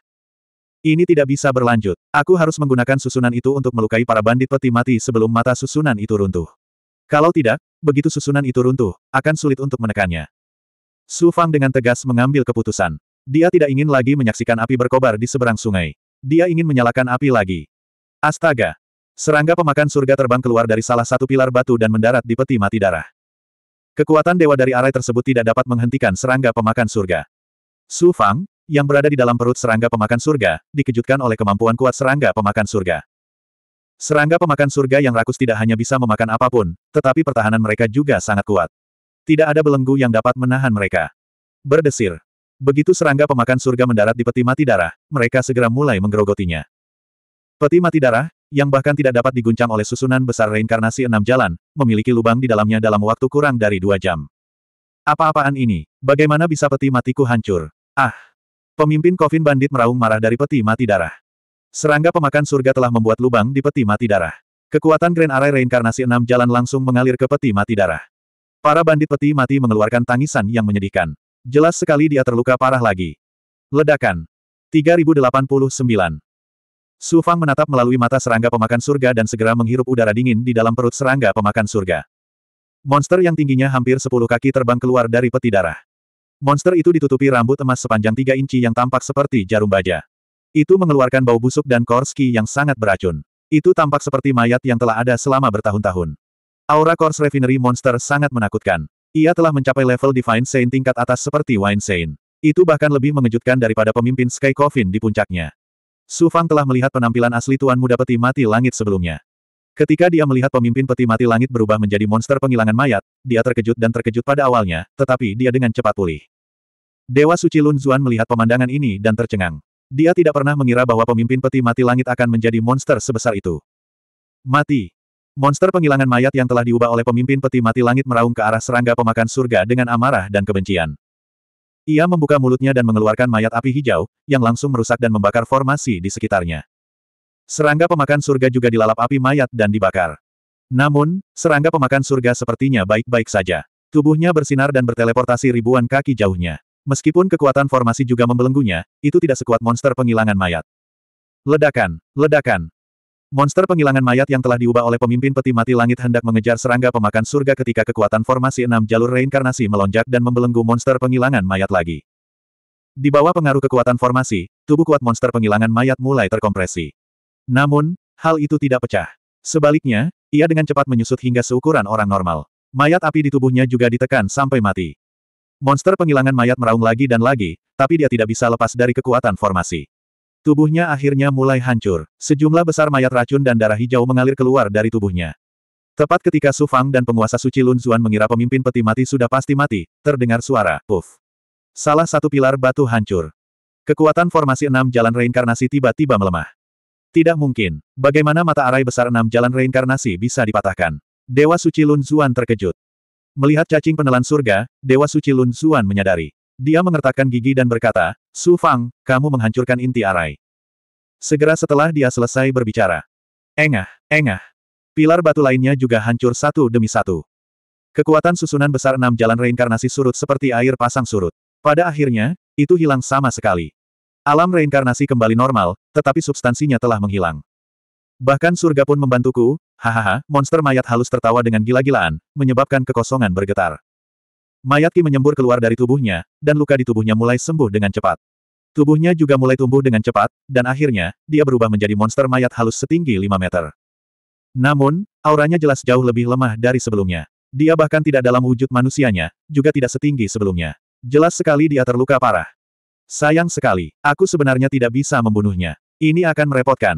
[SPEAKER 1] Ini tidak bisa berlanjut. Aku harus menggunakan susunan itu untuk melukai para bandit peti mati sebelum mata susunan itu runtuh. Kalau tidak, begitu susunan itu runtuh, akan sulit untuk menekannya. Su Fang dengan tegas mengambil keputusan. Dia tidak ingin lagi menyaksikan api berkobar di seberang sungai. Dia ingin menyalakan api lagi. Astaga! Serangga pemakan surga terbang keluar dari salah satu pilar batu dan mendarat di peti mati darah. Kekuatan dewa dari arai tersebut tidak dapat menghentikan serangga pemakan surga. Su Fang, yang berada di dalam perut serangga pemakan surga, dikejutkan oleh kemampuan kuat serangga pemakan surga. Serangga pemakan surga yang rakus tidak hanya bisa memakan apapun, tetapi pertahanan mereka juga sangat kuat. Tidak ada belenggu yang dapat menahan mereka. Berdesir. Begitu serangga pemakan surga mendarat di peti mati darah, mereka segera mulai menggerogotinya. Peti mati darah, yang bahkan tidak dapat diguncang oleh susunan besar reinkarnasi enam jalan, memiliki lubang di dalamnya dalam waktu kurang dari dua jam. Apa-apaan ini? Bagaimana bisa peti matiku hancur? Ah! Pemimpin Kofin Bandit meraung marah dari peti mati darah. Serangga pemakan surga telah membuat lubang di peti mati darah. Kekuatan Grand Array Reinkarnasi enam jalan langsung mengalir ke peti mati darah. Para bandit peti mati mengeluarkan tangisan yang menyedihkan. Jelas sekali dia terluka parah lagi. Ledakan. 3089. Su Fang menatap melalui mata serangga pemakan surga dan segera menghirup udara dingin di dalam perut serangga pemakan surga. Monster yang tingginya hampir 10 kaki terbang keluar dari peti darah. Monster itu ditutupi rambut emas sepanjang tiga inci yang tampak seperti jarum baja. Itu mengeluarkan bau busuk dan korski yang sangat beracun. Itu tampak seperti mayat yang telah ada selama bertahun-tahun. Aura Kors Refinery Monster sangat menakutkan. Ia telah mencapai level Divine Saint tingkat atas seperti Wine Saint. Itu bahkan lebih mengejutkan daripada pemimpin Sky Coffin di puncaknya. Su Fang telah melihat penampilan asli Tuan Muda Peti Mati Langit sebelumnya. Ketika dia melihat pemimpin Peti Mati Langit berubah menjadi monster penghilangan mayat, dia terkejut dan terkejut pada awalnya, tetapi dia dengan cepat pulih. Dewa Suci Lun Zuan melihat pemandangan ini dan tercengang. Dia tidak pernah mengira bahwa pemimpin peti mati langit akan menjadi monster sebesar itu. Mati. Monster penghilangan mayat yang telah diubah oleh pemimpin peti mati langit meraung ke arah serangga pemakan surga dengan amarah dan kebencian. Ia membuka mulutnya dan mengeluarkan mayat api hijau, yang langsung merusak dan membakar formasi di sekitarnya. Serangga pemakan surga juga dilalap api mayat dan dibakar. Namun, serangga pemakan surga sepertinya baik-baik saja. Tubuhnya bersinar dan berteleportasi ribuan kaki jauhnya. Meskipun kekuatan formasi juga membelenggunya, itu tidak sekuat monster penghilangan mayat. Ledakan, ledakan. Monster penghilangan mayat yang telah diubah oleh pemimpin peti mati langit hendak mengejar serangga pemakan surga ketika kekuatan formasi enam jalur reinkarnasi melonjak dan membelenggu monster penghilangan mayat lagi. Di bawah pengaruh kekuatan formasi, tubuh kuat monster penghilangan mayat mulai terkompresi. Namun, hal itu tidak pecah. Sebaliknya, ia dengan cepat menyusut hingga seukuran orang normal. Mayat api di tubuhnya juga ditekan sampai mati. Monster penghilangan mayat meraung lagi dan lagi, tapi dia tidak bisa lepas dari kekuatan formasi. Tubuhnya akhirnya mulai hancur. Sejumlah besar mayat racun dan darah hijau mengalir keluar dari tubuhnya. Tepat ketika Su Fang dan penguasa suci Lun Zuan mengira pemimpin peti mati sudah pasti mati, terdengar suara, puff. Salah satu pilar batu hancur. Kekuatan formasi enam jalan reinkarnasi tiba-tiba melemah. Tidak mungkin. Bagaimana mata arai besar enam jalan reinkarnasi bisa dipatahkan? Dewa Suci Lun Zuan terkejut. Melihat cacing penelan surga, Dewa Suci Lun Suan menyadari. Dia mengertakkan gigi dan berkata, Su Fang, kamu menghancurkan inti arai. Segera setelah dia selesai berbicara. Engah, engah. Pilar batu lainnya juga hancur satu demi satu. Kekuatan susunan besar enam jalan reinkarnasi surut seperti air pasang surut. Pada akhirnya, itu hilang sama sekali. Alam reinkarnasi kembali normal, tetapi substansinya telah menghilang. Bahkan surga pun membantuku, Hahaha, monster mayat halus tertawa dengan gila-gilaan, menyebabkan kekosongan bergetar. Mayat Ki menyembur keluar dari tubuhnya, dan luka di tubuhnya mulai sembuh dengan cepat. Tubuhnya juga mulai tumbuh dengan cepat, dan akhirnya, dia berubah menjadi monster mayat halus setinggi 5 meter. Namun, auranya jelas jauh lebih lemah dari sebelumnya. Dia bahkan tidak dalam wujud manusianya, juga tidak setinggi sebelumnya. Jelas sekali dia terluka parah. Sayang sekali, aku sebenarnya tidak bisa membunuhnya. Ini akan merepotkan.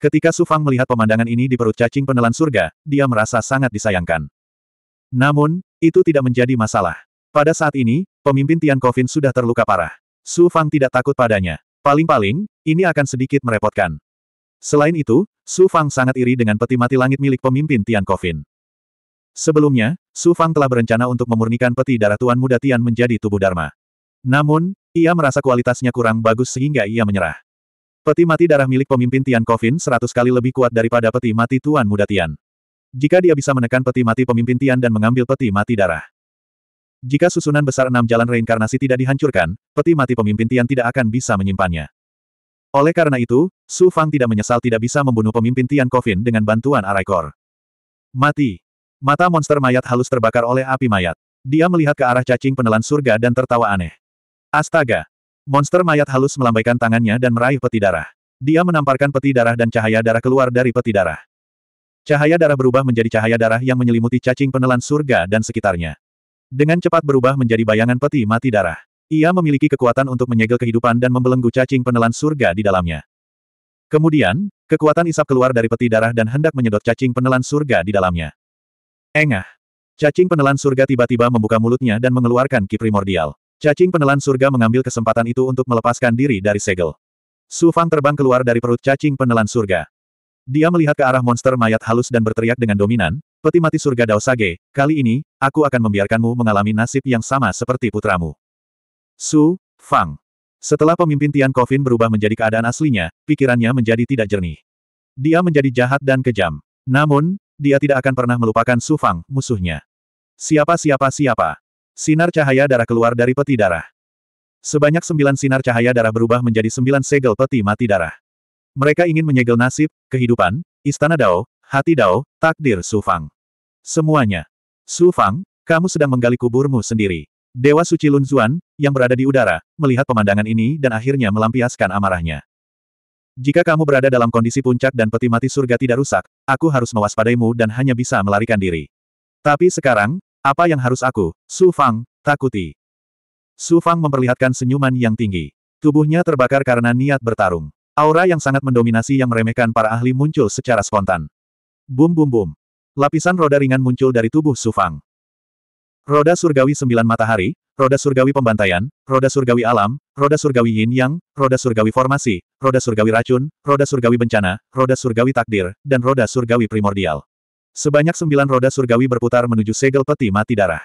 [SPEAKER 1] Ketika Sufang melihat pemandangan ini di perut cacing penelan surga, dia merasa sangat disayangkan. Namun, itu tidak menjadi masalah. Pada saat ini, pemimpin Tian Kovin sudah terluka parah. Su Fang tidak takut padanya. Paling-paling, ini akan sedikit merepotkan. Selain itu, Su Fang sangat iri dengan peti mati langit milik pemimpin Tian Kovin. Sebelumnya, Su Fang telah berencana untuk memurnikan peti darah Tuan Muda Tian menjadi tubuh Dharma. Namun, ia merasa kualitasnya kurang bagus sehingga ia menyerah. Peti mati darah milik pemimpin Tian Kovin seratus kali lebih kuat daripada peti mati Tuan Muda Tian. Jika dia bisa menekan peti mati pemimpin Tian dan mengambil peti mati darah. Jika susunan besar enam jalan reinkarnasi tidak dihancurkan, peti mati pemimpin Tian tidak akan bisa menyimpannya. Oleh karena itu, Su Fang tidak menyesal tidak bisa membunuh pemimpin Tian Kovin dengan bantuan arai Mati. Mata monster mayat halus terbakar oleh api mayat. Dia melihat ke arah cacing penelan surga dan tertawa aneh. Astaga, Monster mayat halus melambaikan tangannya dan meraih peti darah. Dia menamparkan peti darah dan cahaya darah keluar dari peti darah. Cahaya darah berubah menjadi cahaya darah yang menyelimuti cacing penelan surga dan sekitarnya. Dengan cepat berubah menjadi bayangan peti mati darah. Ia memiliki kekuatan untuk menyegel kehidupan dan membelenggu cacing penelan surga di dalamnya. Kemudian, kekuatan isap keluar dari peti darah dan hendak menyedot cacing penelan surga di dalamnya. Engah. Cacing penelan surga tiba-tiba membuka mulutnya dan mengeluarkan ki primordial. Cacing penelan surga mengambil kesempatan itu untuk melepaskan diri dari segel. Su Fang terbang keluar dari perut cacing penelan surga. Dia melihat ke arah monster mayat halus dan berteriak dengan dominan, peti mati surga Dao Sage, kali ini, aku akan membiarkanmu mengalami nasib yang sama seperti putramu. Su, Fang. Setelah pemimpin Tian Kofin berubah menjadi keadaan aslinya, pikirannya menjadi tidak jernih. Dia menjadi jahat dan kejam. Namun, dia tidak akan pernah melupakan Su Fang, musuhnya. Siapa siapa siapa. Sinar cahaya darah keluar dari peti darah. Sebanyak sembilan sinar cahaya darah berubah menjadi sembilan segel peti mati darah. Mereka ingin menyegel nasib, kehidupan, istana Dao, hati Dao, takdir Su Fang. Semuanya. Su Fang, kamu sedang menggali kuburmu sendiri. Dewa Suci Lun Zuan, yang berada di udara, melihat pemandangan ini dan akhirnya melampiaskan amarahnya. Jika kamu berada dalam kondisi puncak dan peti mati surga tidak rusak, aku harus mewaspadaimu dan hanya bisa melarikan diri. Tapi sekarang, apa yang harus aku, Su Fang, takuti? Su Fang memperlihatkan senyuman yang tinggi. Tubuhnya terbakar karena niat bertarung. Aura yang sangat mendominasi yang meremehkan para ahli muncul secara spontan. Bum bum bum. Lapisan roda ringan muncul dari tubuh Su Fang. Roda surgawi sembilan matahari, roda surgawi pembantaian, roda surgawi alam, roda surgawi yin yang, roda surgawi formasi, roda surgawi racun, roda surgawi bencana, roda surgawi takdir, dan roda surgawi primordial. Sebanyak sembilan roda surgawi berputar menuju segel peti mati darah.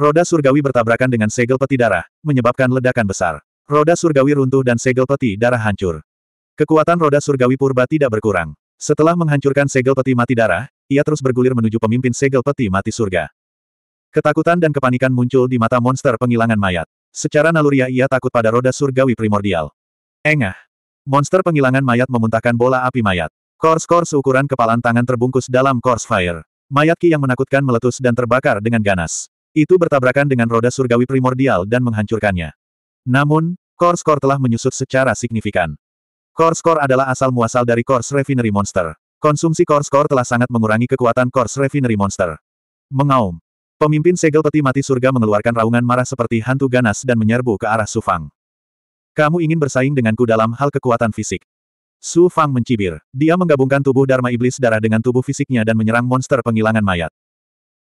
[SPEAKER 1] Roda surgawi bertabrakan dengan segel peti darah, menyebabkan ledakan besar. Roda surgawi runtuh dan segel peti darah hancur. Kekuatan roda surgawi purba tidak berkurang. Setelah menghancurkan segel peti mati darah, ia terus bergulir menuju pemimpin segel peti mati surga. Ketakutan dan kepanikan muncul di mata monster pengilangan mayat. Secara naluriah ia takut pada roda surgawi primordial. Engah. Monster pengilangan mayat memuntahkan bola api mayat. Kors-kors ukuran kepalan tangan terbungkus dalam Kors Fire. Mayat Ki yang menakutkan meletus dan terbakar dengan ganas. Itu bertabrakan dengan roda surgawi primordial dan menghancurkannya. Namun, Kors-kor telah menyusut secara signifikan. Kors-kor adalah asal-muasal dari Kors Refinery Monster. Konsumsi Kors-kor telah sangat mengurangi kekuatan Kors Refinery Monster. Mengaum. Pemimpin segel peti mati surga mengeluarkan raungan marah seperti hantu ganas dan menyerbu ke arah Sufang. Kamu ingin bersaing denganku dalam hal kekuatan fisik. Su Fang mencibir. Dia menggabungkan tubuh Dharma Iblis Darah dengan tubuh fisiknya dan menyerang monster penghilangan mayat.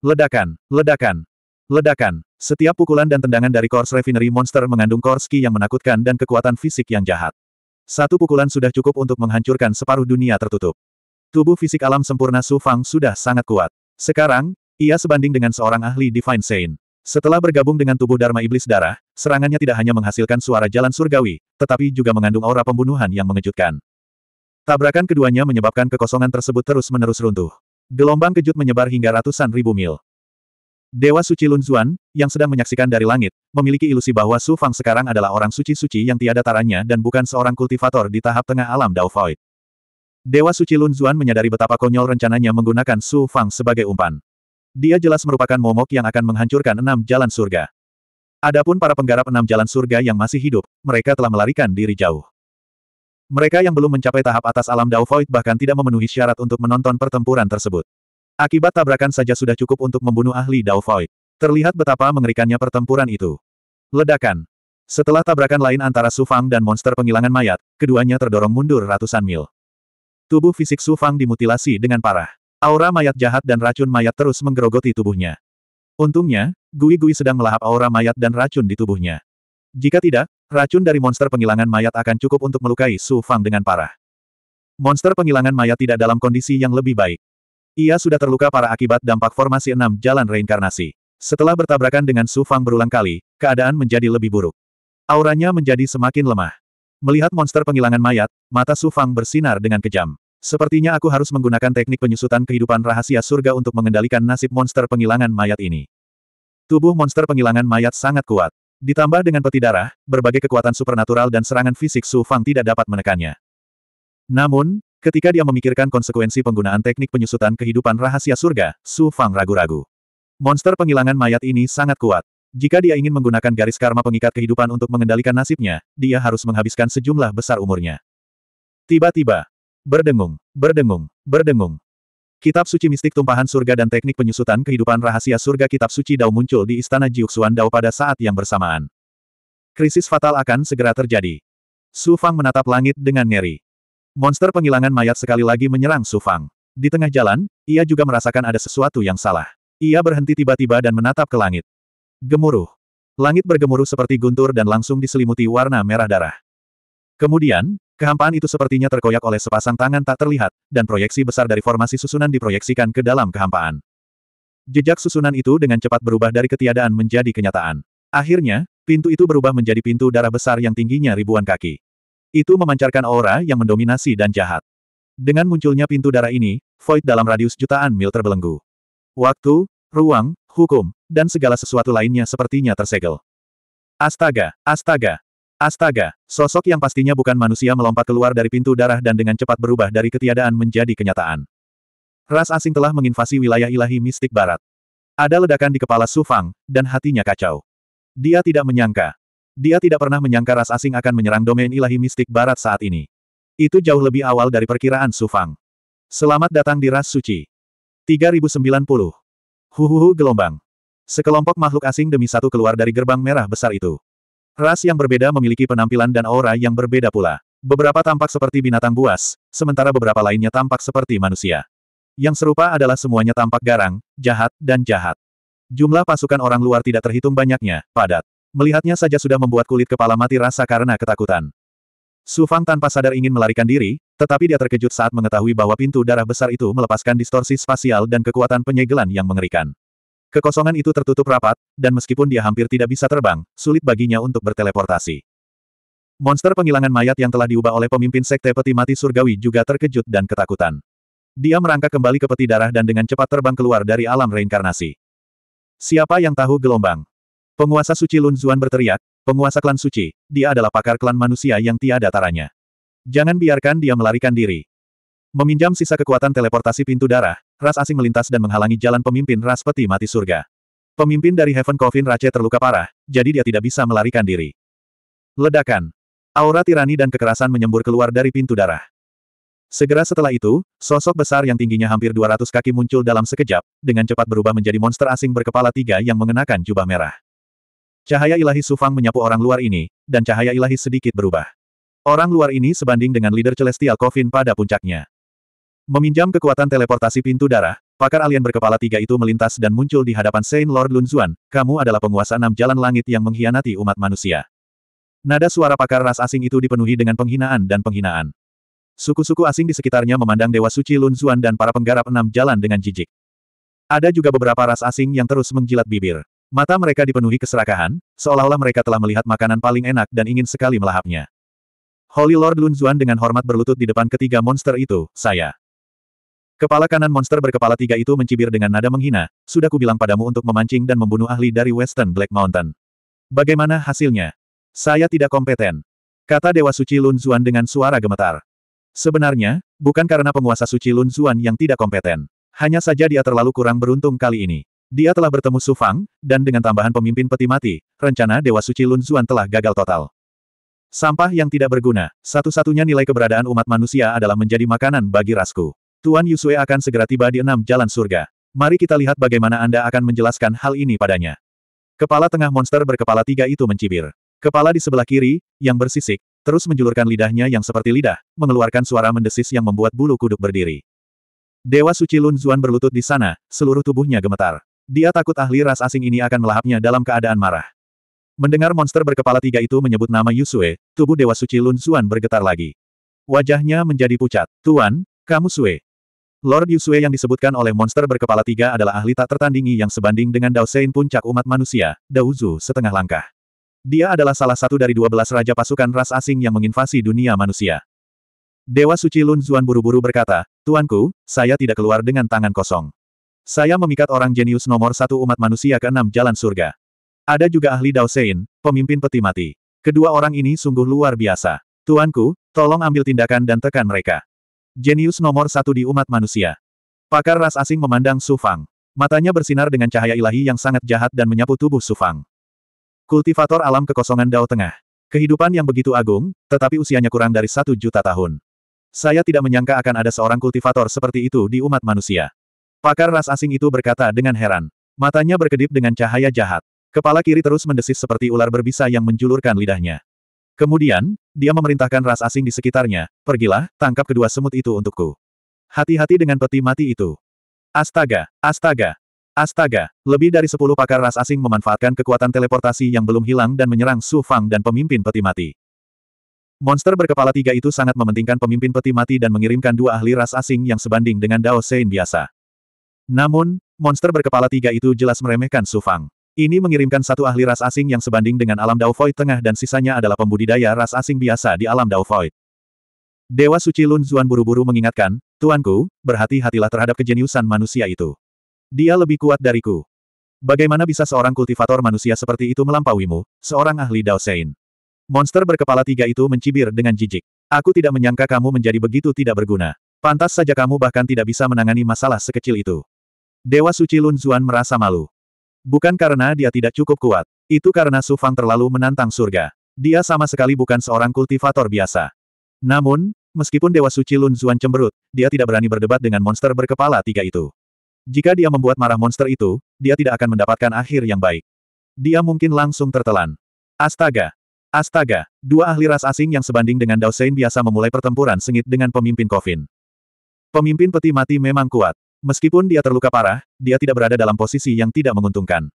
[SPEAKER 1] Ledakan, ledakan, ledakan. Setiap pukulan dan tendangan dari Kors Refinery Monster mengandung Korski yang menakutkan dan kekuatan fisik yang jahat. Satu pukulan sudah cukup untuk menghancurkan separuh dunia tertutup. Tubuh fisik alam sempurna Su Fang sudah sangat kuat. Sekarang, ia sebanding dengan seorang ahli Divine Saint. Setelah bergabung dengan tubuh Dharma Iblis Darah, serangannya tidak hanya menghasilkan suara jalan surgawi, tetapi juga mengandung aura pembunuhan yang mengejutkan. Tabrakan keduanya menyebabkan kekosongan tersebut terus-menerus runtuh. Gelombang kejut menyebar hingga ratusan ribu mil. Dewa Suci Lunzuan yang sedang menyaksikan dari langit, memiliki ilusi bahwa Su Fang sekarang adalah orang suci-suci yang tiada taranya dan bukan seorang kultivator di tahap tengah alam Dao Void. Dewa Suci Lunzuan menyadari betapa konyol rencananya menggunakan Su Fang sebagai umpan. Dia jelas merupakan momok yang akan menghancurkan enam jalan surga. Adapun para penggarap enam jalan surga yang masih hidup, mereka telah melarikan diri jauh. Mereka yang belum mencapai tahap atas alam Dao Void bahkan tidak memenuhi syarat untuk menonton pertempuran tersebut. Akibat tabrakan saja sudah cukup untuk membunuh ahli Dao Void. Terlihat betapa mengerikannya pertempuran itu. Ledakan. Setelah tabrakan lain antara Su Fang dan monster penghilangan mayat, keduanya terdorong mundur ratusan mil. Tubuh fisik Su Fang dimutilasi dengan parah. Aura mayat jahat dan racun mayat terus menggerogoti tubuhnya. Untungnya, Gui Gui sedang melahap aura mayat dan racun di tubuhnya. Jika tidak, racun dari monster penghilangan mayat akan cukup untuk melukai Su Fang dengan parah. Monster penghilangan mayat tidak dalam kondisi yang lebih baik. Ia sudah terluka parah akibat dampak formasi enam jalan reinkarnasi. Setelah bertabrakan dengan Su Fang berulang kali, keadaan menjadi lebih buruk. Auranya menjadi semakin lemah. Melihat monster penghilangan mayat, mata Su Fang bersinar dengan kejam. Sepertinya aku harus menggunakan teknik penyusutan kehidupan rahasia surga untuk mengendalikan nasib monster penghilangan mayat ini. Tubuh monster penghilangan mayat sangat kuat. Ditambah dengan peti darah, berbagai kekuatan supernatural dan serangan fisik Su Fang tidak dapat menekannya. Namun, ketika dia memikirkan konsekuensi penggunaan teknik penyusutan kehidupan rahasia surga, Su Fang ragu-ragu. Monster penghilangan mayat ini sangat kuat. Jika dia ingin menggunakan garis karma pengikat kehidupan untuk mengendalikan nasibnya, dia harus menghabiskan sejumlah besar umurnya. Tiba-tiba, berdengung, berdengung, berdengung, Kitab suci mistik tumpahan surga dan teknik penyusutan kehidupan rahasia surga kitab suci Dao muncul di istana Jiuxuan Dao pada saat yang bersamaan. Krisis fatal akan segera terjadi. Su Fang menatap langit dengan ngeri. Monster penghilangan mayat sekali lagi menyerang Su Fang. Di tengah jalan, ia juga merasakan ada sesuatu yang salah. Ia berhenti tiba-tiba dan menatap ke langit. Gemuruh. Langit bergemuruh seperti guntur dan langsung diselimuti warna merah darah. Kemudian, Kehampaan itu sepertinya terkoyak oleh sepasang tangan tak terlihat, dan proyeksi besar dari formasi susunan diproyeksikan ke dalam kehampaan. Jejak susunan itu dengan cepat berubah dari ketiadaan menjadi kenyataan. Akhirnya, pintu itu berubah menjadi pintu darah besar yang tingginya ribuan kaki. Itu memancarkan aura yang mendominasi dan jahat. Dengan munculnya pintu darah ini, void dalam radius jutaan mil terbelenggu. Waktu, ruang, hukum, dan segala sesuatu lainnya sepertinya tersegel. Astaga, astaga, Astaga, sosok yang pastinya bukan manusia melompat keluar dari pintu darah dan dengan cepat berubah dari ketiadaan menjadi kenyataan. Ras asing telah menginvasi wilayah ilahi mistik barat. Ada ledakan di kepala Su Fang, dan hatinya kacau. Dia tidak menyangka. Dia tidak pernah menyangka ras asing akan menyerang domain ilahi mistik barat saat ini. Itu jauh lebih awal dari perkiraan Su Fang. Selamat datang di ras suci. 3090. Huhuhu gelombang. Sekelompok makhluk asing demi satu keluar dari gerbang merah besar itu. Ras yang berbeda memiliki penampilan dan aura yang berbeda pula. Beberapa tampak seperti binatang buas, sementara beberapa lainnya tampak seperti manusia. Yang serupa adalah semuanya tampak garang, jahat, dan jahat. Jumlah pasukan orang luar tidak terhitung banyaknya, padat. Melihatnya saja sudah membuat kulit kepala mati rasa karena ketakutan. Su Fang tanpa sadar ingin melarikan diri, tetapi dia terkejut saat mengetahui bahwa pintu darah besar itu melepaskan distorsi spasial dan kekuatan penyegelan yang mengerikan. Kekosongan itu tertutup rapat, dan meskipun dia hampir tidak bisa terbang, sulit baginya untuk berteleportasi. Monster penghilangan mayat yang telah diubah oleh pemimpin sekte peti mati surgawi juga terkejut dan ketakutan. Dia merangkak kembali ke peti darah dan dengan cepat terbang keluar dari alam reinkarnasi. Siapa yang tahu gelombang? Penguasa suci Lun Zuan berteriak, penguasa klan suci, dia adalah pakar klan manusia yang tiada taranya. Jangan biarkan dia melarikan diri. Meminjam sisa kekuatan teleportasi pintu darah, ras asing melintas dan menghalangi jalan pemimpin ras peti mati surga. Pemimpin dari Heaven Coffin Rache terluka parah, jadi dia tidak bisa melarikan diri. Ledakan. Aura tirani dan kekerasan menyembur keluar dari pintu darah. Segera setelah itu, sosok besar yang tingginya hampir 200 kaki muncul dalam sekejap, dengan cepat berubah menjadi monster asing berkepala tiga yang mengenakan jubah merah. Cahaya ilahi Sufang menyapu orang luar ini, dan cahaya ilahi sedikit berubah. Orang luar ini sebanding dengan leader Celestial Coffin pada puncaknya. Meminjam kekuatan teleportasi pintu darah, pakar alien berkepala tiga itu melintas dan muncul di hadapan Saint Lord Lunzuan, kamu adalah penguasa enam jalan langit yang mengkhianati umat manusia. Nada suara pakar ras asing itu dipenuhi dengan penghinaan dan penghinaan. Suku-suku asing di sekitarnya memandang Dewa Suci Lunzuan dan para penggarap enam jalan dengan jijik. Ada juga beberapa ras asing yang terus menjilat bibir. Mata mereka dipenuhi keserakahan, seolah-olah mereka telah melihat makanan paling enak dan ingin sekali melahapnya. Holy Lord Lunzuan dengan hormat berlutut di depan ketiga monster itu, saya. Kepala kanan monster berkepala tiga itu mencibir dengan nada menghina, sudah kubilang padamu untuk memancing dan membunuh ahli dari Western Black Mountain. Bagaimana hasilnya? Saya tidak kompeten. Kata Dewa Suci Lun Zuan dengan suara gemetar. Sebenarnya, bukan karena penguasa Suci Lun Zuan yang tidak kompeten. Hanya saja dia terlalu kurang beruntung kali ini. Dia telah bertemu Su Fang, dan dengan tambahan pemimpin peti mati, rencana Dewa Suci Lun Zuan telah gagal total. Sampah yang tidak berguna, satu-satunya nilai keberadaan umat manusia adalah menjadi makanan bagi rasku. Tuan Yusue akan segera tiba di enam jalan surga. Mari kita lihat bagaimana Anda akan menjelaskan hal ini padanya. Kepala tengah monster berkepala tiga itu mencibir. Kepala di sebelah kiri, yang bersisik, terus menjulurkan lidahnya yang seperti lidah, mengeluarkan suara mendesis yang membuat bulu kuduk berdiri. Dewa Suci Lun Zuan berlutut di sana, seluruh tubuhnya gemetar. Dia takut ahli ras asing ini akan melahapnya dalam keadaan marah. Mendengar monster berkepala tiga itu menyebut nama Yusue, tubuh Dewa Suci Lun Zuan bergetar lagi. Wajahnya menjadi pucat. Tuan, kamu Sue, Lord Yusue yang disebutkan oleh monster berkepala tiga adalah ahli tak tertandingi yang sebanding dengan Dao Sein puncak umat manusia, Daozu setengah langkah. Dia adalah salah satu dari dua belas raja pasukan ras asing yang menginvasi dunia manusia. Dewa Suci Lun Zuan buru-buru berkata, Tuanku, saya tidak keluar dengan tangan kosong. Saya memikat orang jenius nomor satu umat manusia ke enam jalan surga. Ada juga ahli Dao Sein, pemimpin peti mati. Kedua orang ini sungguh luar biasa. Tuanku, tolong ambil tindakan dan tekan mereka. Jenius nomor satu di umat manusia. Pakar ras asing memandang Su Fang. Matanya bersinar dengan cahaya ilahi yang sangat jahat dan menyapu tubuh Su Fang. Kultivator alam kekosongan Dao Tengah. Kehidupan yang begitu agung, tetapi usianya kurang dari satu juta tahun. Saya tidak menyangka akan ada seorang kultivator seperti itu di umat manusia. Pakar ras asing itu berkata dengan heran. Matanya berkedip dengan cahaya jahat. Kepala kiri terus mendesis seperti ular berbisa yang menjulurkan lidahnya. Kemudian, dia memerintahkan ras asing di sekitarnya, pergilah, tangkap kedua semut itu untukku. Hati-hati dengan peti mati itu. Astaga, astaga, astaga, lebih dari sepuluh pakar ras asing memanfaatkan kekuatan teleportasi yang belum hilang dan menyerang Su Fang dan pemimpin peti mati. Monster berkepala tiga itu sangat mementingkan pemimpin peti mati dan mengirimkan dua ahli ras asing yang sebanding dengan Dao Sein biasa. Namun, monster berkepala tiga itu jelas meremehkan Su Fang. Ini mengirimkan satu ahli ras asing yang sebanding dengan alam Dao tengah dan sisanya adalah pembudidaya ras asing biasa di alam Dao Dewa Suci Lun Zuan buru-buru mengingatkan, Tuanku, berhati-hatilah terhadap kejeniusan manusia itu. Dia lebih kuat dariku. Bagaimana bisa seorang kultivator manusia seperti itu melampauimu, seorang ahli Dao Sein? Monster berkepala tiga itu mencibir dengan jijik. Aku tidak menyangka kamu menjadi begitu tidak berguna. Pantas saja kamu bahkan tidak bisa menangani masalah sekecil itu. Dewa Suci Lun Zuan merasa malu. Bukan karena dia tidak cukup kuat. Itu karena Su Fang terlalu menantang surga. Dia sama sekali bukan seorang kultivator biasa. Namun, meskipun Dewa Suci Lun Zuan cemberut, dia tidak berani berdebat dengan monster berkepala tiga itu. Jika dia membuat marah monster itu, dia tidak akan mendapatkan akhir yang baik. Dia mungkin langsung tertelan. Astaga! Astaga! Dua ahli ras asing yang sebanding dengan Dao Sein biasa memulai pertempuran sengit dengan pemimpin Kofin. Pemimpin peti mati memang kuat. Meskipun dia terluka parah, dia tidak berada dalam posisi yang tidak menguntungkan.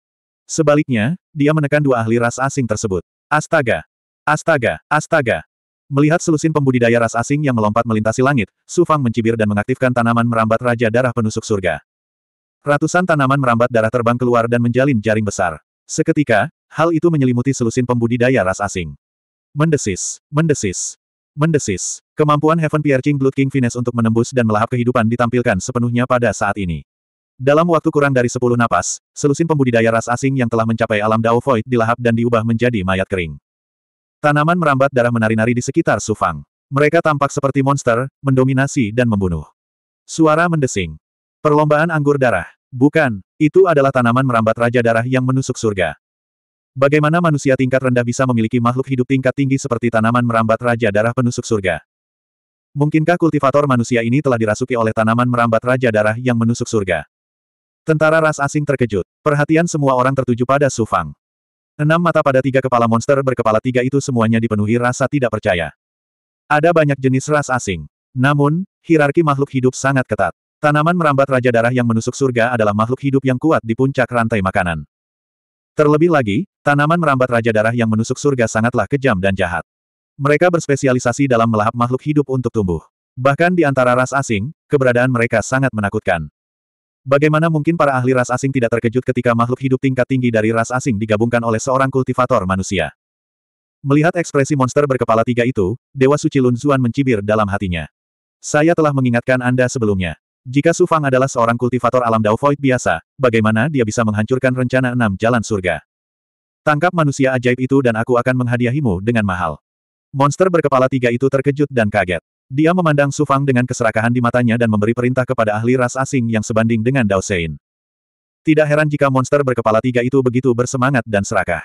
[SPEAKER 1] Sebaliknya, dia menekan dua ahli ras asing tersebut. Astaga! Astaga! Astaga! Melihat selusin pembudidaya ras asing yang melompat melintasi langit, Su Fang mencibir dan mengaktifkan tanaman merambat Raja Darah Penusuk Surga. Ratusan tanaman merambat darah terbang keluar dan menjalin jaring besar. Seketika, hal itu menyelimuti selusin pembudidaya ras asing. Mendesis, mendesis. Mendesis. Kemampuan Heaven Piercing Blood King Vines untuk menembus dan melahap kehidupan ditampilkan sepenuhnya pada saat ini. Dalam waktu kurang dari 10 napas, selusin pembudidaya ras asing yang telah mencapai alam Dao Void dilahap dan diubah menjadi mayat kering. Tanaman merambat darah menari-nari di sekitar Sufang. Mereka tampak seperti monster, mendominasi dan membunuh. Suara mendesing. Perlombaan anggur darah. Bukan, itu adalah tanaman merambat raja darah yang menusuk surga. Bagaimana manusia tingkat rendah bisa memiliki makhluk hidup tingkat tinggi seperti tanaman merambat Raja Darah Penusuk Surga? Mungkinkah kultivator manusia ini telah dirasuki oleh tanaman merambat Raja Darah yang menusuk surga? Tentara ras asing terkejut. Perhatian semua orang tertuju pada Su Fang. Enam mata pada tiga kepala monster berkepala tiga itu semuanya dipenuhi rasa tidak percaya. Ada banyak jenis ras asing. Namun, hierarki makhluk hidup sangat ketat. Tanaman merambat Raja Darah yang menusuk surga adalah makhluk hidup yang kuat di puncak rantai makanan. Terlebih lagi, Tanaman merambat Raja Darah yang menusuk surga sangatlah kejam dan jahat. Mereka berspesialisasi dalam melahap makhluk hidup untuk tumbuh. Bahkan di antara ras asing, keberadaan mereka sangat menakutkan. Bagaimana mungkin para ahli ras asing tidak terkejut ketika makhluk hidup tingkat tinggi dari ras asing digabungkan oleh seorang kultivator manusia? Melihat ekspresi monster berkepala tiga itu, Dewa Suci Lun Zuan mencibir dalam hatinya. Saya telah mengingatkan Anda sebelumnya. Jika Su Fang adalah seorang kultivator alam Dao Void biasa, bagaimana dia bisa menghancurkan rencana enam jalan surga? Tangkap manusia ajaib itu dan aku akan menghadiahimu dengan mahal. Monster berkepala tiga itu terkejut dan kaget. Dia memandang Sufang dengan keserakahan di matanya dan memberi perintah kepada ahli ras asing yang sebanding dengan Dao Sein. Tidak heran jika monster berkepala tiga itu begitu bersemangat dan serakah.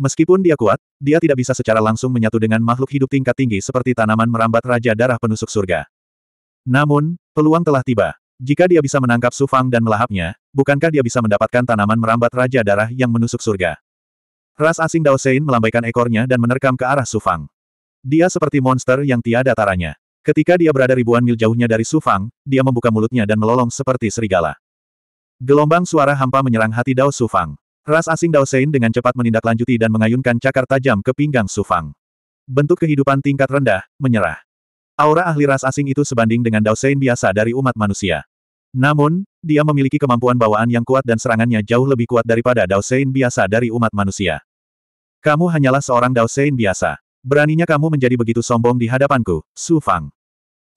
[SPEAKER 1] Meskipun dia kuat, dia tidak bisa secara langsung menyatu dengan makhluk hidup tingkat tinggi seperti tanaman merambat Raja Darah Penusuk Surga. Namun, peluang telah tiba. Jika dia bisa menangkap Sufang dan melahapnya, bukankah dia bisa mendapatkan tanaman merambat Raja Darah yang menusuk surga? Ras asing Dao Sein melambaikan ekornya dan menerkam ke arah Sufang. Dia seperti monster yang tiada taranya. Ketika dia berada ribuan mil jauhnya dari Sufang, dia membuka mulutnya dan melolong seperti serigala. Gelombang suara hampa menyerang hati Dao Sufang. Ras asing Dao Sein dengan cepat menindaklanjuti dan mengayunkan cakar tajam ke pinggang Sufang. Bentuk kehidupan tingkat rendah, menyerah. Aura ahli ras asing itu sebanding dengan Dao Sein biasa dari umat manusia. Namun, dia memiliki kemampuan bawaan yang kuat dan serangannya jauh lebih kuat daripada Dao Sein biasa dari umat manusia. Kamu hanyalah seorang Dao Sein biasa. Beraninya kamu menjadi begitu sombong di hadapanku, Su Fang.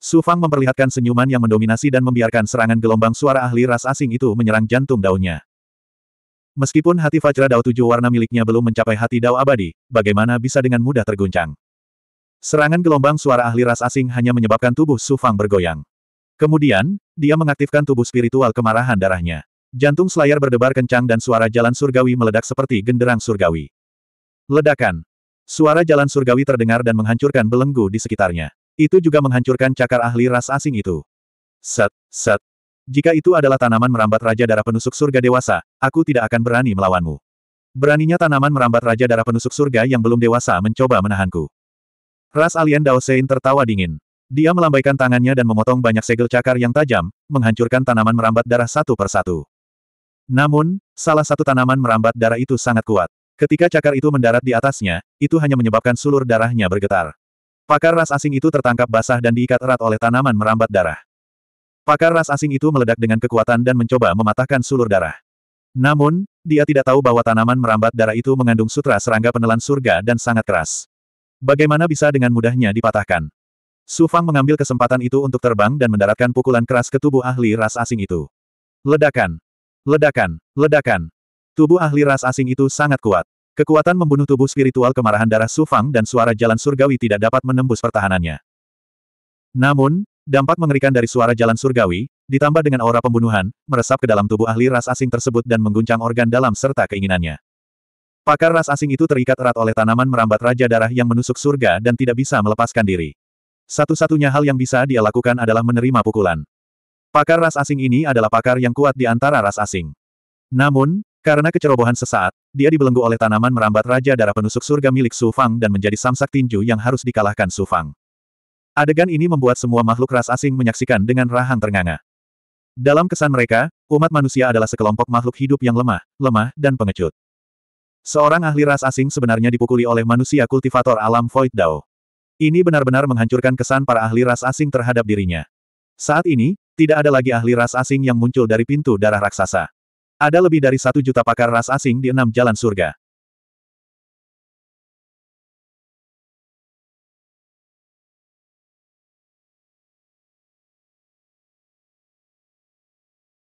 [SPEAKER 1] Su Fang memperlihatkan senyuman yang mendominasi dan membiarkan serangan gelombang suara ahli ras asing itu menyerang jantung daunnya. Meskipun hati Fajra Dao tujuh warna miliknya belum mencapai hati Dao abadi, bagaimana bisa dengan mudah terguncang? Serangan gelombang suara ahli ras asing hanya menyebabkan tubuh Su Fang bergoyang. Kemudian, dia mengaktifkan tubuh spiritual kemarahan darahnya. Jantung Slayer berdebar kencang dan suara jalan surgawi meledak seperti genderang surgawi. Ledakan. Suara jalan surgawi terdengar dan menghancurkan belenggu di sekitarnya. Itu juga menghancurkan cakar ahli ras asing itu. Set, set. Jika itu adalah tanaman merambat Raja Darah Penusuk Surga Dewasa, aku tidak akan berani melawanmu. Beraninya tanaman merambat Raja Darah Penusuk Surga yang belum dewasa mencoba menahanku. Ras alien Daosein tertawa dingin. Dia melambaikan tangannya dan memotong banyak segel cakar yang tajam, menghancurkan tanaman merambat darah satu persatu. Namun, salah satu tanaman merambat darah itu sangat kuat. Ketika cakar itu mendarat di atasnya, itu hanya menyebabkan sulur darahnya bergetar. Pakar ras asing itu tertangkap basah dan diikat erat oleh tanaman merambat darah. Pakar ras asing itu meledak dengan kekuatan dan mencoba mematahkan sulur darah. Namun, dia tidak tahu bahwa tanaman merambat darah itu mengandung sutra serangga penelan surga dan sangat keras. Bagaimana bisa dengan mudahnya dipatahkan? Su Fang mengambil kesempatan itu untuk terbang dan mendaratkan pukulan keras ke tubuh ahli ras asing itu. Ledakan! Ledakan! Ledakan! Tubuh ahli ras asing itu sangat kuat. Kekuatan membunuh tubuh spiritual kemarahan darah Su Fang dan suara jalan surgawi tidak dapat menembus pertahanannya. Namun, dampak mengerikan dari suara jalan surgawi, ditambah dengan aura pembunuhan, meresap ke dalam tubuh ahli ras asing tersebut dan mengguncang organ dalam serta keinginannya. Pakar ras asing itu terikat erat oleh tanaman merambat raja darah yang menusuk surga dan tidak bisa melepaskan diri. Satu-satunya hal yang bisa dia lakukan adalah menerima pukulan. Pakar ras asing ini adalah pakar yang kuat di antara ras asing. Namun, karena kecerobohan sesaat, dia dibelenggu oleh tanaman merambat Raja Darah Penusuk Surga milik Su Fang dan menjadi samsak tinju yang harus dikalahkan Su Fang. Adegan ini membuat semua makhluk ras asing menyaksikan dengan rahang ternganga. Dalam kesan mereka, umat manusia adalah sekelompok makhluk hidup yang lemah, lemah, dan pengecut. Seorang ahli ras asing sebenarnya dipukuli oleh manusia kultivator alam Void Dao. Ini benar-benar menghancurkan kesan para ahli ras asing terhadap dirinya. Saat ini, tidak ada lagi ahli ras asing yang muncul dari pintu darah raksasa. Ada lebih dari satu juta pakar ras asing di enam jalan surga.